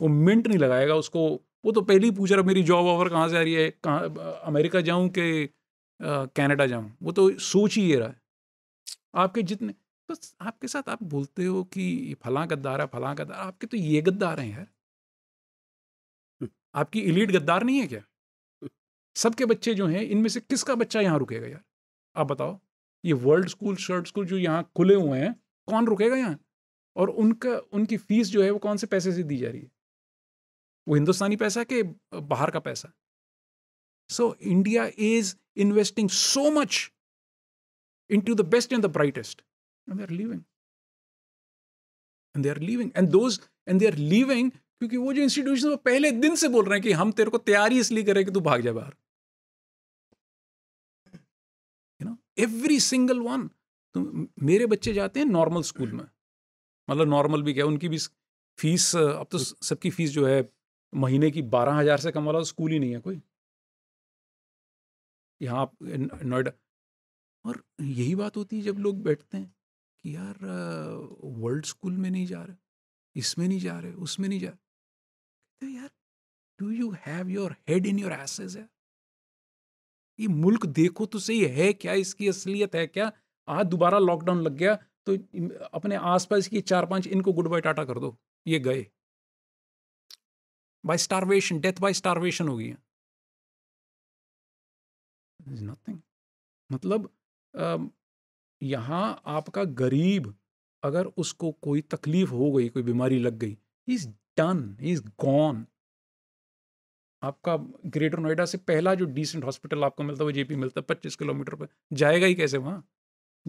वो मिनट नहीं लगाएगा उसको वो तो पहले ही पूछ रहा मेरी जॉब ऑफर कहाँ से आ रही है कहाँ अमेरिका जाऊँ कि कनाडा जाऊँ वो तो सोच ही ये रहा है आपके जितने तो आपके साथ आप बोलते हो कि फला गद्दार है फला गद्दार आपके तो ये गद्दार हैं यार हम्म, आपकी इलीट गद्दार नहीं है क्या हम्म, सबके बच्चे जो हैं इनमें से किसका बच्चा यहाँ रुकेगा यार आप बताओ ये वर्ल्ड स्कूल शर्ट स्कूल जो यहाँ खुले हुए हैं कौन रुकेगा यहाँ और उनका उनकी फीस जो है वो कौन से पैसे से दी जा रही है वो हिंदुस्तानी पैसा के बाहर का पैसा so India is investing so much into the best and the brightest and they leaving and they leaving and those and they leaving क्योंकि वो जो इंस्टीट्यूशन वो पहले दिन से बोल रहे हैं कि हम तेरे को तैयारी इसलिए करें कि तू भाग जा बाहर you know every single one तो मेरे बच्चे जाते हैं नॉर्मल स्कूल में मतलब नॉर्मल भी क्या उनकी भी फीस अब तो सबकी फीस जो है महीने की बारह हजार से कम वाला स्कूल तो ही नहीं है कोई यहाँ नोएडा और यही बात होती है जब लोग बैठते हैं कि यार वर्ल्ड स्कूल में नहीं जा रहे इसमें नहीं जा रहे उसमें नहीं जा रहे यार do you have your head in your asses यार ये मुल्क देखो तो सही है क्या इसकी असलियत है क्या आज दोबारा लॉकडाउन लग गया तो अपने आसपास की चार पांच इनको गुड बाय टाटा कर दो ये गए by starvation death by starvation गई नथिंग मतलब यहाँ आपका गरीब अगर उसको कोई तकलीफ हो गई कोई बीमारी लग गई इज डन इज गॉन आपका ग्रेटर नोएडा से पहला जो डिसेंट हॉस्पिटल आपको मिलता है वो जेपी मिलता है पच्चीस किलोमीटर पर जाएगा ही कैसे वहाँ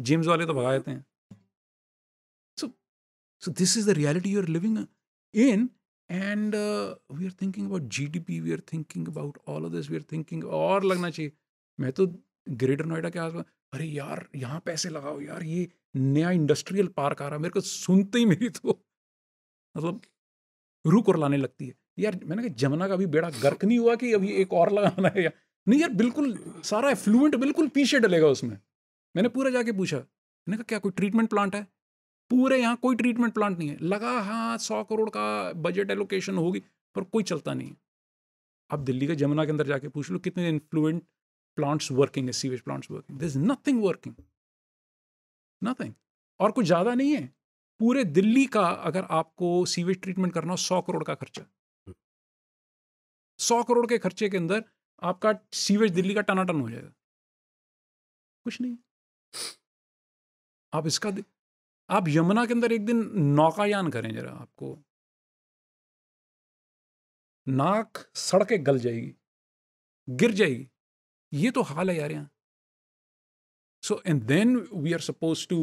जिम्स वाले तो भगा देते हैं so so this is the reality you are living in and we are thinking about G D P we are thinking about all of this we are thinking और लगना चाहिए मैं तो ग्रेटर नोएडा के आसपास अरे यार यहाँ पैसे लगाओ यार ये नया इंडस्ट्रियल पार्क आ रहा मेरे को सुनते ही मेरी तो मतलब रुक और लाने लगती है यार मैंने कहा जमुना का भी बेड़ा गर्क नहीं हुआ कि अभी एक और लगाना है यार नहीं यार बिल्कुल सारा एफ्लुएंट बिल्कुल पीछे डलेगा उसमें मैंने पूरा जाके पूछा मैंने कहा क्या कोई ट्रीटमेंट प्लांट है पूरे यहाँ कोई ट्रीटमेंट प्लांट नहीं है लगा हाँ सौ करोड़ का बजट एलोकेशन होगी पर कोई चलता नहीं है आप दिल्ली के जमुना के अंदर जाके पूछ लो कितने इन्फ्लुएंट प्लांट्स वर्किंग है sewage plants working this nothing working nothing और कुछ ज़्यादा नहीं है पूरे दिल्ली का अगर आपको सीवेज ट्रीटमेंट करना हो सौ करोड़ का खर्चा हम्म। सौ करोड़ के खर्चे के अंदर आपका सीवेज दिल्ली का टनाटन हो जाएगा कुछ नहीं आप इसका आप यमुना के अंदर एक दिन नौकायान करें जरा आपको नाक सड़के गल जाएगी गिर जाएगी ये तो हाल है यार यहाँ so and then we are suppose to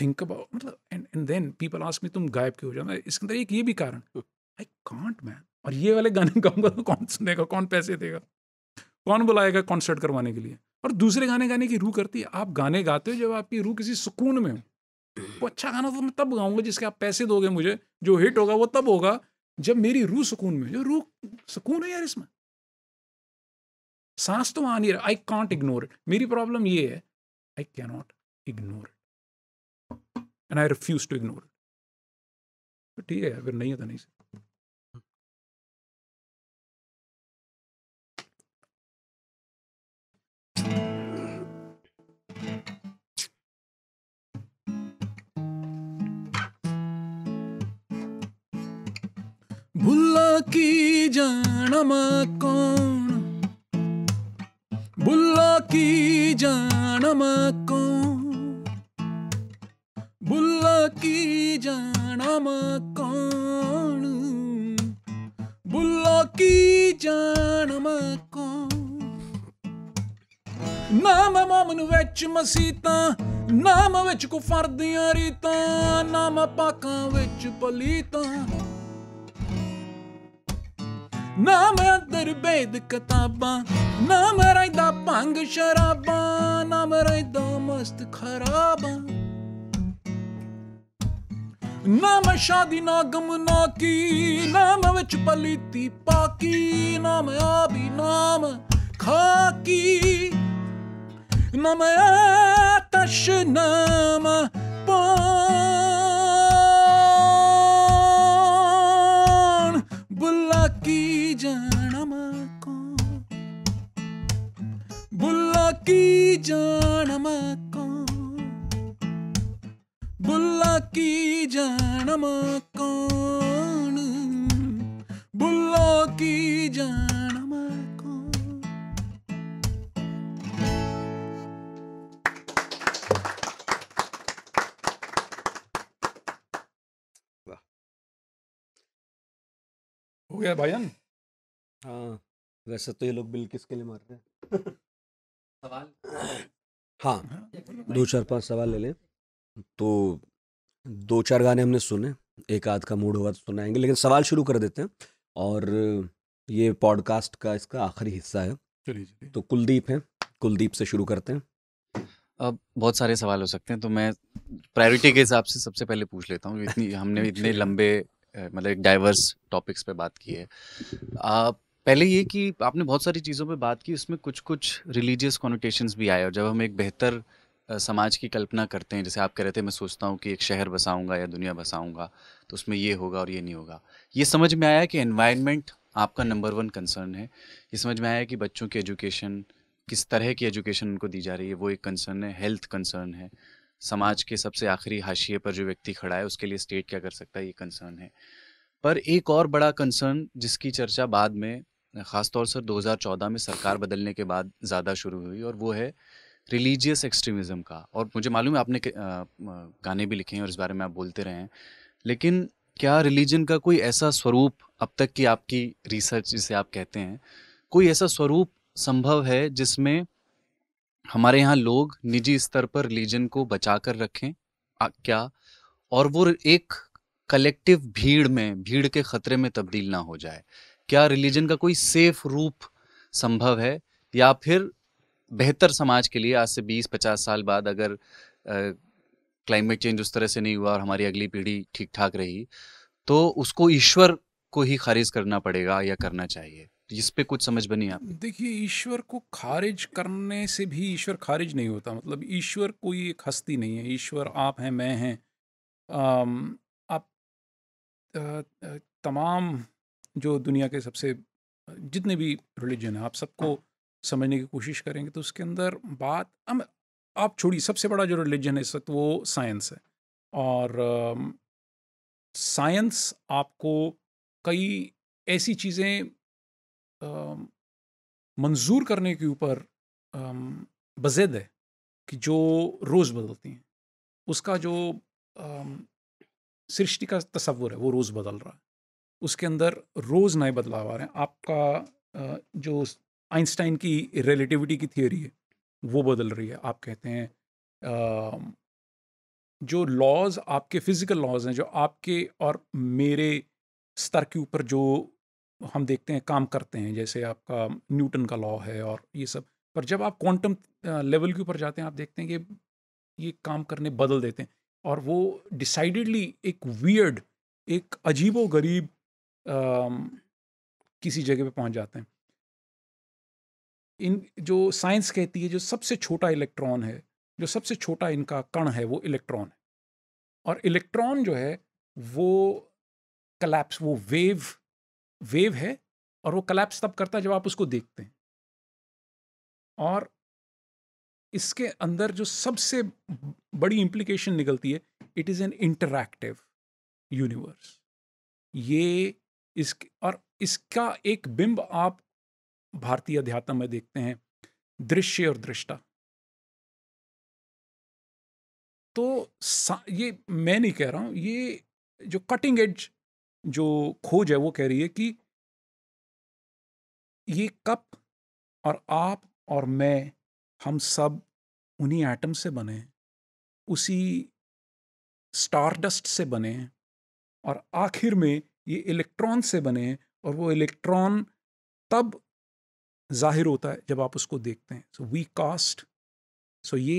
think about मतलब and and then people ask me तुम गायब क्यों हो जाओ इसके अंदर एक ये भी कारण आई कॉन्ट मैन और ये वाले गाने [laughs] गाऊंगा तो कौन सुनेगा कौन पैसे देगा कौन बुलाएगा कॉन्सर्ट करवाने के लिए और दूसरे गाने गाने की रूह करती है आप गाने गाते हो जब आपकी रूह किसी सुकून में हो वो अच्छा गाना तो मैं तब गाऊंगा जिसके आप पैसे दोगे मुझे जो हिट होगा वो तब होगा जब मेरी रूह सुकून में जो रूह सुकून है यार इसमें सांस तो वहां नहीं आई कॉन्ट इग्नोर इट मेरी प्रॉब्लम ये है I cannot ignore it and I refuse to ignore it ठीक है अगर नहीं होता तो नहीं से भुला की जाना माँ कौन ਬੁੱਲਾ ਕੀ जान ਮਕੋ ਬੁੱਲਾ ਕੀ जान ਮਕੋਣ ਬੁੱਲਾ ਕੀ जान ਮਕੋ ਨਾਮ ਮਮਨ ਵਿੱਚ ਮਸੀਤਾਂ ਨਾਮ ਵਿੱਚ ਕੁਫਰ ਦੀਆਂ ਰੀਤਾਂ ਨਾਮ ਪਾਕਾਂ ਵਿੱਚ ਪਲੀਤਾਂ ਨਾ ਮੈਂ ਅੰਦਰ ਬੇਦ ਕਿਤਾਬਾਂ ਨਾ ਮੈਂ ਰਾਇਦਾ ਭੰਗ ਸ਼ਰਾਬਾਂ ਨਾ ਮੈਂ ਰਾਇਦਾ ਮਸਤ ਖਰਾਬਾਂ ਨਾ ਮੈਂ ਸ਼ਾਦੀ ਨਾ ਗਮ ਨਾ ਕੀ ਨਾਮ ਮੈਂ ਵਿੱਚ ਪਲੀਤੀ ਪਾਕੀ ਨਾ ਮੈਂ ਆ ਵੀ ਨਾਮ ਖਾਕੀ ਨਾ ਮੈਂ ਤਸ਼ਨਾਮਾ ਪਾ की जान मको बुल्ला की जान मको बुल्ला की जान मको हो गया भाई हाँ वैसे तो ये लोग बिल किसके लिए मार रहे हैं [laughs] हाँ, हाँ दो चार पांच सवाल ले लें तो दो चार गाने हमने सुने एक आध का मूड होगा तो सुनाएंगे लेकिन सवाल शुरू कर देते हैं और ये पॉडकास्ट का इसका आखिरी हिस्सा है चलिए तो कुलदीप हैं कुलदीप से शुरू करते हैं अब बहुत सारे सवाल हो सकते हैं तो मैं प्रायोरिटी के हिसाब से सबसे पहले पूछ लेता हूँ इतनी हमने [laughs] इतने लंबे मतलब एक डाइवर्स टॉपिक्स पे बात की है आप पहले ये कि आपने बहुत सारी चीज़ों पे बात की उसमें कुछ कुछ रिलीजियस कॉनोटेशंस भी आए और जब हम एक बेहतर समाज की कल्पना करते हैं जैसे आप कह रहे थे मैं सोचता हूँ कि एक शहर बसाऊंगा या दुनिया बसाऊंगा तो उसमें ये होगा और ये नहीं होगा ये समझ में आया कि एनवायरनमेंट आपका नंबर वन कंसर्न है ये समझ में आया कि बच्चों की एजुकेशन किस तरह की एजुकेशन उनको दी जा रही है वो एक कंसर्न है हेल्थ कंसर्न है समाज के सबसे आखिरी हाशिए पर जो व्यक्ति खड़ा है उसके लिए स्टेट क्या कर सकता है ये कंसर्न है पर एक और बड़ा कंसर्न जिसकी चर्चा बाद में ख़ासतौर से 2014 में सरकार बदलने के बाद ज़्यादा शुरू हुई और वो है रिलीजियस एक्सट्रीमिज़म का और मुझे मालूम है आपने गाने भी लिखे हैं और इस बारे में आप बोलते रहे हैं लेकिन क्या रिलीजन का कोई ऐसा स्वरूप अब तक की आपकी रिसर्च जिसे आप कहते हैं कोई ऐसा स्वरूप संभव है जिसमें हमारे यहाँ लोग निजी स्तर पर रिलीजन को बचा कर रखें आ, क्या और वो एक कलेक्टिव भीड़ में भीड़ के खतरे में तब्दील ना हो जाए क्या रिलीजन का कोई सेफ रूप संभव है या फिर बेहतर समाज के लिए आज से 20-50 साल बाद अगर क्लाइमेट चेंज उस तरह से नहीं हुआ और हमारी अगली पीढ़ी ठीक ठाक रही तो उसको ईश्वर को ही खारिज करना पड़ेगा या करना चाहिए इस पे कुछ समझ बनी आप देखिए ईश्वर को खारिज करने से भी ईश्वर खारिज नहीं होता मतलब ईश्वर कोई एक हस्ती नहीं है ईश्वर आप हैं मैं हैं आप तमाम जो दुनिया के सबसे जितने भी रिलीजन है आप सबको हाँ। समझने की कोशिश करेंगे तो उसके अंदर बात हम आप छोड़िए सबसे बड़ा जो रिलीजन है इस वक्त वो साइंस है और साइंस आपको कई ऐसी चीज़ें मंजूर करने के ऊपर बजद है कि जो रोज़ बदलती हैं उसका जो सृष्टि का तस्वुर है वो रोज़ बदल रहा है उसके अंदर रोज़ नए बदलाव आ रहे हैं आपका जो आइंस्टाइन की रिलेटिविटी की थियोरी है वो बदल रही है आप कहते हैं जो लॉज आपके फिज़िकल लॉज हैं जो आपके और मेरे स्तर के ऊपर जो हम देखते हैं काम करते हैं जैसे आपका न्यूटन का लॉ है और ये सब पर जब आप क्वांटम लेवल के ऊपर जाते हैं आप देखते हैं कि ये काम करने बदल देते हैं और वो डिसाइडेडली एक वियर्ड एक अजीबो गरीब किसी जगह पे पहुंच जाते हैं इन जो साइंस कहती है जो सबसे छोटा इलेक्ट्रॉन है जो सबसे छोटा इनका कण है वो इलेक्ट्रॉन है और इलेक्ट्रॉन जो है वो कलैप्स वो वेव वेव है और वो कलैप्स तब करता है जब आप उसको देखते हैं और इसके अंदर जो सबसे बड़ी इम्प्लीकेशन निकलती है it is an interactive universe ये इस और इसका एक बिंब आप भारतीय अध्यात्म में देखते हैं दृश्य और दृष्टा तो ये मैं नहीं कह रहा हूं ये जो कटिंग एज जो खोज है वो कह रही है कि ये कप और आप और मैं हम सब उन्हीं एटम से बने हैं उसी स्टारडस्ट से बने हैं और आखिर में ये इलेक्ट्रॉन से बने हैं और वो इलेक्ट्रॉन तब जाहिर होता है जब आप उसको देखते हैं सो वी कास्ट सो ये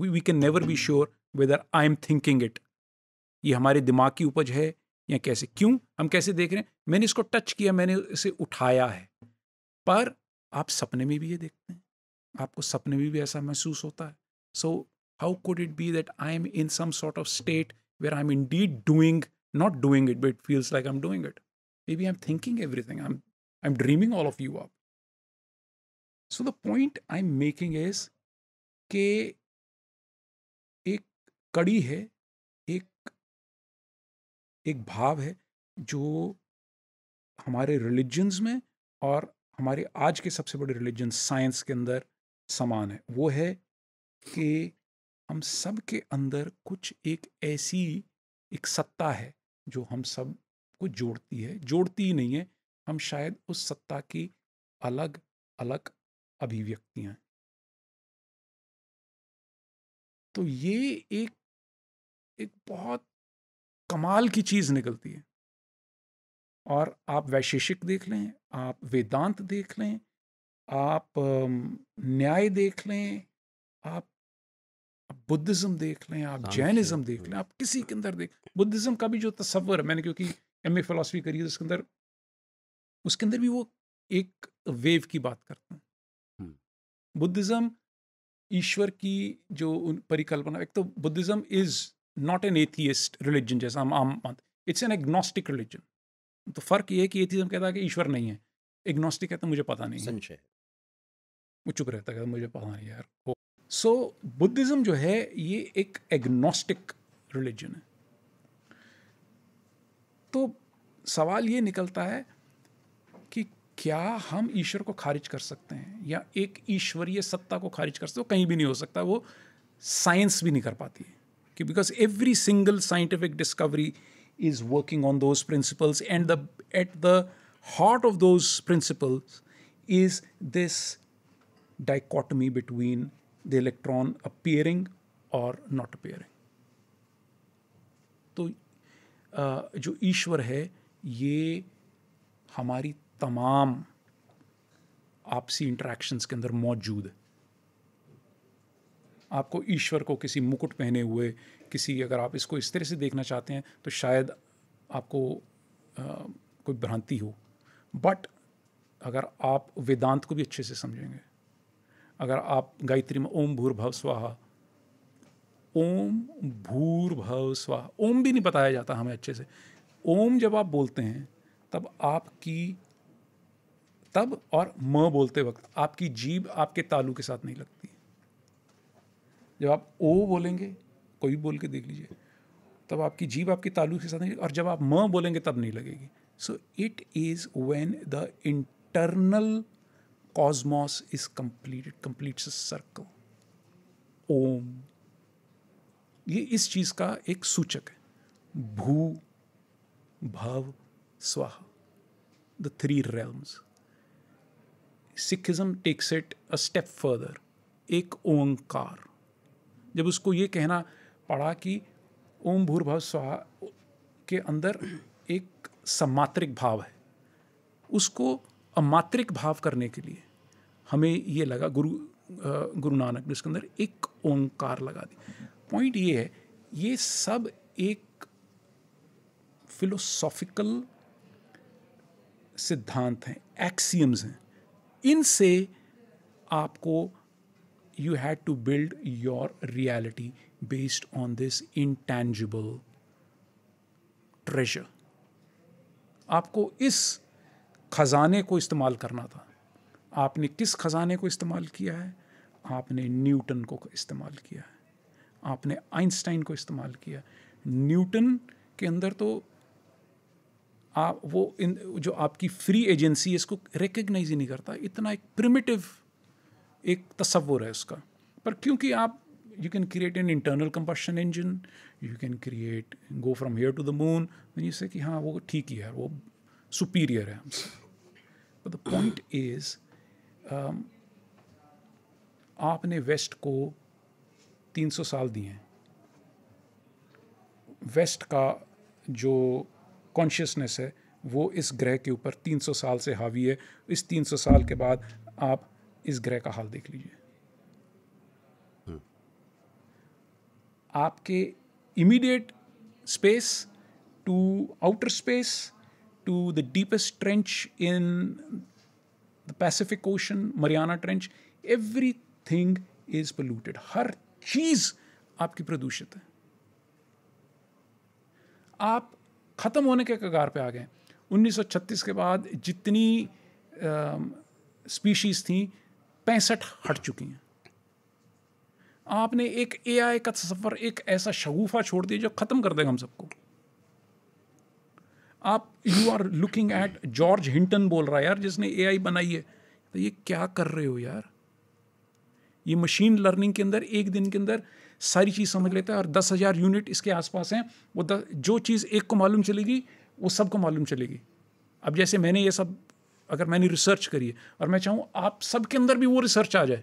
we we can never be sure whether I am thinking it ये हमारे दिमाग की उपज है या कैसे क्यों हम कैसे देख रहे हैं मैंने इसको टच किया मैंने इसे उठाया है पर आप सपने में भी ये देखते हैं आपको सपने में भी ऐसा महसूस होता है so how could it be that I am in some sort of state where I am indeed doing not doing it, but it feels like I'm doing it. Maybe I'm thinking everything. I'm I'm dreaming all of you up. So the point I'm making is के एक कड़ी है एक एक भाव है जो हमारे रिलीजन्स में और हमारे आज के सबसे बड़े रिलीजन साइंस के अंदर समान है वो है कि हम सब के अंदर कुछ एक ऐसी एक सत्ता है जो हम सब को जोड़ती है जोड़ती ही नहीं है हम शायद उस सत्ता की अलग अलग अभिव्यक्तियां तो ये एक एक बहुत कमाल की चीज निकलती है और आप वैशेषिक देख लें आप वेदांत देख लें आप न्याय देख लें आप आप बुद्धिज़्म देख लें आप हाँ जैनिज़्म देख लें आप किसी के अंदर देख बुद्धिज़्म का भी जो तस्वर है मैंने क्योंकि एम ए फ़िलासफ़ी करी है उसके तो अंदर उसके अंदर भी वो एक वेव की बात करते हैं हम्म। बुद्धिज़्म ईश्वर की जो परिकल्पना एक तो Buddhism is not an atheist religion जैसा हम आम मानते इट्स एन एग्नोस्टिक रिलीजन तो फ़र्क ये है कि एथिज़म कहता है कि ईश्वर नहीं है एग्नोस्टिक तो कहता मुझे पता नहीं संशय वो चुप रहता कहता मुझे पता नहीं यार सो so, बुद्धिज़्म जो है ये एक एग्नोस्टिक रिलीजन है तो सवाल ये निकलता है कि क्या हम ईश्वर को खारिज कर सकते हैं या एक ईश्वरीय सत्ता को खारिज कर सकते हो तो कहीं भी नहीं हो सकता वो साइंस भी नहीं कर पाती है कि because every single scientific discovery is working on those principles and the at the heart of those principles is this dichotomy between the electron appearing or not appearing तो जो ईश्वर है ये हमारी तमाम आपसी इंटरेक्शंस के अंदर मौजूद है आपको ईश्वर को किसी मुकुट पहने हुए किसी अगर आप इसको इस तरह से देखना चाहते हैं तो शायद आपको आ, कोई भ्रांति हो बट अगर आप वेदांत को भी अच्छे से समझेंगे अगर आप गायत्री में ओम भूर्भव स्वाहा ओम भूर्भव स्वाहा ओम भी नहीं बताया जाता हमें अच्छे से ओम जब आप बोलते हैं तब आपकी तब और म बोलते वक्त आपकी जीभ आपके तालू के साथ नहीं लगती जब आप ओ बोलेंगे कोई बोल के देख लीजिए तब आपकी जीभ आपके तालू के साथ नहीं और जब आप म बोलेंगे तब नहीं लगेगी so it is when the internal cosmos is complete it completes a circle Om ये इस चीज का एक सूचक है भू भव स्वाहा the three rails Sikhism takes it a step further Ek Onkar जब उसको ये कहना पड़ा कि ओम भूर भव स्वाहा के अंदर एक समात्रिक भाव है उसको अमात्रिक भाव करने के लिए हमें ये लगा गुरु गुरु नानक ने इसके अंदर एक ओंकार लगा दी पॉइंट ये है ये सब एक फिलोसॉफिकल सिद्धांत हैं एक्सियम्स हैं इनसे आपको you had to build your reality based on this intangible treasure आपको इस खजाने को इस्तेमाल करना था आपने किस खजाने को इस्तेमाल किया है आपने न्यूटन को इस्तेमाल किया है आपने आइंस्टाइन को इस्तेमाल किया न्यूटन के अंदर तो आप वो इन जो आपकी फ्री एजेंसी है इसको रिकग्नाइज ही नहीं करता इतना एक प्रिमिटिव एक तस्वुर है उसका पर क्योंकि आप you can create an internal combustion engine you can create go from here to the moon you say कि हाँ वो ठीक ही है वो सुपीरियर है हमसे But the point is, um, आपने वेस्ट को 300 साल दिए हैं वेस्ट का जो कॉन्शियसनेस है वो इस ग्रह के ऊपर 300 साल से हावी है इस 300 साल के बाद आप इस ग्रह का हाल देख लीजिए हम्म। आपके immediate space to outer space to the deepest trench in the Pacific Ocean, Mariana Trench, everything is polluted. हर चीज आपकी प्रदूषित है आप ख़त्म होने के कगार पे आ गए 1936 के बाद जितनी स्पीशीज़ थी पैंसठ हट चुकी हैं आपने एक एआई का सफ़र एक ऐसा शगुफा छोड़ दिया जो ख़त्म कर देगा हम सबको आप you are looking at George Hinton बोल रहा है यार जिसने ए बनाई है तो ये क्या कर रहे हो यार ये मशीन लर्निंग के अंदर एक दिन के अंदर सारी चीज़ समझ लेता है और दस हज़ार यूनिट इसके आसपास हैं वो दस जो चीज़ एक को मालूम चलेगी वो सबको मालूम चलेगी अब जैसे मैंने ये सब अगर मैंने रिसर्च करी है और मैं चाहूँ आप सबके अंदर भी वो रिसर्च आ जाए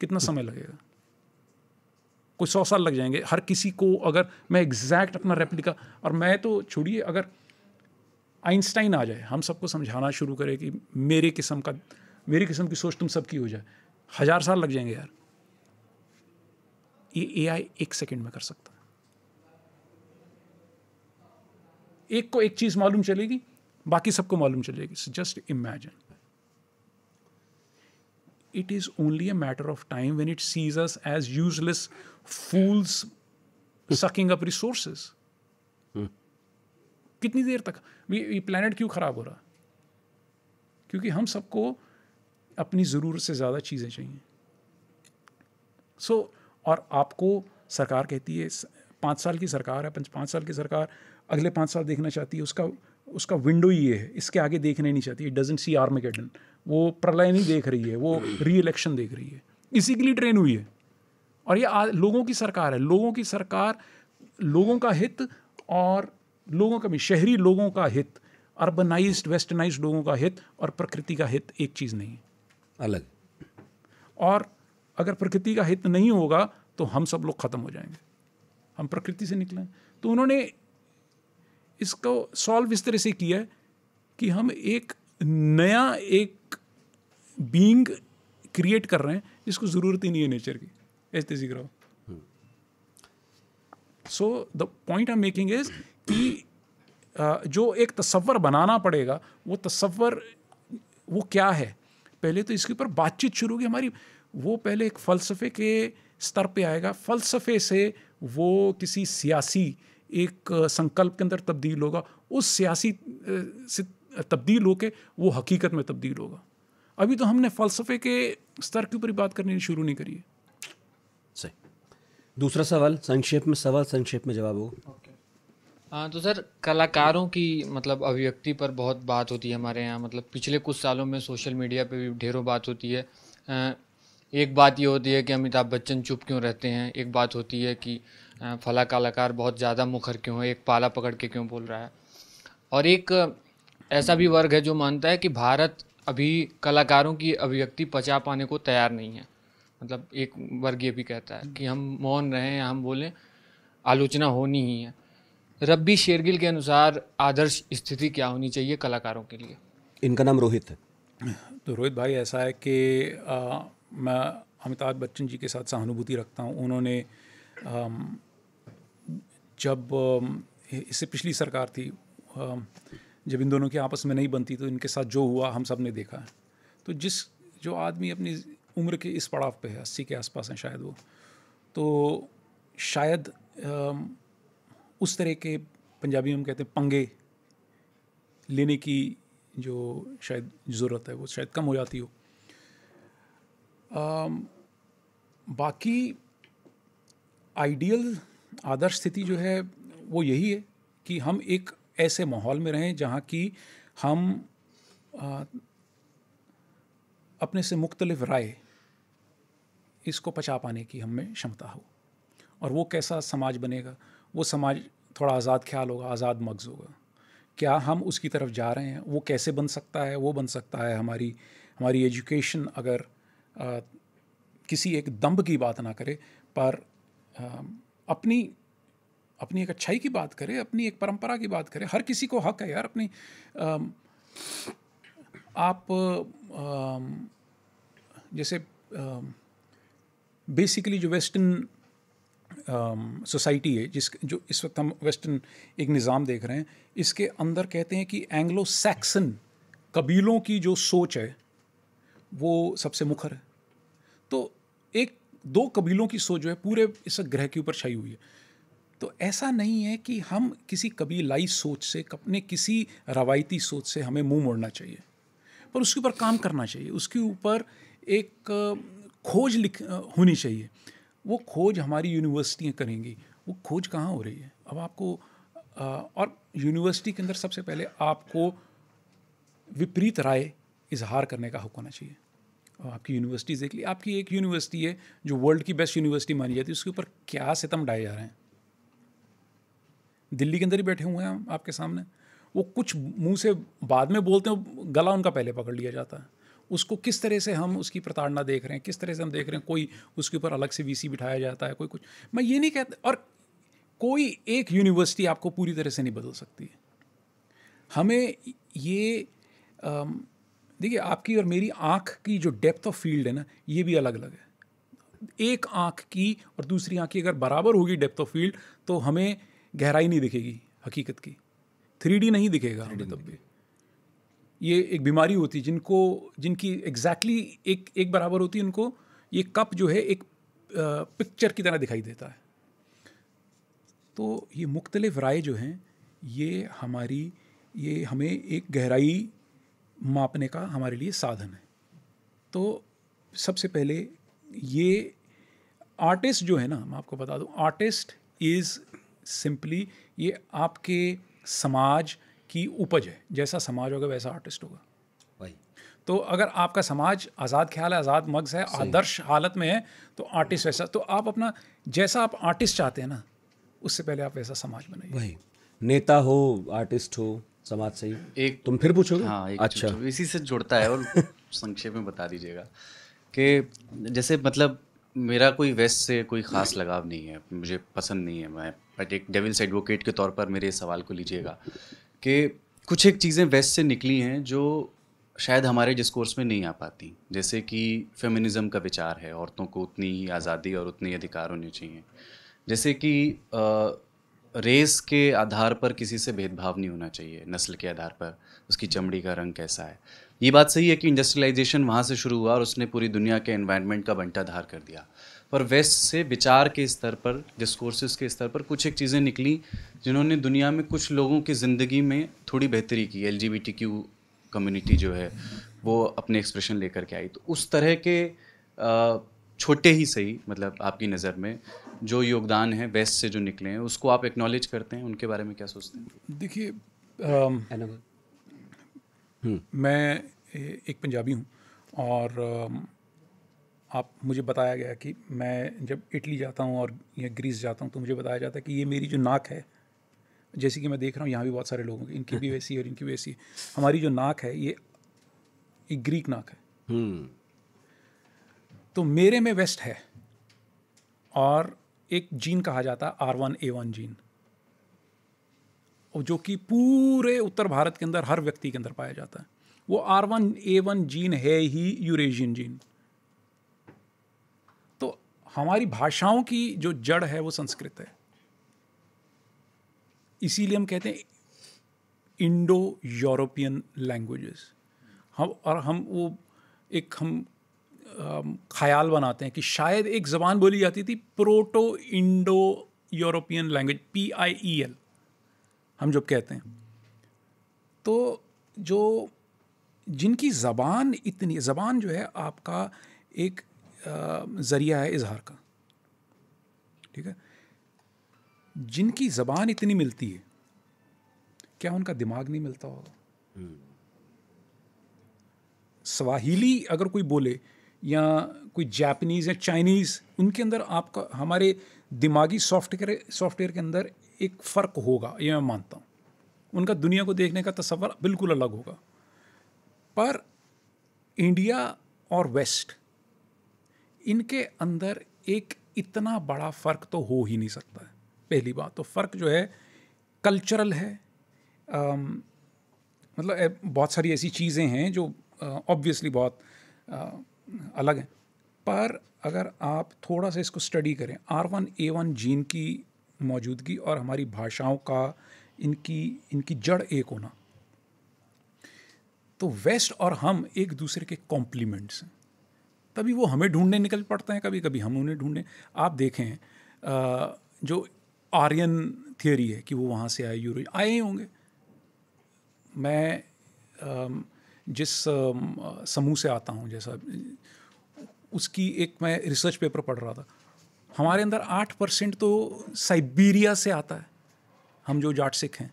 कितना समय लगेगा कोई सौ साल लग जाएंगे हर किसी को अगर मैं एग्जैक्ट अपना रेप्लिका और मैं तो छोड़िए अगर आइंस्टाइन आ जाए हम सबको समझाना शुरू करे कि मेरे किस्म का मेरी किस्म की सोच तुम सबकी हो जाए हज़ार साल लग जाएंगे यार ये एआई एक सेकंड में कर सकता है एक को एक चीज़ मालूम चलेगी बाकी सबको मालूम चलेगी just imagine it is only a matter of time when it sees us as useless fools sucking up resources. कितनी देर तक ये प्लानट क्यों ख़राब हो रहा क्योंकि हम सबको अपनी ज़रूरत से ज़्यादा चीज़ें चाहिए सो so, और आपको सरकार कहती है पाँच साल की सरकार है पाँच साल की सरकार अगले पाँच साल देखना चाहती है उसका उसका विंडो ये है इसके आगे देखने नहीं चाहती डजेंट सी आर्मेगेडन वो प्रलय नहीं देख रही है वो री इलेक्शन देख रही है इसी के लिए ट्रेन हुई है और ये आ, लोगों की सरकार है लोगों की सरकार लोगों का हित और लोगों का भी शहरी लोगों का हित अर्बनाइज वेस्टर्नाइज लोगों का हित और प्रकृति का हित एक चीज़ नहीं है अलग और अगर प्रकृति का हित नहीं होगा तो हम सब लोग ख़त्म हो जाएंगे हम प्रकृति से निकलें तो उन्होंने इसको सॉल्व इस तरह से किया है कि हम एक नया एक बींग क्रिएट कर रहे हैं जिसको ज़रूरत ही नहीं है नेचर की ऐसे तेजी कराओ so the point I making is कि जो एक तस्वर बनाना पड़ेगा वो तस्वर वो क्या है पहले तो इसके ऊपर बातचीत शुरू होगी हमारी वो पहले एक फ़लसफ़े के स्तर पे आएगा फ़लसफ़े से वो किसी सियासी एक संकल्प के अंदर तब्दील होगा उस सियासी से तब्दील होके वो हकीकत में तब्दील होगा अभी तो हमने फ़लसफ़े के स्तर के ऊपर ही बात करनी शुरू नहीं करी है सही दूसरा सवाल संक्षेप में सवाल संक्षेप में जवाब हो okay. हाँ तो सर कलाकारों की मतलब अभिव्यक्ति पर बहुत बात होती है हमारे यहाँ मतलब पिछले कुछ सालों में सोशल मीडिया पे भी ढेरों बात होती है एक बात ये होती है कि अमिताभ बच्चन चुप क्यों रहते हैं एक बात होती है कि फला कलाकार बहुत ज़्यादा मुखर क्यों है एक पाला पकड़ के क्यों बोल रहा है और एक ऐसा भी वर्ग है जो मानता है कि भारत अभी कलाकारों की अभिव्यक्ति पचा पाने को तैयार नहीं है मतलब एक वर्ग ये भी कहता है कि हम मौन रहें हम बोलें आलोचना होनी ही है रब्बी शेरगिल के अनुसार आदर्श स्थिति क्या होनी चाहिए कलाकारों के लिए इनका नाम रोहित है तो रोहित भाई ऐसा है कि आ, मैं अमिताभ बच्चन जी के साथ सहानुभूति रखता हूँ उन्होंने आ, जब इससे पिछली सरकार थी आ, जब इन दोनों की आपस में नहीं बनती तो इनके साथ जो हुआ हम सब ने देखा है तो जिस जो आदमी अपनी उम्र के इस पड़ाव पे है अस्सी के आसपास हैं शायद वो तो शायद आ, उस तरह के पंजाबी हम कहते हैं पंगे लेने की जो शायद ज़रूरत है वो शायद कम हो जाती हो आ, बाकी आइडियल आदर्श स्थिति जो है वो यही है कि हम एक ऐसे माहौल में रहें जहाँ की हम आ, अपने से मुख्तलिफ राय इसको पचा पाने की हमें क्षमता हो और वो कैसा समाज बनेगा वो समाज थोड़ा आज़ाद ख्याल होगा आज़ाद मगज़ होगा क्या हम उसकी तरफ जा रहे हैं वो कैसे बन सकता है वो बन सकता है हमारी हमारी एजुकेशन अगर आ, किसी एक दम्ब की बात ना करे पर आ, अपनी अपनी एक अच्छाई की बात करे अपनी एक परंपरा की बात करे हर किसी को हक है यार अपनी आ, आप आ, जैसे बेसिकली जो वेस्टर्न सोसाइटी um, है जिस जो इस वक्त हम वेस्टर्न एक निज़ाम देख रहे हैं इसके अंदर कहते हैं कि एंग्लो सैक्सन कबीलों की जो सोच है वो सबसे मुखर है तो एक दो कबीलों की सोच जो है पूरे इस ग्रह के ऊपर छाई हुई है तो ऐसा नहीं है कि हम किसी कबीलाई सोच से अपने किसी रवायती सोच से हमें मुंह मोड़ना चाहिए पर उसके ऊपर काम करना चाहिए उसके ऊपर एक खोज लिख होनी चाहिए वो खोज हमारी यूनिवर्सिटियाँ करेंगी वो खोज कहाँ हो रही है अब आपको आ, और यूनिवर्सिटी के अंदर सबसे पहले आपको विपरीत राय इजहार करने का हक होना चाहिए और आपकी यूनिवर्सिटी देख ली आपकी एक यूनिवर्सिटी है जो वर्ल्ड की बेस्ट यूनिवर्सिटी मानी जाती है उसके ऊपर क्या सितम डाए जा रहे हैं दिल्ली के अंदर ही बैठे हुए हैं आपके सामने वो कुछ मुंह से बाद में बोलते हैं गला उनका पहले पकड़ लिया जाता है उसको किस तरह से हम उसकी प्रताड़ना देख रहे हैं किस तरह से हम देख रहे हैं कोई उसके ऊपर अलग से वीसी बिठाया जाता है कोई कुछ मैं ये नहीं कहता और कोई एक यूनिवर्सिटी आपको पूरी तरह से नहीं बदल सकती है हमें ये देखिए आपकी और मेरी आँख की जो डेप्थ ऑफ फील्ड है ना ये भी अलग अलग है एक आँख की और दूसरी आँख की अगर बराबर होगी डेप्थ ऑफ फील्ड तो हमें गहराई नहीं दिखेगी हकीकत की थ्री नहीं दिखेगा हमें तब भी ये एक बीमारी होती है जिनको जिनकी एग्जैक्टली exactly एक एक बराबर होती है उनको ये कप जो है एक पिक्चर की तरह दिखाई देता है तो ये मुख्तलिफ राय जो हैं ये हमारी ये हमें एक गहराई मापने का हमारे लिए साधन है तो सबसे पहले ये आर्टिस्ट जो है ना मैं आपको बता दूं आर्टिस्ट इज़ सिंपली ये आपके समाज की उपज है जैसा समाज होगा वैसा आर्टिस्ट होगा भाई तो अगर आपका समाज आज़ाद ख्याल है आज़ाद मगज है आदर्श हालत में है तो आर्टिस्ट वैसा तो आप अपना जैसा आप आर्टिस्ट चाहते हैं ना उससे पहले आप वैसा समाज बनाइए भाई नेता हो आर्टिस्ट हो समाज सही एक तुम फिर पूछोगे हाँ एक अच्छा इसी से जुड़ता है और [laughs] संक्षेप में बता दीजिएगा कि जैसे मतलब मेरा कोई वेस्ट से कोई ख़ास लगाव नहीं है मुझे पसंद नहीं है मैं बट एक डेविल्स एडवोकेट के तौर पर मेरे सवाल को लीजिएगा कि कुछ एक चीज़ें वेस्ट से निकली हैं जो शायद हमारे डिस्कोर्स में नहीं आ पाती जैसे कि फेमिनिज़म का विचार है औरतों को उतनी ही आज़ादी और उतने ही अधिकार होने चाहिए जैसे कि रेस के आधार पर किसी से भेदभाव नहीं होना चाहिए नस्ल के आधार पर उसकी चमड़ी का रंग कैसा है ये बात सही है कि इंडस्ट्रियलाइजेशन वहाँ से शुरू हुआ और उसने पूरी दुनिया के एनवायरनमेंट का बंटाधार कर दिया पर वेस्ट से विचार के स्तर पर डिस्कोर्सेस के स्तर पर कुछ एक चीज़ें निकली जिन्होंने दुनिया में कुछ लोगों की ज़िंदगी में थोड़ी बेहतरी की एल कम्युनिटी जो है वो अपने एक्सप्रेशन लेकर के आई तो उस तरह के छोटे ही सही मतलब आपकी नज़र में जो योगदान है वेस्ट से जो निकले हैं उसको आप एक्नॉलेज करते हैं उनके बारे में क्या सोचते हैं देखिए मैं एक पंजाबी हूँ और आप मुझे बताया गया कि मैं जब इटली जाता हूँ और या ग्रीस जाता हूँ तो मुझे बताया जाता है कि ये मेरी जो नाक है जैसे कि मैं देख रहा हूँ यहाँ भी बहुत सारे लोगों की इनकी भी [laughs] वैसी और इनकी भी वैसी हमारी जो नाक है ये एक ग्रीक नाक है हम्म। तो मेरे में वेस्ट है और एक जीन कहा जाता है R one A one gene जो कि पूरे उत्तर भारत के अंदर हर व्यक्ति के अंदर पाया जाता है वो R one A one gene है ही यूरेजियन जीन हमारी भाषाओं की जो जड़ है वो संस्कृत है इसीलिए हम कहते हैं इंडो यूरोपियन लैंग्वेजेस हम और हम वो एक हम ख्याल बनाते हैं कि शायद एक ज़बान बोली जाती थी proto Indo European language P I E L हम जब कहते हैं तो जो जिनकी ज़बान इतनी ज़बान जो है आपका एक ज़रिया है इजहार का ठीक है जिनकी ज़बान इतनी मिलती है क्या उनका दिमाग नहीं मिलता होगा स्वाहिली अगर कोई बोले या कोई जापनीज़ या चाइनीज़ उनके अंदर आपका हमारे दिमागी सॉफ्टवेयर सॉफ्टवेयर के अंदर एक फ़र्क होगा ये मैं मानता हूँ उनका दुनिया को देखने का तस्वर बिल्कुल अलग होगा पर इंडिया और वेस्ट इनके अंदर एक इतना बड़ा फ़र्क तो हो ही नहीं सकता है पहली बात तो फ़र्क जो है कल्चरल है आम, मतलब बहुत सारी ऐसी चीज़ें हैं जो ऑब्वियसली बहुत आ, अलग हैं पर अगर आप थोड़ा सा इसको स्टडी करें R one A one gene की मौजूदगी और हमारी भाषाओं का इनकी इनकी जड़ एक होना तो वेस्ट और हम एक दूसरे के कॉम्प्लीमेंट्स हैं तभी वो हमें ढूंढने निकल पड़ते हैं कभी कभी हम उन्हें ढूंढने आप देखें जो आर्यन थियोरी है कि वो वहाँ से आए यूरो आए ही होंगे मैं जिस समूह से आता हूँ जैसा उसकी एक मैं रिसर्च पेपर पढ़ रहा था हमारे अंदर आठ परसेंट तो साइबीरिया से आता है हम जो जाट सिख हैं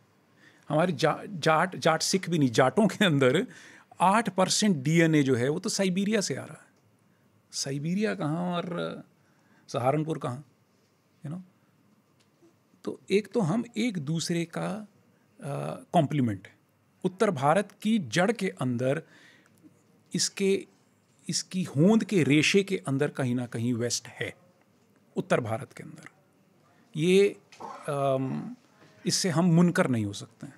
हमारे जा, जाट जाट सिख भी नहीं जाटों के अंदर आठ परसेंट डी जो है वो तो साइबीरिया से आ रहा है साइबीरिया कहाँ और सहारनपुर कहाँ यू नो तो एक तो हम एक दूसरे का कॉम्प्लीमेंट उत्तर भारत की जड़ के अंदर इसके इसकी होंद के रेशे के अंदर कहीं ना कहीं वेस्ट है उत्तर भारत के अंदर ये इससे हम मुनकर नहीं हो सकते हैं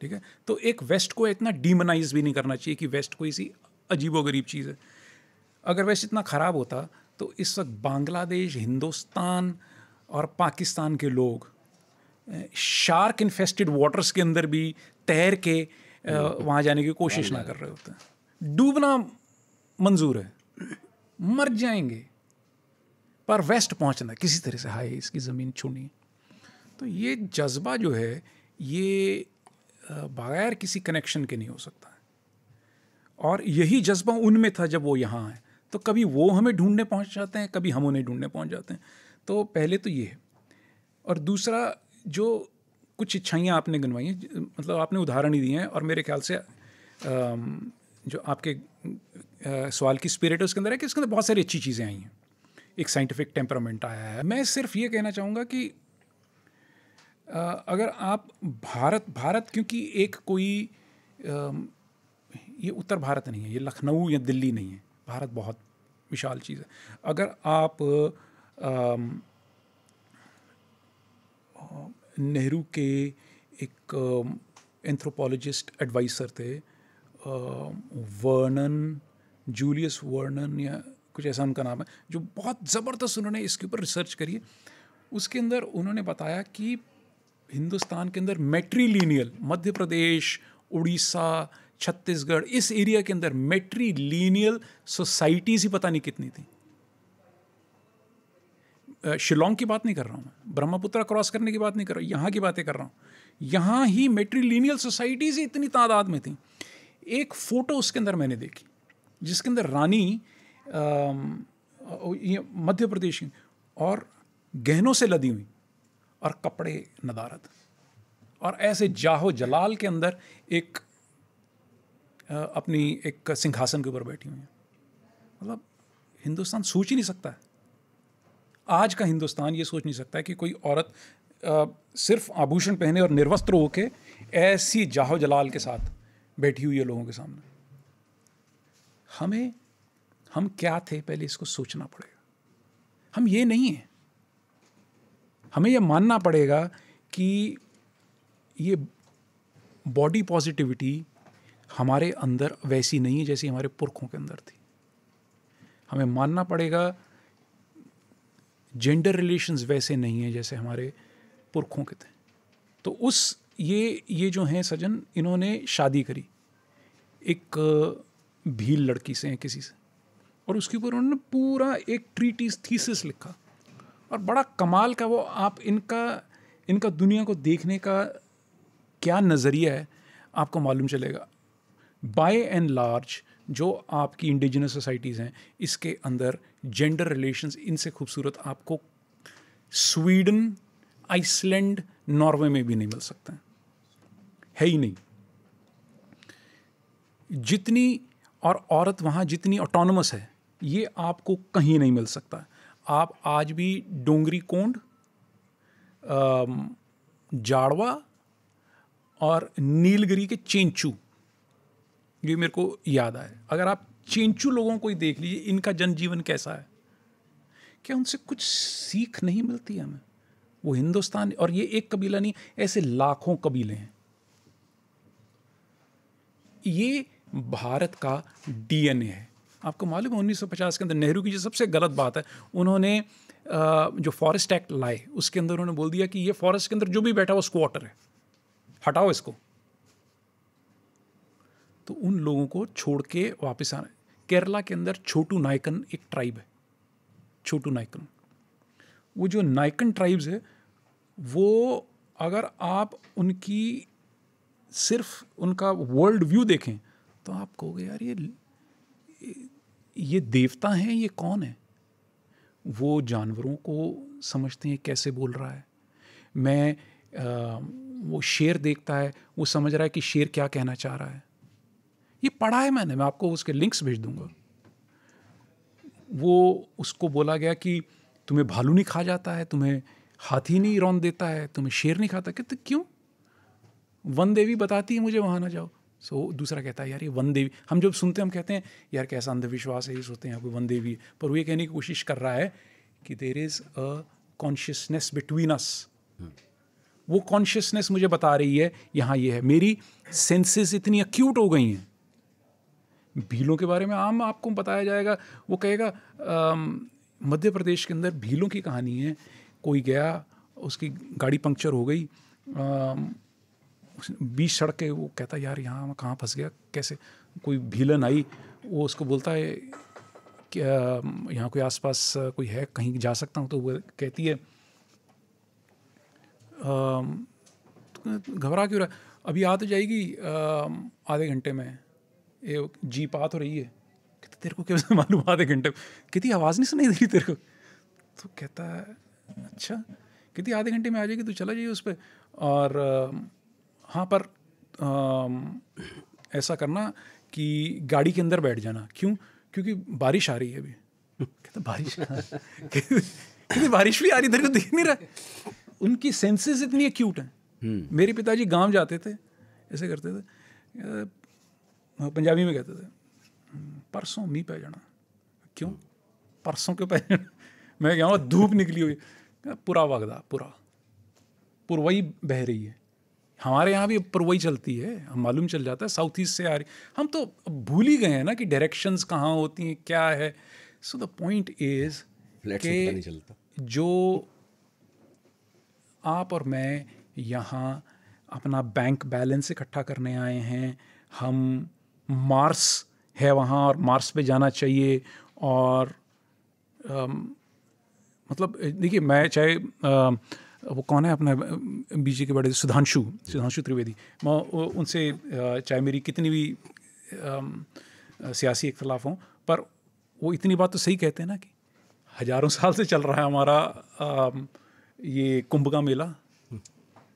ठीक है तो एक वेस्ट को इतना डीमनाइज भी नहीं करना चाहिए कि वेस्ट कोई सी अजीबोगरीब चीज़ है अगर वैसे इतना ख़राब होता तो इस वक्त बांग्लादेश हिंदुस्तान और पाकिस्तान के लोग शार्क इन्फेस्टेड वाटर्स के अंदर भी तैर के वहाँ जाने की कोशिश ना कर रहे होते डूबना मंजूर है मर जाएंगे पर वेस्ट पहुँचना किसी तरह से हाय इसकी ज़मीन छूनी तो ये जज्बा जो है ये बगैर किसी कनेक्शन के नहीं हो सकता और यही जज्बा उनमें था जब वो यहाँ आए तो कभी वो हमें ढूंढने पहुंच जाते हैं कभी हम उन्हें ढूंढने पहुंच जाते हैं तो पहले तो ये है और दूसरा जो कुछ इच्छाइयाँ आपने गनवाई हैं मतलब आपने उदाहरण ही दिए हैं और मेरे ख्याल से जो आपके सवाल की स्पिरिट है उसके अंदर है कि उसके अंदर बहुत सारी अच्छी चीज़ें आई हैं एक साइंटिफिक टेम्परामेंट आया है मैं सिर्फ ये कहना चाहूँगा कि अगर आप भारत भारत क्योंकि एक कोई ये उत्तर भारत नहीं है ये लखनऊ या दिल्ली नहीं है भारत बहुत विशाल चीज़ है अगर आप नेहरू के एक एंथ्रोपोलॉजिस्ट एडवाइसर थे वर्नन जूलियस वर्नन या कुछ ऐसा उनका नाम है जो बहुत ज़बरदस्त उन्होंने इसके ऊपर रिसर्च करी है उसके अंदर उन्होंने बताया कि हिंदुस्तान के अंदर मेट्रीलिनियल मध्य प्रदेश उड़ीसा छत्तीसगढ़ इस एरिया के अंदर मेट्री लीनियल सोसाइटीज़ ही पता नहीं कितनी थी शिलोंग की बात नहीं कर रहा हूँ मैं ब्रह्मपुत्र क्रॉस करने की बात नहीं कर रहा हूँ यहाँ की बातें कर रहा हूँ यहाँ ही मेट्री लीनियल सोसाइटीज़ ही इतनी तादाद में थी एक फ़ोटो उसके अंदर मैंने देखी जिसके अंदर रानी मध्य प्रदेश की और गहनों से लदी हुई और कपड़े नदारत और ऐसे जाहो जलाल के अंदर एक अपनी एक सिंहासन के ऊपर बैठी हुई हैं मतलब हिंदुस्तान सोच ही नहीं सकता है आज का हिंदुस्तान ये सोच नहीं सकता है कि कोई औरत आ, सिर्फ आभूषण पहने और निर्वस्त्र होके ऐसी जाहो जलाल के साथ बैठी हुई है लोगों के सामने हमें हम क्या थे पहले इसको सोचना पड़ेगा हम ये नहीं हैं हमें यह मानना पड़ेगा कि ये बॉडी पॉजिटिविटी हमारे अंदर वैसी नहीं है जैसी हमारे पुरखों के अंदर थी हमें मानना पड़ेगा जेंडर रिलेशंस वैसे नहीं हैं जैसे हमारे पुरखों के थे तो उस ये ये जो हैं सजन इन्होंने शादी करी एक भील लड़की से हैं किसी से और उसके ऊपर उन्होंने पूरा एक ट्रीटीज थीसिस लिखा और बड़ा कमाल का वो आप इनका इनका दुनिया को देखने का क्या नज़रिया है आपको मालूम चलेगा बाय एंड लार्ज जो आपकी इंडिजिनस सोसाइटीज़ हैं इसके अंदर जेंडर रिलेशंस इनसे खूबसूरत आपको स्वीडन आइसलैंड नॉर्वे में भी नहीं मिल सकता है ही नहीं जितनी और औरत वहाँ जितनी ऑटोनमस है ये आपको कहीं नहीं मिल सकता आप आज भी डोंगरी कोंड जाड़वा और नीलगिरी के चेंचू ये मेरे को याद आए अगर आप चेंचू लोगों को ही देख लीजिए इनका जनजीवन कैसा है क्या उनसे कुछ सीख नहीं मिलती हमें वो हिंदुस्तान और ये एक कबीला नहीं ऐसे लाखों कबीले हैं ये भारत का डीएनए है आपको मालूम है 1950 के अंदर नेहरू की जो सबसे गलत बात है उन्होंने जो फॉरेस्ट एक्ट लाए उसके अंदर उन्होंने बोल दिया कि ये फॉरेस्ट के अंदर जो भी बैठा वो स्क्वाटर है हटाओ इसको तो उन लोगों को छोड़ के वापस आना केरला के अंदर छोटू नायकन एक ट्राइब है छोटू नायकन वो जो नायकन ट्राइब्स है वो अगर आप उनकी सिर्फ उनका वर्ल्ड व्यू देखें तो आप कहोगे यार ये ये देवता हैं ये कौन है वो जानवरों को समझते हैं कैसे बोल रहा है मैं आ, वो शेर देखता है वो समझ रहा है कि शेर क्या कहना चाह रहा है ये पढ़ा है मैंने मैं आपको उसके लिंक्स भेज दूंगा वो उसको बोला गया कि तुम्हें भालू नहीं खा जाता है तुम्हें हाथी नहीं रौन देता है तुम्हें शेर नहीं खाता कहते क्यों वन देवी बताती है मुझे वहाँ ना जाओ सो so, दूसरा कहता है यार ये वन देवी हम जब सुनते हैं हम कहते हैं यार कैसा अंधविश्वास है ये सोते हैं कोई वन देवी है पर वो ये कहने की कोशिश कर रहा है कि there is a consciousness between us वो कॉन्शियसनेस मुझे बता रही है यहाँ ये है मेरी सेंसेस इतनी अक्यूट हो गई हैं भीलों के बारे में आम आपको बताया जाएगा वो कहेगा मध्य प्रदेश के अंदर भीलों की कहानी है कोई गया उसकी गाड़ी पंक्चर हो गई बीच सड़क के वो कहता यार यहाँ कहाँ फंस गया कैसे कोई भीलन आई वो उसको बोलता है कि यहाँ कोई आसपास कोई है कहीं जा सकता हूँ तो वो कहती है घबरा क्यों रहा अभी आ तो जाएगी आधे घंटे में ये जी पा तो रही है कहते तेरे को कैसे [laughs] मालूम आधे घंटे कहती आवाज़ नहीं सुनाई दे रही तेरे को तो कहता है अच्छा कहती आधे घंटे में आ जाएगी तो चला जाइए उस पर और हाँ पर ऐसा करना कि गाड़ी के अंदर बैठ जाना क्यों क्योंकि बारिश आ रही है अभी कहता बारिश [laughs] कहते बारिश भी आ रही तेरे को दिख नहीं रहा उनकी सेंसेस इतनी एक्यूट हैं हम्म। मेरे पिताजी गांव जाते थे ऐसे करते थे हाँ, पंजाबी में कहते थे हम्म, परसों मी पै जाना क्यों परसों क्यों पै जाना [laughs] मैं क्या धूप निकली हुई पूरा वगदा पूरा पुरवई बह रही है हमारे यहाँ भी पुरवई चलती है हम मालूम चल जाता है साउथ ईस्ट से आ रही हम तो भूल ही गए हैं ना कि डायरेक्शंस कहाँ होती हैं क्या है सो द पॉइंट इज के जो आप और मैं यहाँ अपना बैंक बैलेंस इकट्ठा करने आए हैं हम मार्स है वहाँ और मार्स पे जाना चाहिए और आ, मतलब देखिए मैं चाहे आ, वो कौन है अपना बीजे के बड़े सुधांशु सुधांशु त्रिवेदी मैं उनसे चाहे मेरी कितनी भी आ, सियासी इख्तलाफ हों पर वो इतनी बात तो सही कहते हैं ना कि हज़ारों साल से चल रहा है हमारा आ, ये कुंभ का मेला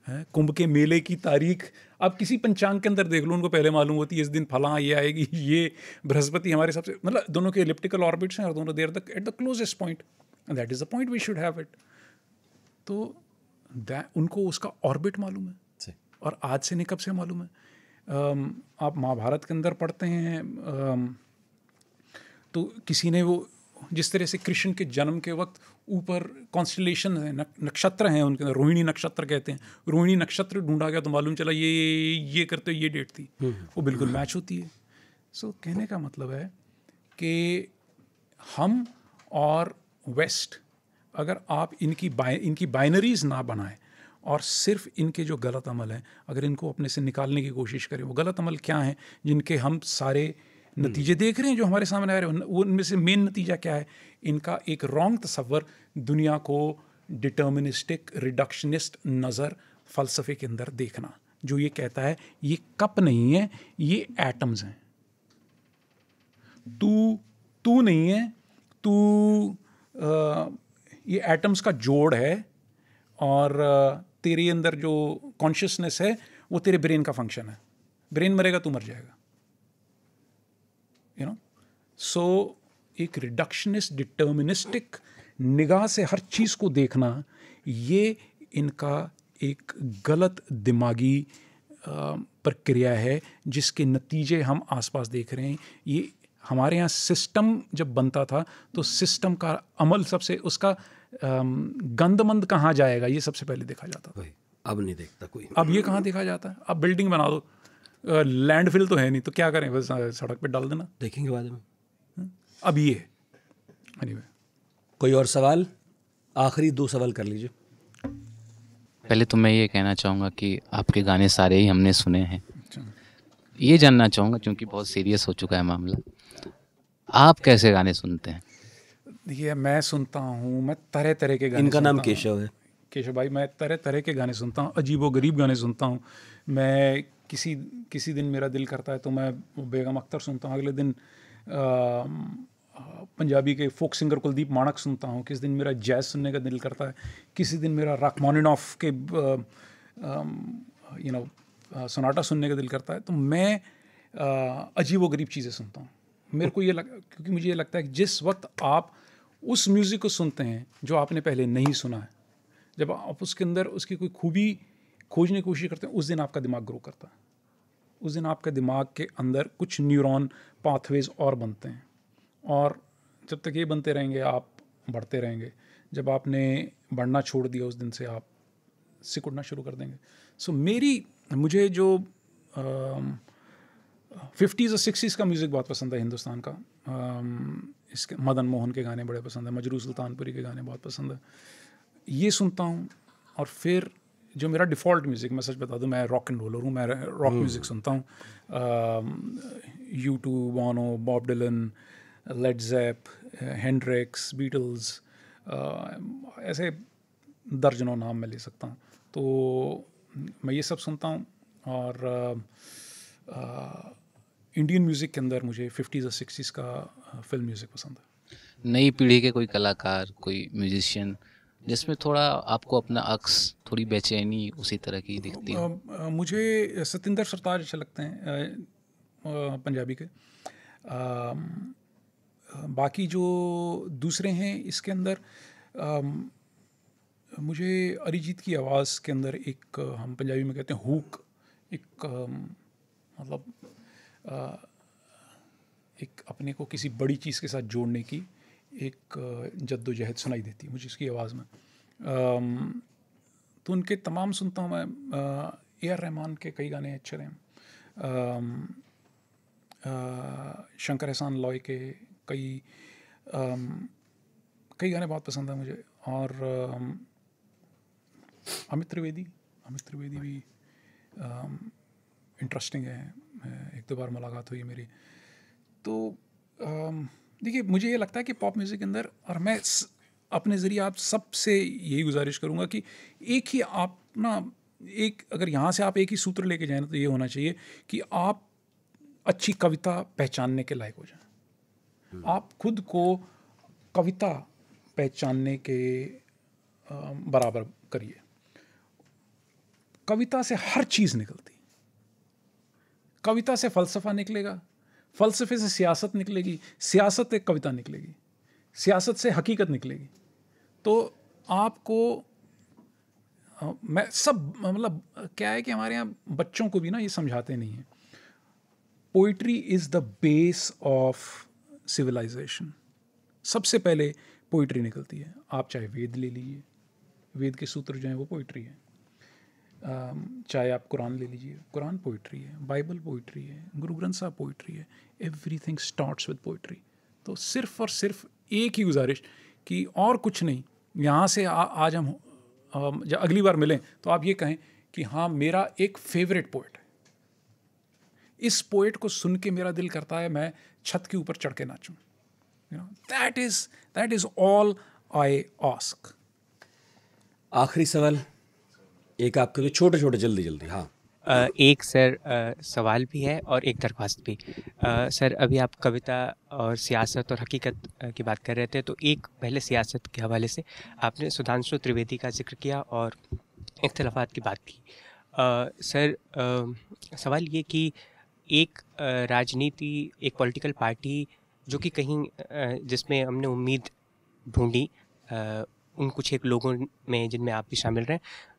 है कुंभ के मेले की तारीख आप किसी पंचांग के अंदर देख लो उनको पहले मालूम होती है इस दिन फलां ये आएगी [laughs] ये बृहस्पति हमारे सबसे मतलब दोनों के इलिप्टिकल ऑर्बिट्स हैं और दोनों देर तक at the closest point that is the point we should have it तो उनको उसका ऑर्बिट मालूम है और आज से नहीं कब से मालूम है um, आप महाभारत के अंदर पढ़ते हैं um, तो किसी ने वो जिस तरह से कृष्ण के जन्म के वक्त ऊपर कॉन्स्टलेशन है नक्षत्र हैं उनके रोहिणी नक्षत्र कहते हैं रोहिणी नक्षत्र ढूंढा गया तो मालूम चला ये ये करते ये डेट थी हम्म, वो बिल्कुल मैच हम्म। होती है सो कहने का मतलब है कि हम और वेस्ट अगर आप इनकी बाय इनकी बाइनरीज ना बनाएं और सिर्फ इनके जो गलत अमल हैं अगर इनको अपने से निकालने की कोशिश करें वो गलत अमल क्या हैं जिनके हम सारे नतीजे हम्म। देख रहे हैं जो हमारे सामने आ रहे हैं उनमें से मेन नतीजा क्या है इनका एक रॉन्ग तस्वर दुनिया को डिटर्मिनिस्टिक रिडक्शनिस्ट नज़र फ़लसफ़े के अंदर देखना जो ये कहता है ये कप नहीं है ये एटम्स हैं तू तू नहीं है तू आ, ये एटम्स का जोड़ है और तेरे अंदर जो कॉन्शियसनेस है वो तेरे ब्रेन का फंक्शन है ब्रेन मरेगा तू मर जाएगा सो so, एक रिडक्शनिस्ट डिटर्मिनिस्टिक निगाह से हर चीज़ को देखना ये इनका एक गलत दिमागी प्रक्रिया है जिसके नतीजे हम आसपास देख रहे हैं ये हमारे यहाँ सिस्टम जब बनता था तो सिस्टम का अमल सबसे उसका गंदमंद कहाँ जाएगा ये सबसे पहले देखा जाता था अब नहीं देखता कोई अब ये कहाँ देखा जाता है अब बिल्डिंग बना दो लैंडफिल तो है नहीं तो क्या करें बस सड़क पे डाल देना देखेंगे बाद में अब ये anyway. कोई और सवाल आखिरी दो सवाल कर लीजिए पहले तो मैं ये कहना चाहूँगा कि आपके गाने सारे ही हमने सुने हैं अच्छा। ये जानना चाहूँगा क्योंकि बहुत सीरियस हो चुका है मामला आप कैसे गाने सुनते हैं देखिए मैं सुनता हूँ मैं तरह तरह के गाने इनका नाम केशव है केशव भाई मैं तरह तरह के गाने सुनता हूँ अजीब व गरीब गाने सुनता हूँ मैं किसी किसी दिन मेरा दिल करता है तो मैं बेगम अख्तर सुनता हूँ अगले दिन पंजाबी के फोक सिंगर कुलदीप माणक सुनता हूँ किस दिन मेरा जैज़ सुनने का दिल करता है किसी दिन मेरा राकमानिनॉफ के यू नो सोनाटा सुनने का दिल करता है तो मैं अजीब व गरीब चीज़ें सुनता हूँ मेरे को ये लग क्योंकि मुझे ये लगता है कि जिस वक्त आप उस म्यूज़िक को सुनते हैं जो आपने पहले नहीं सुना है जब आप उसके अंदर उसकी कोई खूबी खोजने की कोशिश करते हैं उस दिन आपका दिमाग ग्रो करता है उस दिन आपके दिमाग के अंदर कुछ न्यूरॉन पाथवेज और बनते हैं और जब तक ये बनते रहेंगे आप बढ़ते रहेंगे जब आपने बढ़ना छोड़ दिया उस दिन से आप सिकुड़ना शुरू कर देंगे सो so, मेरी मुझे जो फिफ्टीज़ और सिक्सटीज़ का म्यूज़िक बहुत पसंद है हिंदुस्तान का uh, इसके मदन मोहन के गाने बड़े पसंद है मजरू सुल्तानपुरी के गाने बहुत पसंद है ये सुनता हूँ और फिर जो मेरा डिफ़ॉल्ट म्यूज़िक मैं सच बता दूँ मैं रॉक एंड रोलर हूँ मैं रॉक म्यूज़िक हम्म। सुनता हूँ U two Bono Bob Dylan Led Zep Hendrix Beatles ऐसे दर्जनों नाम मैं ले सकता हूँ तो मैं ये सब सुनता हूँ और इंडियन म्यूज़िक के अंदर मुझे फिफ्टीज़ और सिक्सटीज़ का फिल्म म्यूज़िक पसंद है नई पीढ़ी के कोई कलाकार कोई म्यूजिशियन जिसमें थोड़ा आपको अपना अक्स थोड़ी बेचैनी उसी तरह की दिखती है मुझे सतिंदर सरताज अच्छे लगते हैं पंजाबी के आ, बाकी जो दूसरे हैं इसके अंदर आ, मुझे अरिजीत की आवाज़ के अंदर एक हम पंजाबी में कहते हैं हुक एक मतलब एक अपने को किसी बड़ी चीज़ के साथ जोड़ने की एक जद्दोजहद सुनाई देती है मुझे इसकी आवाज़ में तो उनके तमाम सुनता हूँ मैं ए आर रहमान के कई गाने अच्छे रहे शंकर एहसान लॉय के कई कई गाने बहुत पसंद हैं मुझे और अमित त्रिवेदी अमित त्रिवेदी भी इंटरेस्टिंग है एक दो बार मुलाकात हुई मेरी तो देखिए मुझे ये लगता है कि पॉप म्यूज़िक के अंदर और मैं अपने ज़रिए आप सबसे यही गुजारिश करूँगा कि एक ही आप ना एक अगर यहाँ से आप एक ही सूत्र लेके जाए तो ये होना चाहिए कि आप अच्छी कविता पहचानने के लायक हो जाए हम्म। आप खुद को कविता पहचानने के बराबर करिए कविता से हर चीज़ निकलती कविता से फलसफा निकलेगा फलसफे से सियासत निकलेगी सियासत एक कविता निकलेगी सियासत से हकीकत निकलेगी तो आपको मैं सब मतलब क्या है कि हमारे यहाँ बच्चों को भी ना ये समझाते नहीं हैं poetry is the base of civilisation सबसे पहले पोइट्री निकलती है आप चाहे वेद ले लीजिए वेद के सूत्र जो हैं वो पोइट्री है चाहे आप कुरान ले लीजिए कुरान पोइट्री है बाइबल पोइट्री है गुरु ग्रंथ साहब पोइट्री है एवरीथिंग स्टार्ट्स विद पोइट्री तो सिर्फ और सिर्फ एक ही गुजारिश कि और कुछ नहीं यहाँ से आ, आज हम जब अगली बार मिलें तो आप ये कहें कि हाँ मेरा एक फेवरेट पोइट है इस पोइट को सुन के मेरा दिल करता है मैं छत के ऊपर चढ़ के नाचूँ that is that is all I ask आखिरी सवाल एक आपके लिए छोटे छोटे जल्दी जल्दी हाँ एक सर सवाल भी है और एक दरख्वास्त भी सर अभी आप कविता और सियासत और हकीकत की बात कर रहे थे तो एक पहले सियासत के हवाले से आपने सुधांशु त्रिवेदी का जिक्र किया और इख्तलाफात की बात की सर सवाल ये कि एक राजनीति एक पॉलिटिकल पार्टी जो कि कहीं जिसमें हमने उम्मीद ढूंढी उन कुछ एक लोगों में जिनमें आप भी शामिल रहे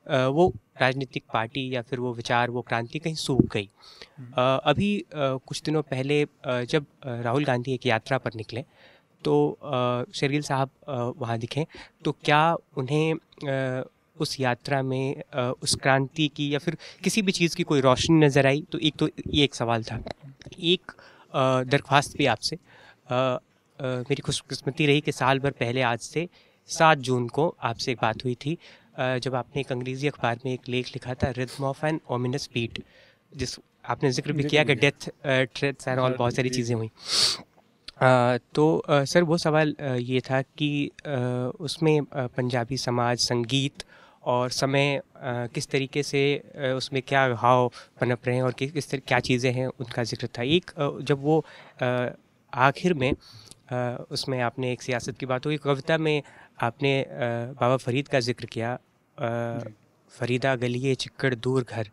वो राजनीतिक पार्टी या फिर वो विचार वो क्रांति कहीं सूख गई अभी कुछ दिनों पहले जब राहुल गांधी एक यात्रा पर निकले तो शेरगिल साहब वहाँ दिखें तो क्या उन्हें उस यात्रा में उस क्रांति की या फिर किसी भी चीज़ की कोई रोशनी नज़र आई तो एक तो ये एक सवाल था एक दरख्वास्त भी आपसे मेरी खुशकस्मती रही कि साल भर पहले आज से सात जून को आपसे एक बात हुई थी जब आपने एक अंग्रेजी अखबार में एक लेख लिखा था rhythm of an ominous beat जिस आपने जिक्र भी किया कि डेथ ट्रेथ्स एंड ऑल बहुत सारी चीज़ें हुई आ, तो आ, सर वो सवाल आ, ये था कि उसमें पंजाबी समाज संगीत और समय किस तरीके से उसमें क्या भाव पनप रहे हैं और कि, किस तरह क्या चीज़ें हैं उनका जिक्र था एक जब वो आखिर में उसमें आपने एक सियासत की बात हुई कविता में आपने बाबा फरीद का जिक्र किया फरीदा गलिए चिक्कड़ दूर घर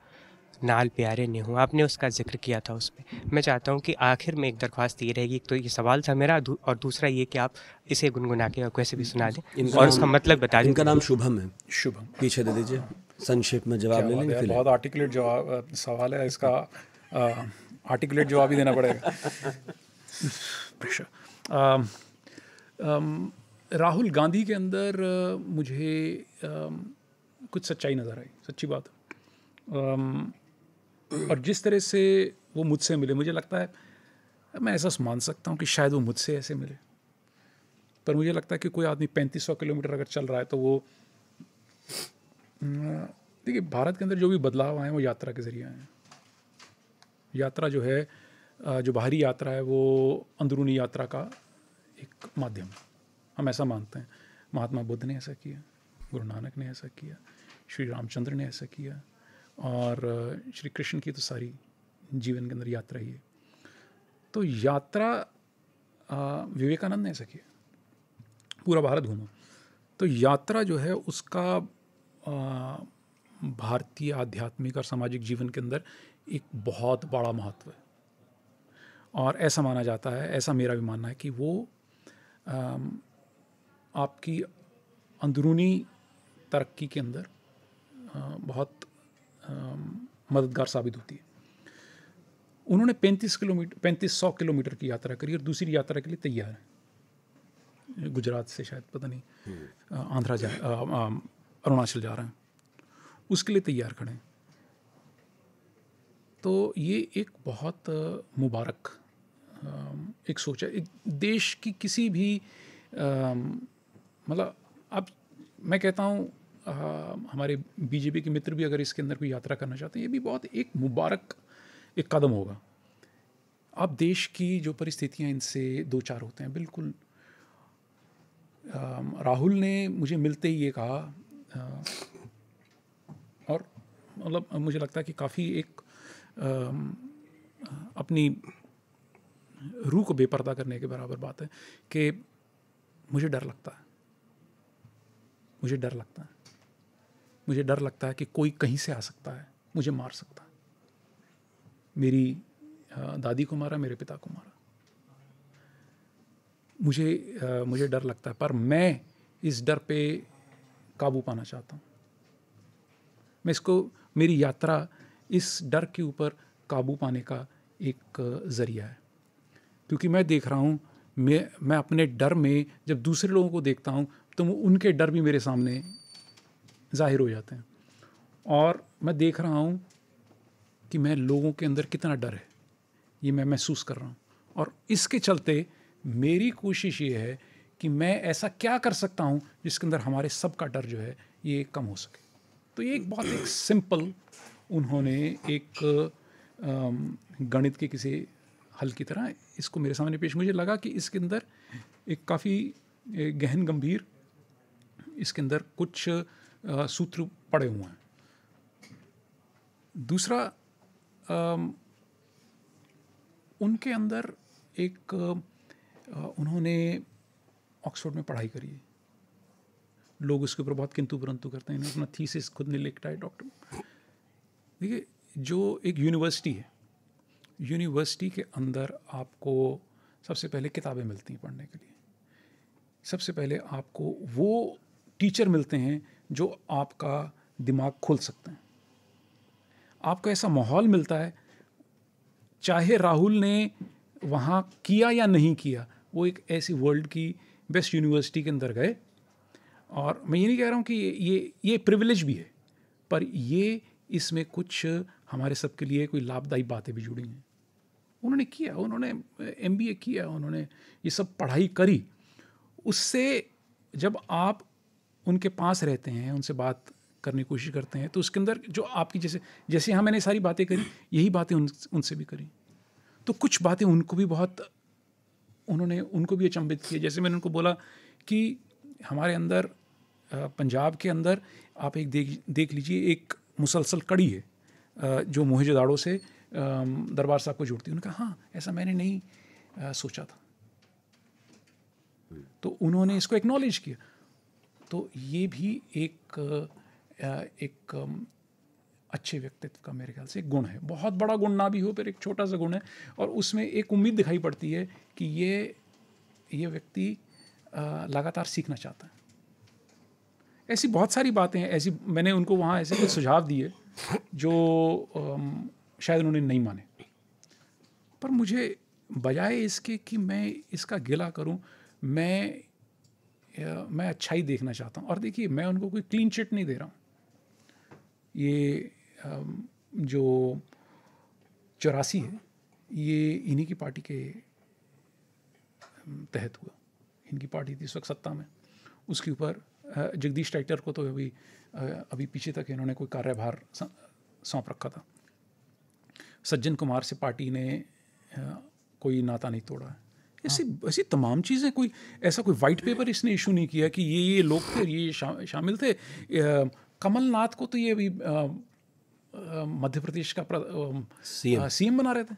नाल प्यारे ने हूँ आपने उसका जिक्र किया था उसमें मैं चाहता हूँ कि आखिर में एक दरख्वास्त ये रहेगी तो ये सवाल था मेरा दू, और दूसरा ये कि आप इसे गुनगुना के और कैसे भी सुना दें और उसका मतलब बता दें इनका नाम शुभम है शुभम पीछे दे दीजिए संक्षेप में जवाब ले लेंगे बहुत आर्टिकुलेट जवाब सवाल है इसका आर्टिकुलेट जवाब ही देना पड़ेगा [laughs] राहुल गांधी के अंदर मुझे कुछ सच्चाई नज़र आई सच्ची बात और जिस तरह से वो मुझसे मिले मुझे लगता है मैं ऐसा मान सकता हूँ कि शायद वो मुझसे ऐसे मिले पर मुझे लगता है कि कोई आदमी पैंतीस सौ किलोमीटर अगर चल रहा है तो वो देखिए भारत के अंदर जो भी बदलाव आए हैं वो यात्रा के ज़रिए आए हैं यात्रा जो है जो बाहरी यात्रा है वो अंदरूनी यात्रा का एक माध्यम हम ऐसा मानते हैं महात्मा बुद्ध ने ऐसा किया गुरु नानक ने ऐसा किया श्री रामचंद्र ने ऐसा किया और श्री कृष्ण की तो सारी जीवन के अंदर यात्रा ही है तो यात्रा विवेकानंद ने ऐसा किया पूरा भारत घूमा तो यात्रा जो है उसका भारतीय आध्यात्मिक और सामाजिक जीवन के अंदर एक बहुत बड़ा महत्व है और ऐसा माना जाता है ऐसा मेरा भी मानना है कि वो आपकी अंदरूनी तरक्की के अंदर बहुत मददगार साबित होती है उन्होंने 35 किलोमीटर पैंतीस सौ किलोमीटर की यात्रा करी और दूसरी यात्रा के लिए तैयार है गुजरात से शायद पता नहीं आंध्रा जा अरुणाचल जा रहे हैं उसके लिए तैयार खड़े तो ये एक बहुत मुबारक एक सोच है एक देश की किसी भी मतलब अब मैं कहता हूँ हमारे बीजेपी के मित्र भी अगर इसके अंदर कोई यात्रा करना चाहते हैं ये भी बहुत एक मुबारक एक कदम होगा आप देश की जो परिस्थितियाँ इनसे दो चार होते हैं बिल्कुल राहुल ने मुझे मिलते ही ये कहा और मतलब मुझे लगता है कि काफ़ी एक अपनी रूह को बेपर्दा करने के बराबर बात है कि मुझे डर लगता है मुझे डर लगता है मुझे डर लगता है कि कोई कहीं से आ सकता है मुझे मार सकता है मेरी दादी को मारा मेरे पिता को मारा मुझे मुझे डर लगता है पर मैं इस डर पे काबू पाना चाहता हूँ मैं इसको मेरी यात्रा इस डर के ऊपर काबू पाने का एक ज़रिया है क्योंकि मैं देख रहा हूँ मैं मैं अपने डर में जब दूसरे लोगों को देखता हूँ तो उनके डर भी मेरे सामने ज़ाहिर हो जाते हैं और मैं देख रहा हूँ कि मैं लोगों के अंदर कितना डर है ये मैं महसूस कर रहा हूँ और इसके चलते मेरी कोशिश ये है कि मैं ऐसा क्या कर सकता हूँ जिसके अंदर हमारे सब का डर जो है ये कम हो सके तो ये एक बहुत एक सिंपल उन्होंने एक गणित के किसी हल की तरह इसको मेरे सामने पेश मुझे लगा कि इसके अंदर एक काफ़ी गहन गंभीर इसके अंदर कुछ सूत्र पड़े हुए हैं दूसरा उनके अंदर एक उन्होंने ऑक्सफोर्ड में पढ़ाई करी है लोग उसके ऊपर बहुत किंतु परंतु करते हैं अपना थीसिस खुद ने लिखता है डॉक्टर देखिए जो एक यूनिवर्सिटी है यूनिवर्सिटी के अंदर आपको सबसे पहले किताबें मिलती हैं पढ़ने के लिए सबसे पहले आपको वो टीचर मिलते हैं जो आपका दिमाग खोल सकते हैं आपको ऐसा माहौल मिलता है चाहे राहुल ने वहाँ किया या नहीं किया वो एक ऐसी वर्ल्ड की बेस्ट यूनिवर्सिटी के अंदर गए और मैं ये नहीं कह रहा हूँ कि ये ये, ये प्रिविलेज भी है पर ये इसमें कुछ हमारे सबके लिए कोई लाभदायी बातें भी जुड़ी हैं उन्होंने किया उन्होंने एम किया उन्होंने ये सब पढ़ाई करी उससे जब आप उनके पास रहते हैं उनसे बात करने की कोशिश करते हैं तो उसके अंदर जो आपकी जैसे जैसे हाँ मैंने सारी बातें करी यही बातें उन उनसे भी करी तो कुछ बातें उनको भी बहुत उन्होंने उनको भी अचंभित किया जैसे मैंने उनको बोला कि हमारे अंदर पंजाब के अंदर आप एक देख देख लीजिए एक मुसलसल कड़ी है जो मोहेजदाड़ों से दरबार साहब को जोड़ती है उन्होंने कहा हाँ ऐसा मैंने नहीं सोचा था तो उन्होंने इसको एक्नॉलेज किया तो ये भी एक एक अच्छे व्यक्तित्व का मेरे ख्याल से एक गुण है बहुत बड़ा गुण ना भी हो पर एक छोटा सा गुण है और उसमें एक उम्मीद दिखाई पड़ती है कि ये ये व्यक्ति लगातार सीखना चाहता है ऐसी बहुत सारी बातें हैं ऐसी मैंने उनको वहाँ ऐसे कुछ सुझाव दिए जो शायद उन्होंने नहीं माने पर मुझे बजाय इसके कि मैं इसका गिला करूं मैं मैं अच्छा ही देखना चाहता हूँ और देखिए मैं उनको कोई क्लीन चिट नहीं दे रहा हूँ ये जो चौरासी है ये इन्हीं की पार्टी के तहत हुआ इनकी पार्टी थी इस वक्त सत्ता में उसके ऊपर जगदीश टाइटर को तो अभी अभी पीछे तक इन्होंने कोई कार्यभार सौंप रखा था सज्जन कुमार से पार्टी ने कोई नाता नहीं तोड़ा है ऐसी ऐसी तमाम चीज़ें कोई ऐसा कोई वाइट पेपर इसने इशू नहीं किया कि ये ये लोग थे ये शा, शामिल थे कमलनाथ को तो ये अभी मध्य प्रदेश का सी सीएम बना रहे थे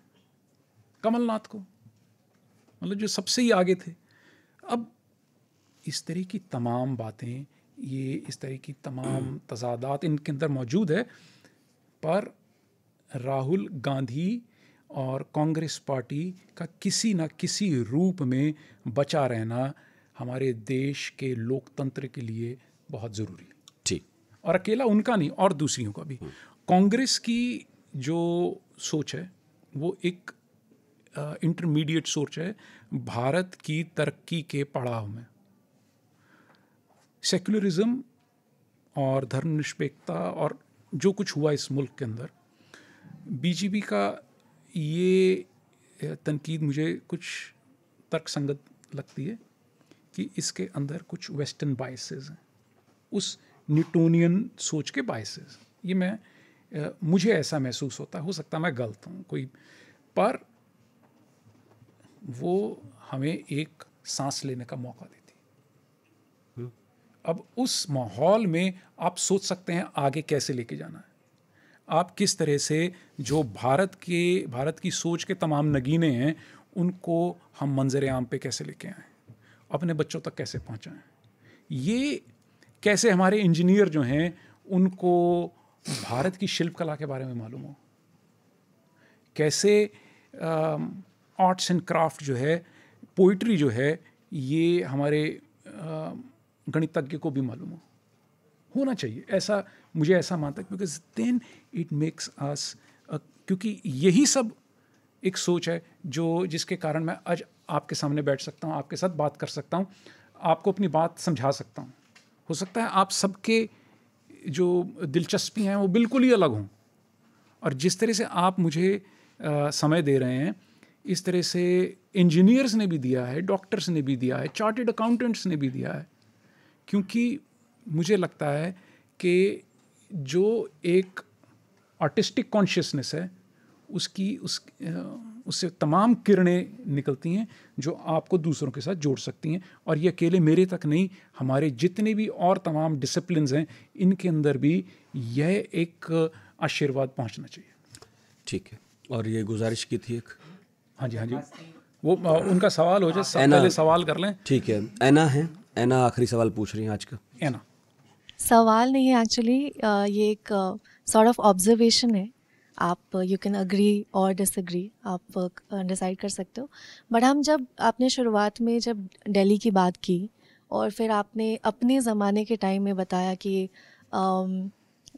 कमलनाथ को मतलब जो सबसे ही आगे थे अब इस तरह की तमाम बातें ये इस तरह की तमाम तजादात इनके अंदर मौजूद है पर राहुल गांधी और कांग्रेस पार्टी का किसी न किसी रूप में बचा रहना हमारे देश के लोकतंत्र के लिए बहुत ज़रूरी ठीक और अकेला उनका नहीं और दूसरियों का भी कांग्रेस की जो सोच है वो एक इंटरमीडिएट सोच है भारत की तरक्की के पड़ाव में सेक्युलरिज्म और धर्मनिरपेक्षता और जो कुछ हुआ इस मुल्क के अंदर बीजेपी का ये तनकीद मुझे कुछ तर्कसंगत लगती है कि इसके अंदर कुछ वेस्टर्न बायसेस हैं उस न्यूटोनियन सोच के बायसेस ये मैं मुझे ऐसा महसूस होता हो सकता मैं गलत हूँ कोई पर वो हमें एक सांस लेने का मौका देती हम्म। अब उस माहौल में आप सोच सकते हैं आगे कैसे लेके जाना है आप किस तरह से जो भारत के भारत की सोच के तमाम नगीने हैं उनको हम मंजर आम पे कैसे लेके आएँ अपने बच्चों तक कैसे पहुँचाएँ ये कैसे हमारे इंजीनियर जो हैं उनको भारत की शिल्पकला के बारे में मालूम हो कैसे आर्ट्स एंड क्राफ्ट जो है पोइट्री जो है ये हमारे गणितज्ञ को भी मालूम हो होना चाहिए ऐसा मुझे ऐसा मानता है because then it makes us क्योंकि यही सब एक सोच है जो जिसके कारण मैं आज आपके सामने बैठ सकता हूँ आपके साथ बात कर सकता हूँ आपको अपनी बात समझा सकता हूँ हो सकता है आप सबके जो दिलचस्पी हैं वो बिल्कुल ही अलग हों और जिस तरह से आप मुझे आ, uh, समय दे रहे हैं इस तरह से इंजीनियर्स ने भी दिया है डॉक्टर्स ने भी दिया है चार्टेड अकाउंटेंट्स ने भी दिया है क्योंकि मुझे लगता है कि जो एक आर्टिस्टिक कॉन्शियसनेस है उसकी उस उससे तमाम किरणें निकलती हैं जो आपको दूसरों के साथ जोड़ सकती हैं और ये अकेले मेरे तक नहीं हमारे जितने भी और तमाम डिसिप्लिन हैं इनके अंदर भी यह एक आशीर्वाद पहुंचना चाहिए ठीक है और ये गुजारिश की थी एक हाँ जी हाँ जी वो उनका सवाल हो जाए सवाल कर लें ठीक है ऐना है ऐना आखिरी सवाल पूछ रही हैं आज का ऐना सवाल नहीं है एक्चुअली ये एक सॉर्ट ऑफ ऑब्जर्वेशन है आप यू कैन अग्री और डिसग्री आप डिसाइड कर सकते हो बट हम जब आपने शुरुआत में जब दिल्ली की बात की और फिर आपने अपने ज़माने के टाइम में बताया कि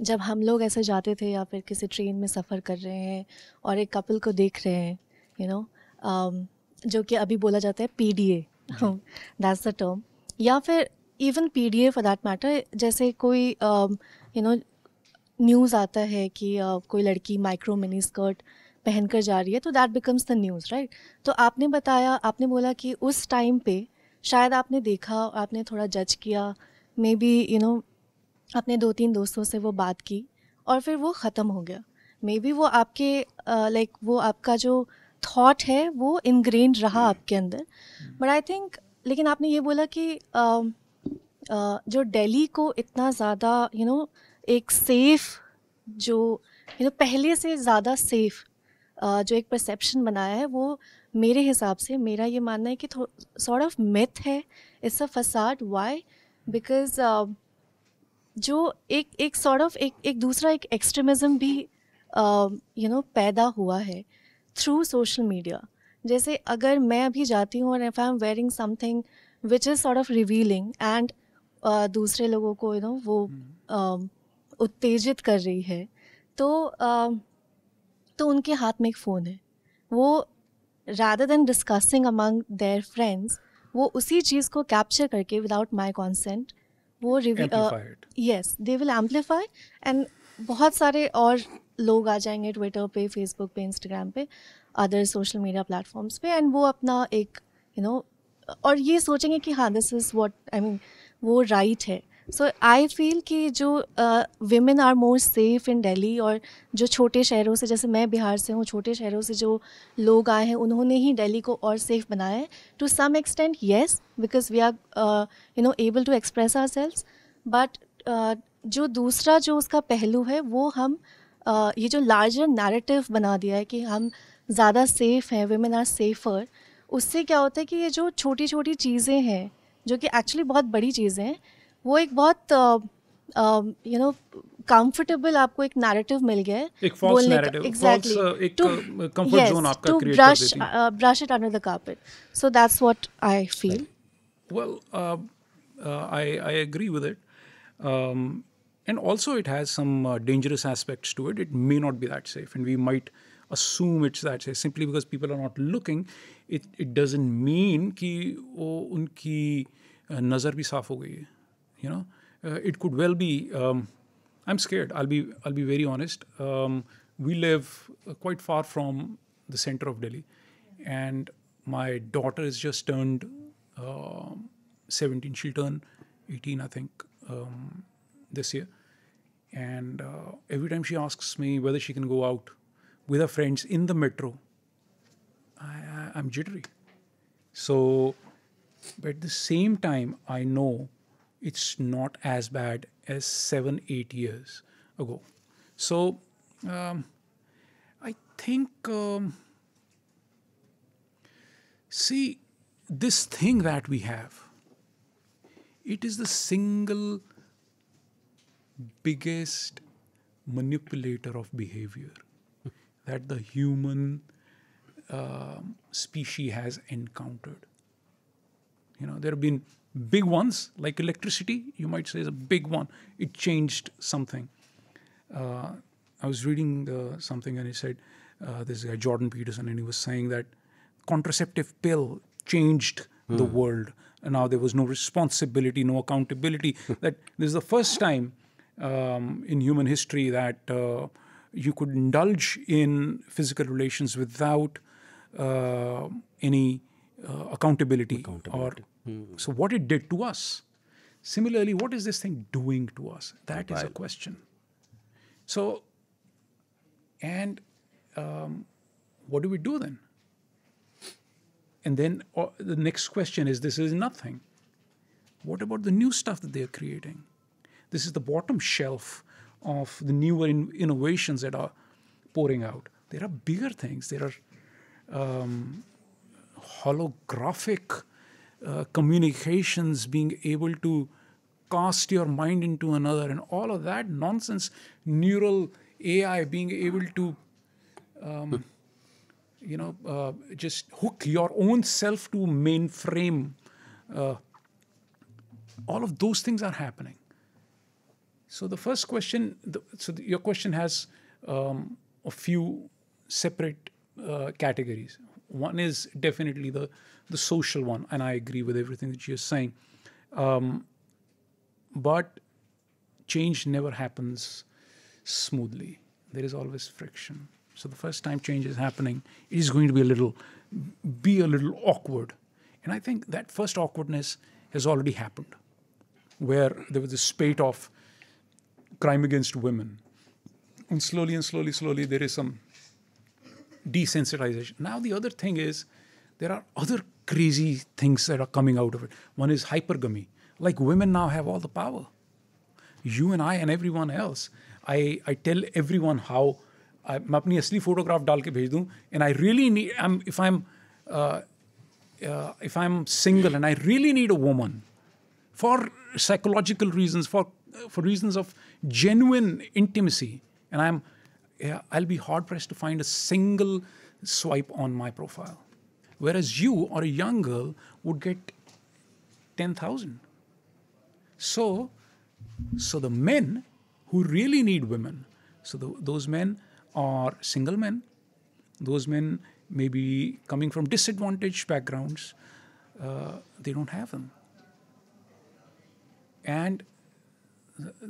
जब हम लोग ऐसे जाते थे या फिर किसी ट्रेन में सफ़र कर रहे हैं और एक कपल को देख रहे हैं यू you नो know, जो कि अभी बोला जाता है P D A that's the term या फिर even P D A for that matter जैसे कोई यू नो न्यूज़ आता है कि uh, कोई लड़की माइक्रो मिनी स्कर्ट पहन कर जा रही है तो that becomes the news right तो आपने बताया आपने बोला कि उस टाइम पे शायद आपने देखा आपने थोड़ा जज किया मे बी यू नो अपने दो तीन दोस्तों से वो बात की और फिर वो ख़त्म हो गया मे बी वो आपके लाइक uh, like, वो आपका जो थाट है वो इनग्रेन रहा hmm. आपके अंदर बट आई थिंक लेकिन आपने ये बोला कि uh, जो दिल्ली को इतना ज़्यादा यू नो एक सेफ़ जो यू नो पहले से ज़्यादा सेफ़ जो एक परसेप्शन बनाया है वो मेरे हिसाब से मेरा ये मानना है कि सॉर्ट ऑफ मिथ है it's a facade why because जो एक एक सॉर्ट ऑफ एक एक दूसरा एक एक्सट्रीमिज़म भी यू नो पैदा हुआ है थ्रू सोशल मीडिया जैसे अगर मैं अभी जाती हूँ और if I am wearing something which is sort of revealing and दूसरे लोगों को यू नो वो हम्म। उत्तेजित कर रही है तो तो उनके हाथ में एक फ़ोन है वो rather than discussing among their friends वो उसी चीज़ को कैप्चर करके विदाउट माई कॉन्सेंट वो yes they will amplify and बहुत सारे और लोग आ जाएंगे ट्विटर पे फेसबुक पे इंस्टाग्राम पे अदर सोशल मीडिया प्लेटफॉर्म्स पे एंड वो अपना एक यू you नो know, और ये सोचेंगे कि हाँ this is what I mean वो राइट है सो आई फील कि जो women are more safe in Delhi और जो छोटे शहरों से जैसे मैं बिहार से हूँ छोटे शहरों से जो लोग आए हैं उन्होंने ही डेली को और सेफ बनाया है to some extent yes because we are you know able to express ourselves but जो दूसरा जो उसका पहलू है वो हम uh, ये जो लार्जर नैरेटिव बना दिया है कि हम ज़्यादा सेफ़ हैं वेमेन आर सेफ़र उससे क्या होता है कि ये जो छोटी छोटी चीज़ें हैं जो कि एक्चुअली बहुत बड़ी चीज़ है वो एक बहुत यू नो कंफर्टेबल आपको एक नैरेटिव मिल गया है एक brush it under the carpet so that's what I feel well I uh, I, I agree with it um, and also it has some uh, dangerous aspects to it it may not assume it's that way simply because people are not looking it it doesn't mean कि वो उनकी नज़र भी you know uh, it could well be um, I'm scared I'll be I'll be very honest um, we live uh, quite far from the center of Delhi and my daughter has just turned uh, 17 she'll turn 18 i think um, this year and uh, every time she asks me whether she can go out with our friends in the metro, I, am jittery. So, but at the same time, I know it's not as bad as seven, eight years ago. So, um, I think, um, see, this thing that we have, it is the single biggest manipulator of behavior that the human uh, species has encountered. You know, there have been big ones like electricity, you might say, is a big one. It changed something. Uh, I was reading uh, something and he said, uh, this guy, Jordan Peterson, and he was saying that contraceptive pill changed the hmm. world. And now there was no responsibility, no accountability. [laughs] that this is the first time um, in human history that uh, you could indulge in physical relations without uh, any uh, accountability, accountability, or hmm. so what it did to us similarly what is this thing doing to us That is a question so and um, what do we do then and then uh, the next question is this is nothing what about the new stuff that they're creating this is the bottom shelf of the newer in innovations that are pouring out. There are bigger things. There are um, holographic uh, communications, being able to cast your mind into another, and all of that nonsense. Neural AI being able to, um, you know, uh, just hook your own self to mainframe. Uh, all of those things are happening. So the first question, the, so the, your question has um, a few separate uh, categories. One is definitely the the social one, and I agree with everything that you're saying. Um, but change never happens smoothly. There is always friction. So the first time change is happening, it is going to be a little be a little awkward, and I think that first awkwardness has already happened, where there was a spate of crime against women. And slowly and slowly, slowly, there is some desensitization. Now, the other thing is there are other crazy things that are coming out of it. One is hypergamy. Like women now have all the power. You and I and everyone else. I, I tell everyone how I, मैं अपनी असली photograph डाल के भेज दूँ and I really need I i if I am if I am single and I really need a woman for psychological reasons for reasons of genuine intimacy. And I'm, I'll be hard pressed to find a single swipe on my profile. Whereas you or a young girl would get 10,000. So, so the men who really need women, so the, those men are single men, those men may be coming from disadvantaged backgrounds, uh, they don't have them. And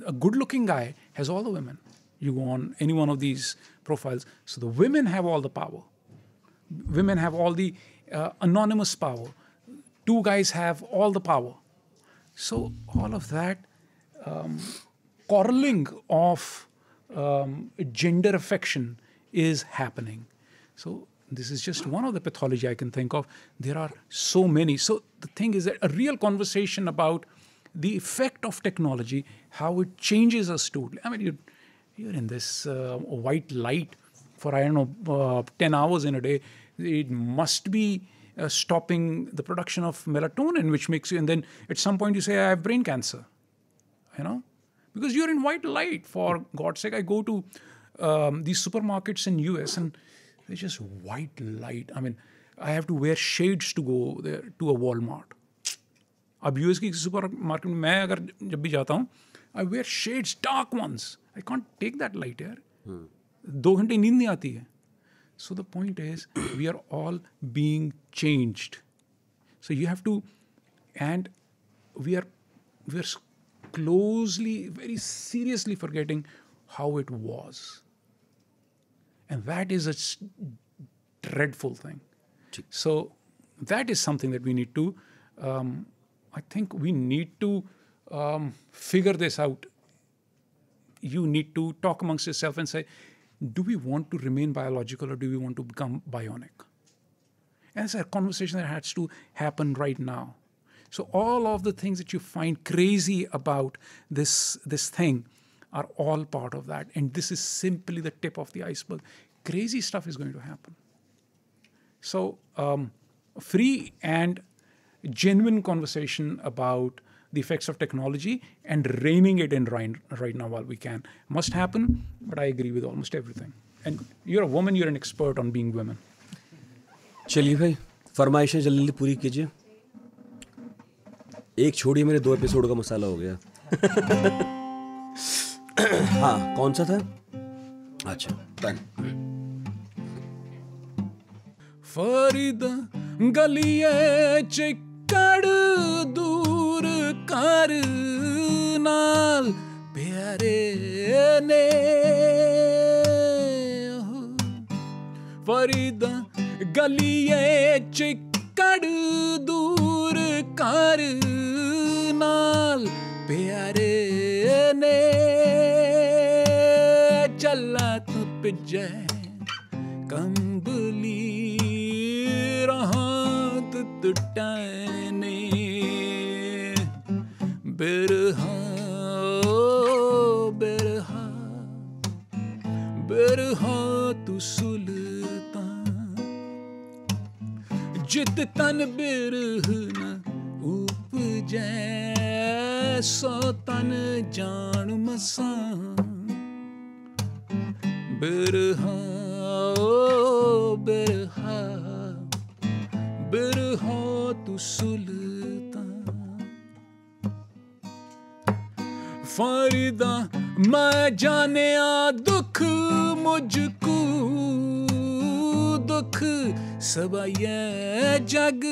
a good looking guy has all the women. You go on any one of these profiles. So the women have all the power. Women have all the uh, anonymous power. Two guys have all the power. So all of that um, quarreling of um, gender affection is happening. So this is just one of the pathology I can think of. There are so many. So the thing is that a real conversation about the effect of technology, how it changes us totally. I mean, you, you're in this uh, white light for, I don't know, uh, 10 hours in a day. It must be uh, stopping the production of melatonin, which makes you, and then at some point you say, I have brain cancer, you know? Because you're in white light, for God's sake. I go to um, these supermarkets in US and they're just white light. I mean, I have to wear shades to go there to a Walmart अब US की supermarket में मैं अगर जब भी जाता हूँ I wear shades dark once I can't take that light air दो घंटे नींद नहीं आती है so the point is we are all being changed so you have to and we are we are closely very seriously forgetting how it was and that is a dreadful thing so that is something that we need to I think we need to um, figure this out. You need to talk amongst yourself and say, do we want to remain biological or do we want to become bionic? And it's a conversation that has to happen right now. So all of the things that you find crazy about this this thing are all part of that. And this is simply the tip of the iceberg. Crazy stuff is going to happen. So um, free and genuine conversation about the effects of technology and reining it in right, right now while we can. Must happen, but I agree with almost everything. And you're a woman, you're an expert on being women. चलिए भाई फरमाइशें जल्दी पूरी कीजिए एक छोड़िए मेरे दो episode का मसाला हो गया हाँ कौन सा था अच्छा डन फरीद गलिए चेक ਕਰ ਨਾਲ ਪਿਆਰੇ ਨੇ ਫਰੀਦਾ ਗਲੀਏ ਚਿੱਕੜ ਦੂਰ ਕਰ ਨਾਲ ਪਿਆਰੇ ਨੇ ਚੱਲਾ ਤੂੰ ਜੈ ਕੰਬਲੀ ਰਹਾ ਟੁੱਟਾਂ ਨੇ Berha, oh berha, berha tu sultan Jit tan berhna उपजै सो तन जान मसा बिरहा ओ बिरहा बिरहा तू सुलता फरीदा मैं जाने आ दुख मुझको दुख सबाइए जग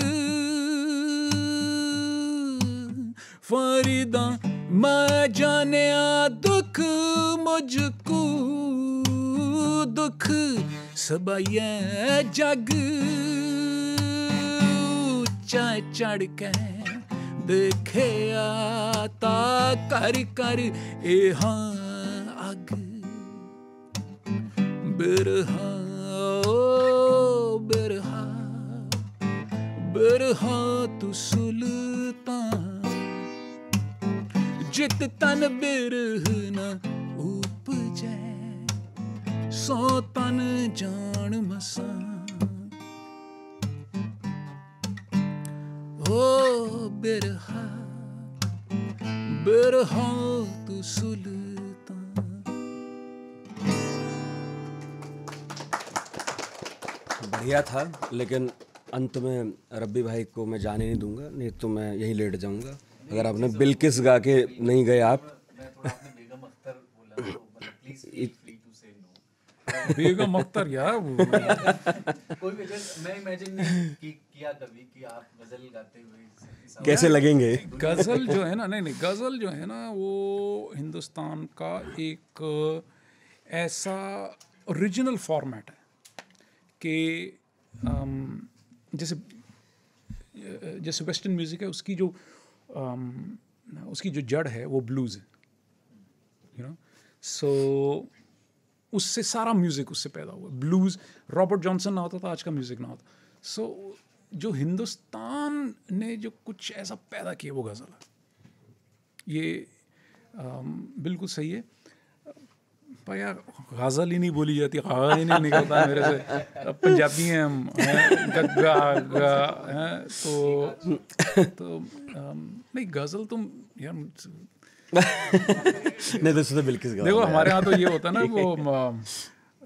फरीदा मैं जाने आ दुख मुझको दुख सबाइए जग चाय चढ़ के ਦੇਖਿਆ ਤਾ ਕਰ ਕਰ ਇਹਾਂ ਅਗ ਬਿਰਹਾ ਬਿਰਹਾ ਬਿਰਹਾ ਤੂੰ ਸੁਲਤਾ ਜਿਤ ਤਨ ਬਿਰਹਨਾ ਉਪਜੈ ਸੋ ਤਨ ਜਾਣ ਮਸਾਂ ओ बिरहा बिरहा तू सुलता बढ़िया था लेकिन अंत में रब्बी भाई को मैं जाने नहीं दूंगा नहीं तो मैं यही लेट जाऊंगा अगर आपने बिल्किस गा के नहीं गए आप बेगम अख्तर यार कोई मैं इमेजिन नहीं कि किया कभी कि आप गजल गाते हुए कैसे लगेंगे गजल [laughs] जो है ना नहीं नहीं गजल जो है ना वो हिंदुस्तान का एक ऐसा ओरिजिनल फॉर्मेट है कि जैसे जैसे वेस्टर्न म्यूज़िक है उसकी जो उसकी जो जड़ है वो ब्लूज़ है यू नो सो उससे सारा म्यूज़िक उससे पैदा हुआ ब्लूज़ रॉबर्ट जॉनसन ना होता था आज का म्यूज़िक ना होता सो so, जो हिंदुस्तान ने जो कुछ ऐसा पैदा किया वो गज़ल ये बिल्कुल सही है भैया गज़ल ही नहीं बोली जाती गा ही नहीं निकलता मेरे से पंजाबी हैं हम गग्गा गा हैं तो तो नहीं गज़ल तुम तो यार [laughs] नहीं तो, तो बिल्कुल देखो हमारे यहाँ तो ये होता है ना वो [laughs]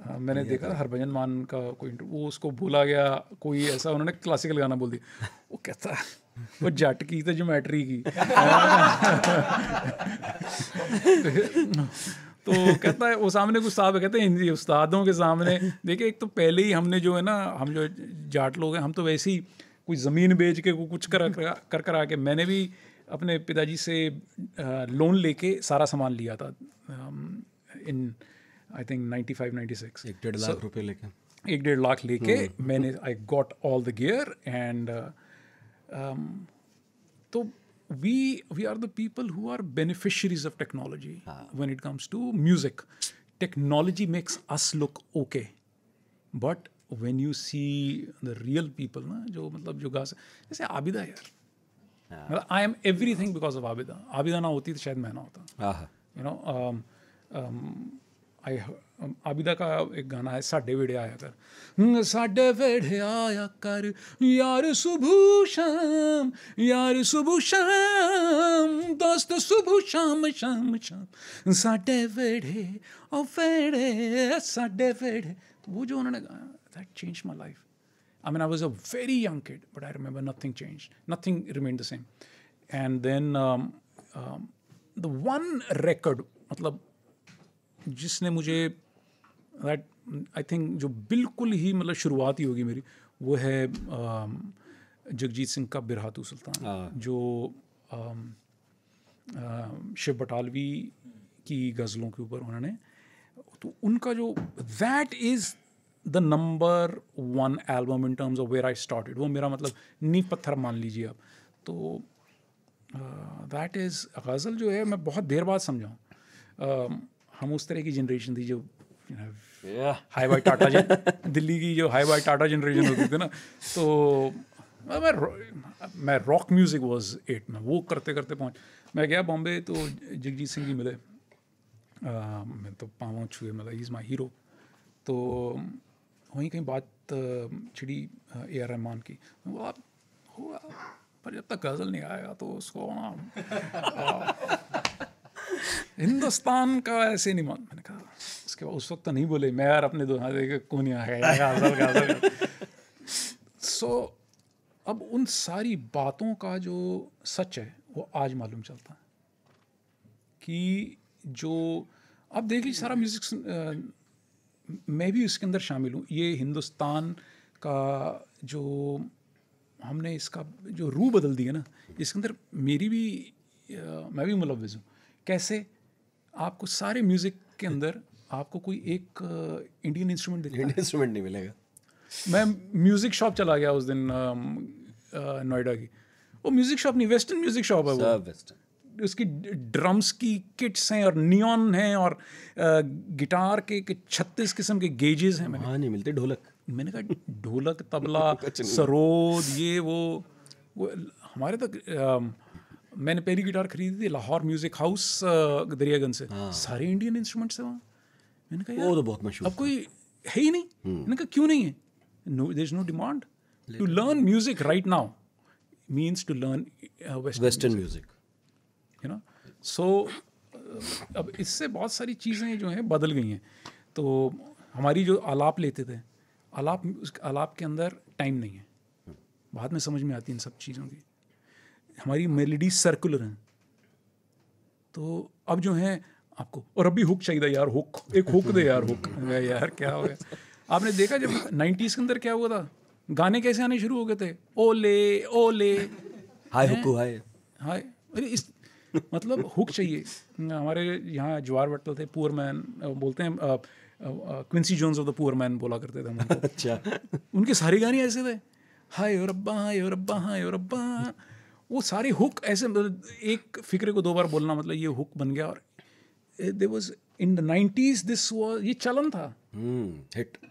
हाँ, मैंने देखा तो हरभजन मान का कोई वो उसको बोला गया कोई ऐसा उन्होंने क्लासिकल गाना बोल दिया वो कहता है वो जट की तो जोमेट्री की तो कहता है वो सामने कुछ साहब कहते हैं हिंदी उस्तादों के सामने देखिए एक तो पहले ही हमने जो है ना हम जो जाट लोग हैं हम तो वैसे ही कोई ज़मीन बेच के कुछ कर कर करा के मैंने भी अपने पिताजी से लोन लेके सारा सामान लिया था in I think ninety five ninety six एक डेढ़ लाख रुपये लेके एक डेढ़ लाख लेके हम्म। मैंने I got all the gear and तो we we are the people who are beneficiaries of technology when it comes to music technology makes us look okay but when you see the real people ना जो मतलब जो गा जैसे आबिदा यार I am everything because of Abida Abida ना होती तो शायद मैं ना होता you know um, um, I Abida का एक गाना है साढ़े वेड़े आया कर साढ़े वेड़े आया कर यार सुबह शाम यार सुबह शाम दोस्त सुबह शाम शाम शाम साढ़े वेड़े और फेड़े साढ़े वेड़े तो वो जो उन्होंने गाया that change my life I mean, I was a very young kid, but I remember nothing changed. Nothing remained the same. And then um, um, the one record, मतलब जिसने मुझे दैट आई थिंक जो बिल्कुल ही मतलब शुरुआत ही होगी मेरी वो है um, जगजीत सिंह का बिरहातू सुल्तान हाँ। जो um, um, शिव बटालवी की गज़लों के ऊपर उन्होंने तो उनका जो that is the number one album in terms of where I started वो मेरा मतलब नी पत्थर मान लीजिए आप तो दैट इज़ गज़ल जो है मैं बहुत देर बाद समझाऊँ हम उस तरह की जनरेशन थी जो हाई बाई टाटा दिल्ली की जो हाई बाई टाटा जनरेशन होती थी ना तो मैं मैं रॉक म्यूज़िक वॉज एट में वो करते करते पहुँच मैं गया बॉम्बे तो जगजीत सिंह जी मिले मैं तो पाँव छुए मतलब इज़ माई हीरो तो वहीं कहीं बात छिड़ी ए आर रहमान की वो आप हुआ पर जब तक गज़ल नहीं आएगा तो उसको ना हाँ, हाँ। हिंदुस्तान का ऐसे नहीं मान मैंने कहा उसके बाद उस वक्त तो नहीं बोले मैं यार अपने दोनों देखे कौन आ सो अब उन सारी बातों का जो सच है वो आज मालूम चलता है कि जो अब देख लीजिए सारा म्यूज़िक मैं भी उसके अंदर शामिल हूँ ये हिंदुस्तान का जो हमने इसका जो रूह बदल दिया ना इसके अंदर मेरी भी आ, मैं भी मुलविज़ हूँ कैसे आपको सारे म्यूज़िक के अंदर आपको कोई एक इंडियन इंस्ट्रूमेंट इंडियन इंस्ट्रूमेंट नहीं मिलेगा मैं म्यूज़िक शॉप चला गया उस दिन नोएडा की वो म्यूज़िक शॉप नहीं वेस्टर्न म्यूज़िक शॉप है वो वेस्टर्न उसकी ड्रम्स की किट्स हैं और नियॉन हैं और गिटार के छत्तीस किस्म के गेजेस हैं मैंने हाँ, नहीं मिलते ढोलक मैंने कहा ढोलक [laughs] तबला सरोद ये वो, वो हमारे तक मैंने पहली गिटार खरीदी थी लाहौर म्यूजिक हाउस दरियागंज से हाँ। सारे इंडियन इंस्ट्रूमेंट्स है वहाँ मैंने कहा वो तो बहुत मशहूर अब कोई है ही नहीं हम्म। मैंने कहा क्यों नहीं है no there is no demand to learn music right now means to learn western music है ना सो अब इससे बहुत सारी चीज़ें जो हैं बदल गई हैं तो हमारी जो आलाप लेते थे आलाप उस आलाप के अंदर टाइम नहीं है हम्म। बाद में समझ में आती इन सब चीज़ों की हमारी मेलेडी सर्कुलर हैं तो अब जो है आपको और अभी हुक चाहिए यार हुक एक हुक दे यार हुक यार क्या हो गया आपने देखा जब नाइन्टीज़ के अंदर क्या हुआ था गाने कैसे आने शुरू हो गए थे ओले ओले हाय हुकू हाय हाय अरे इस मतलब हुक चाहिए हमारे यहाँ जवार बटल थे पुअर मैन बोलते हैं Quincy Jones of the poor man बोला करते थे [laughs] अच्छा उनके सारे गाने ऐसे थे हाय और अब्बा हाय और अब्बा हाय और अब्बा वो सारे हुक ऐसे मतलब एक फिक्रे को दो बार बोलना मतलब ये हुक बन गया और they was in the nineties this was ये चलन था हिट हम्म,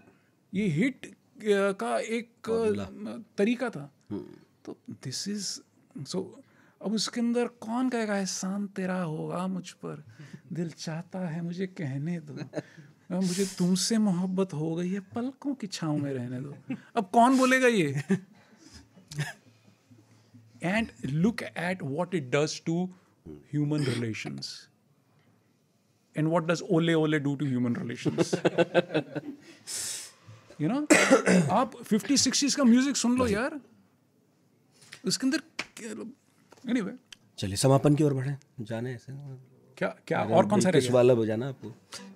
ये हिट का एक तरीका था हम्म। तो दिस इज सो अब उसके अंदर कौन कहेगा एहसान तेरा होगा मुझ पर दिल चाहता है मुझे कहने दो मुझे तुमसे मोहब्बत हो गई है पलकों की छाँव में रहने दो अब कौन बोलेगा ये and look at what it does to human relations. And what does ole ole do to human relations? you know आप fifty sixties ka music sun lo yaar uske andar anyway चलिए समापन की ओर बढ़े जाने ऐसे क्या क्या और कौन सा रेश वाला बजाना आपको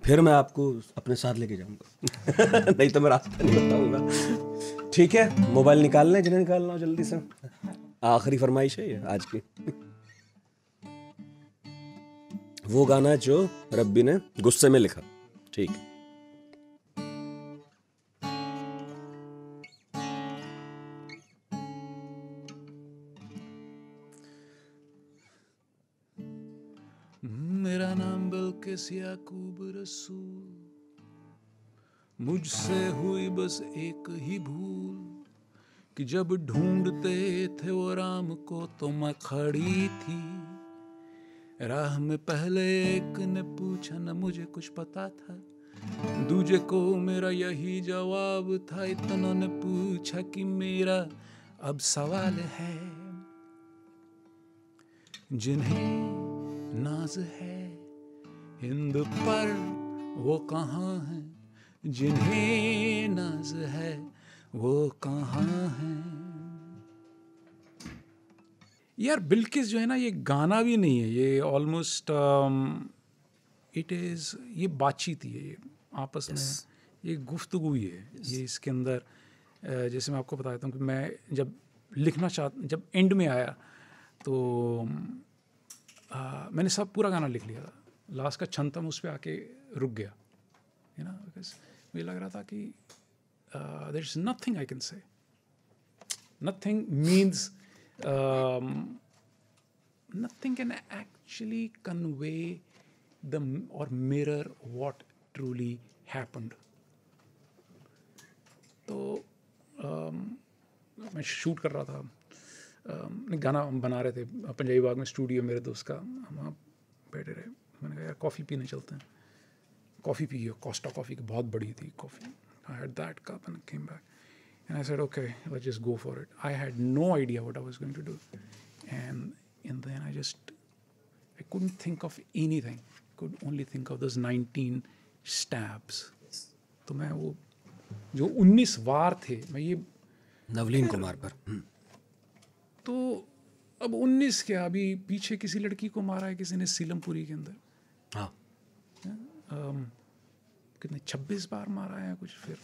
फिर मैं आपको अपने साथ लेके जाऊंगा नहीं तो मैं रास्ता नहीं बताऊंगा ठीक है मोबाइल निकाल लें जिन्हें निकालना हो जल्दी से आखिरी फरमाइश है ये आज की वो गाना जो रब्बी ने गुस्से में लिखा ठीक मेरा नाम बल्कि याकूब रसूल मुझसे हुई बस एक ही भूल कि जब ढूंढते थे वो राम को तो मैं खड़ी थी राह में पहले एक ने पूछा न मुझे कुछ पता था दूजे को मेरा यही जवाब था इतना ने पूछा कि मेरा अब सवाल है जिन्हें नाज है हिंद पर वो कहाँ है जिन्हें नाज है वो कहाँ है यार बिल्किस जो है ना ये गाना भी नहीं है ये ऑलमोस्ट इट इज़ ये बातचीत ही है ये आपस yes. में ये गुफ्तगु ही है yes. ये इसके अंदर जैसे मैं आपको बताता हूँ कि मैं जब लिखना चाह जब एंड में आया तो आ, मैंने सब पूरा गाना लिख लिया था लास्ट का छंतम उस पर आके रुक गया है ना बिकॉज मुझे लग रहा था कि uh, there's nothing I can say. Nothing means um, nothing can actually convey the or mirror what truly happened. तो um, मैं शूट कर रहा था um, गाना हम बना रहे थे पंजाबी बाग में स्टूडियो मेरे दोस्त का हम वहाँ बैठे रहे मैंने कहा यार कॉफ़ी पीने चलते हैं कॉफ़ी पी कॉस्टा कॉफ़ी की बहुत बड़ी थी coffee I had that cup and I came back. And I said, okay, let's just go for it. I had no idea what I was going to do. And, and then I just, I couldn't think of anything. I could only think of those 19 stabs. तो मैं वो जो 19 वार थे मैं ये नवलीन कुमार पर तो अब 19 क्या अभी पीछे किसी लड़की को मारा है किसी ने सीलमपुरी के अंदर हाँ कितने छब्बीस बार मारा है कुछ फिर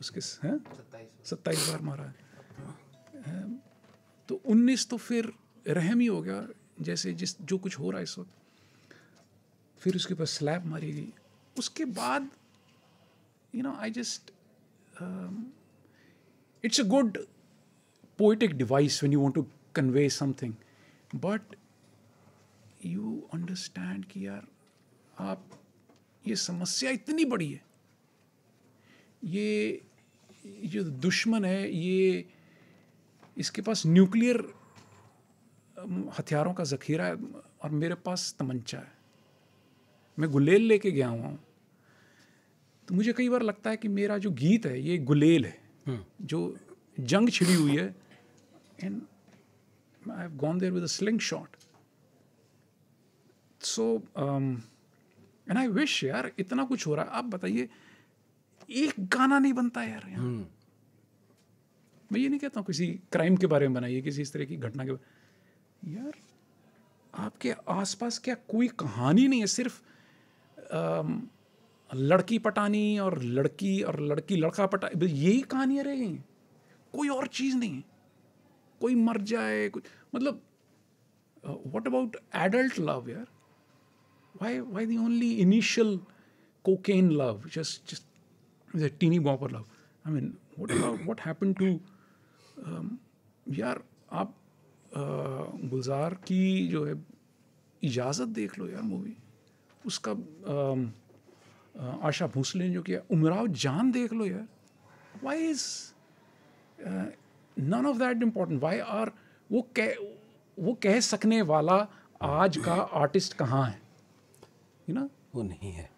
उसके सत्ताईस बार मारा है तो उन्नीस तो फिर रहम ही हो गया जैसे जिस जो कुछ हो रहा है इस वक्त फिर उसके ऊपर स्लैब मारी गई उसके बाद you know I just it's a good poetic device when you want to convey something but you understand कि यार आप ये समस्या इतनी बड़ी है ये जो दुश्मन है ये इसके पास न्यूक्लियर हथियारों का ज़खीरा है और मेरे पास तमंचा है मैं गुलेल लेके गया हुआ हूँ तो मुझे कई बार लगता है कि मेरा जो गीत है ये गुलेल है हम्म। जो जंग छिड़ी हुई है and I have gone there with slingshot so and I wish यार इतना कुछ हो रहा है आप बताइए एक गाना नहीं बनता यार यहाँ हम्म। मैं ये नहीं कहता हूँ किसी क्राइम के बारे में बनाइए किसी इस तरह की घटना के बारे यार आपके आसपास क्या कोई कहानी नहीं है सिर्फ आम, लड़की पटानी और लड़की और लड़की लड़का पटा यही कहानियाँ रह गई हैं कोई और चीज़ नहीं है कोई मर जाए कुछ मतलब वॉट अबाउट एडल्ट लव यार why why the only initial cocaine love just just It's a teeny bopper love. I mean, what what happened to um, यार आप uh, गुलजार की जो है इजाज़त देख लो यार मूवी उसका um, uh, आशा भोसले ने जो किया उमराव जान देख लो यार why is none of that important why are वो कह वो कह सकने वाला आज का आर्टिस्ट कहाँ है यू ना वो नहीं है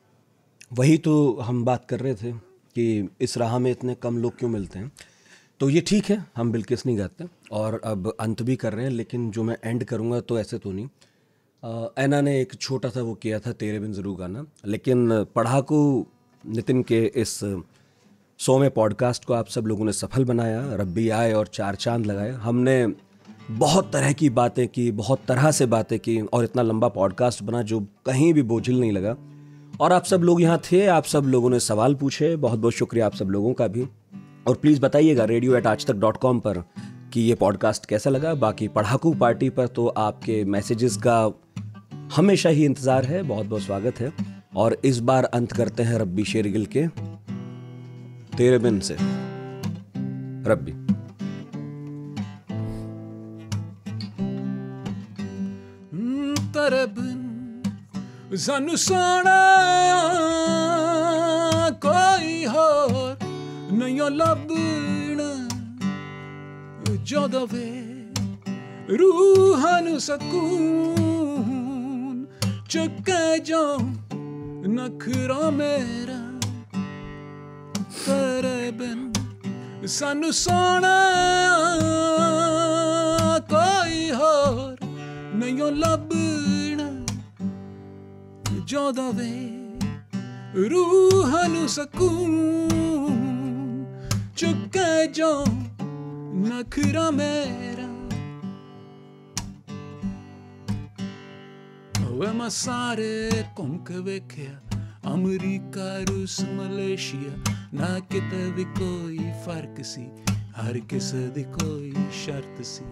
वही तो हम बात कर रहे थे कि इस राह में इतने कम लोग क्यों मिलते हैं तो ये ठीक है हम बिल्किस नहीं गाते और अब अंत भी कर रहे हैं लेकिन जो मैं एंड करूँगा तो ऐसे तो नहीं ऐना ने एक छोटा सा वो किया था तेरे बिन ज़रूर गाना लेकिन पढ़ाकू नितिन के इस सौ में पॉडकास्ट को आप सब लोगों ने सफल बनाया रब्बी आए और चार चांद लगाए हमने बहुत तरह की बातें की बहुत तरह से बातें की और इतना लंबा पॉडकास्ट बना जो कहीं भी बोझिल नहीं लगा और आप सब लोग यहाँ थे आप सब लोगों ने सवाल पूछे बहुत बहुत शुक्रिया आप सब लोगों का भी और प्लीज़ बताइएगा रेडियो एट आज तक डॉट कॉम पर कि ये पॉडकास्ट कैसा लगा बाकी पढ़ाकू पार्टी पर तो आपके मैसेजेस का हमेशा ही इंतज़ार है बहुत बहुत स्वागत है और इस बार अंत करते हैं रब्बी शेरगिल के तेरे बिन से रब्बी तरब ਸਾਨੂੰ ਸੋਣਾ ਕੋਈ ਹੋਰ ਨਹੀਂ ਲੱਭਣਾ ਜਦੋਂ ਵੇ ਰੂਹਾਂ ਨੂੰ ਸਕੂਨ ਚੱਕੇ ਜੋ ਨਖਰਾ ਮੇਰਾ ਤੇਰੇ ਬਿਨ ਸਾਨੂੰ ਸੋਣਾ ਕੋਈ ਹੋਰ ਨਹੀਂ ਲੱਭਣ ਜੋ ਦਵੇ ਰੂਹ ਨੂੰ ਸਕੂਨ ਚੁੱਕੇ ਜੋ ਨਖਰਾ ਮੇਰਾ ਹੋਵੇ ਮੈਂ ਸਾਰੇ ਘੁੰਮ ਕੇ ਵੇਖਿਆ ਅਮਰੀਕਾ ਰੂਸ ਮਲੇਸ਼ੀਆ ਨਾ ਕਿਤੇ ਵੀ ਕੋਈ ਫਰਕ ਸੀ ਹਰ ਕਿਸੇ ਦੀ ਕੋਈ ਸ਼ਰਤ ਸੀ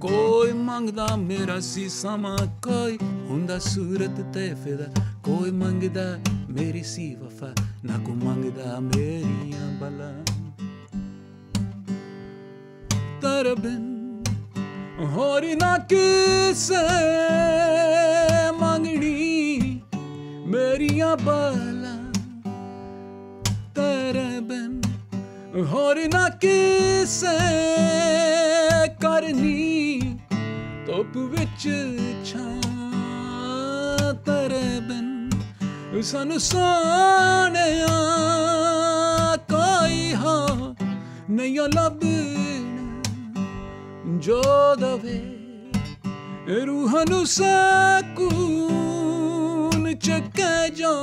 ਕੋਈ ਮੰਗਦਾ ਮੇਰਾ ਸੀਸਾ ਮਾ ਕੋਈ ਹੁੰਦਾ ਸੂਰਤ ਤੇ ਫਿਦਾ ਕੋਈ ਮੰਗਦਾ ਮੇਰੀ ਸੀ ਵਫਾ ਨਾ ਕੋ ਮੰਗਦਾ ਮੇਰੀਆਂ ਬਲਾ ਤਰਬਨ ਹੋਰੀ ਨਾ ਕਿਸੇ ਮੰਗਣੀ ਮੇਰੀਆਂ ਬਲਾ ਤਰਬਨ ਹੋਰ ਨਾ ਕਿਸੇ ਕਰਨੀ ਧੋਪ ਵਿੱਚ ਛਾਂ ਤਰਬਨ ਬਿਨ ਸਾਨੂੰ ਕੋਈ ਹਾਂ ਨਹੀਂ ਲੱਭ ਜੋ ਦਵੇ ਰੂਹ ਨੂੰ ਸਕੂਨ ਚੱਕੇ ਜਾਂ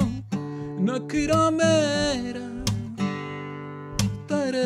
ਨਖਰਾ ਮੇਰਾ ਤਰੇ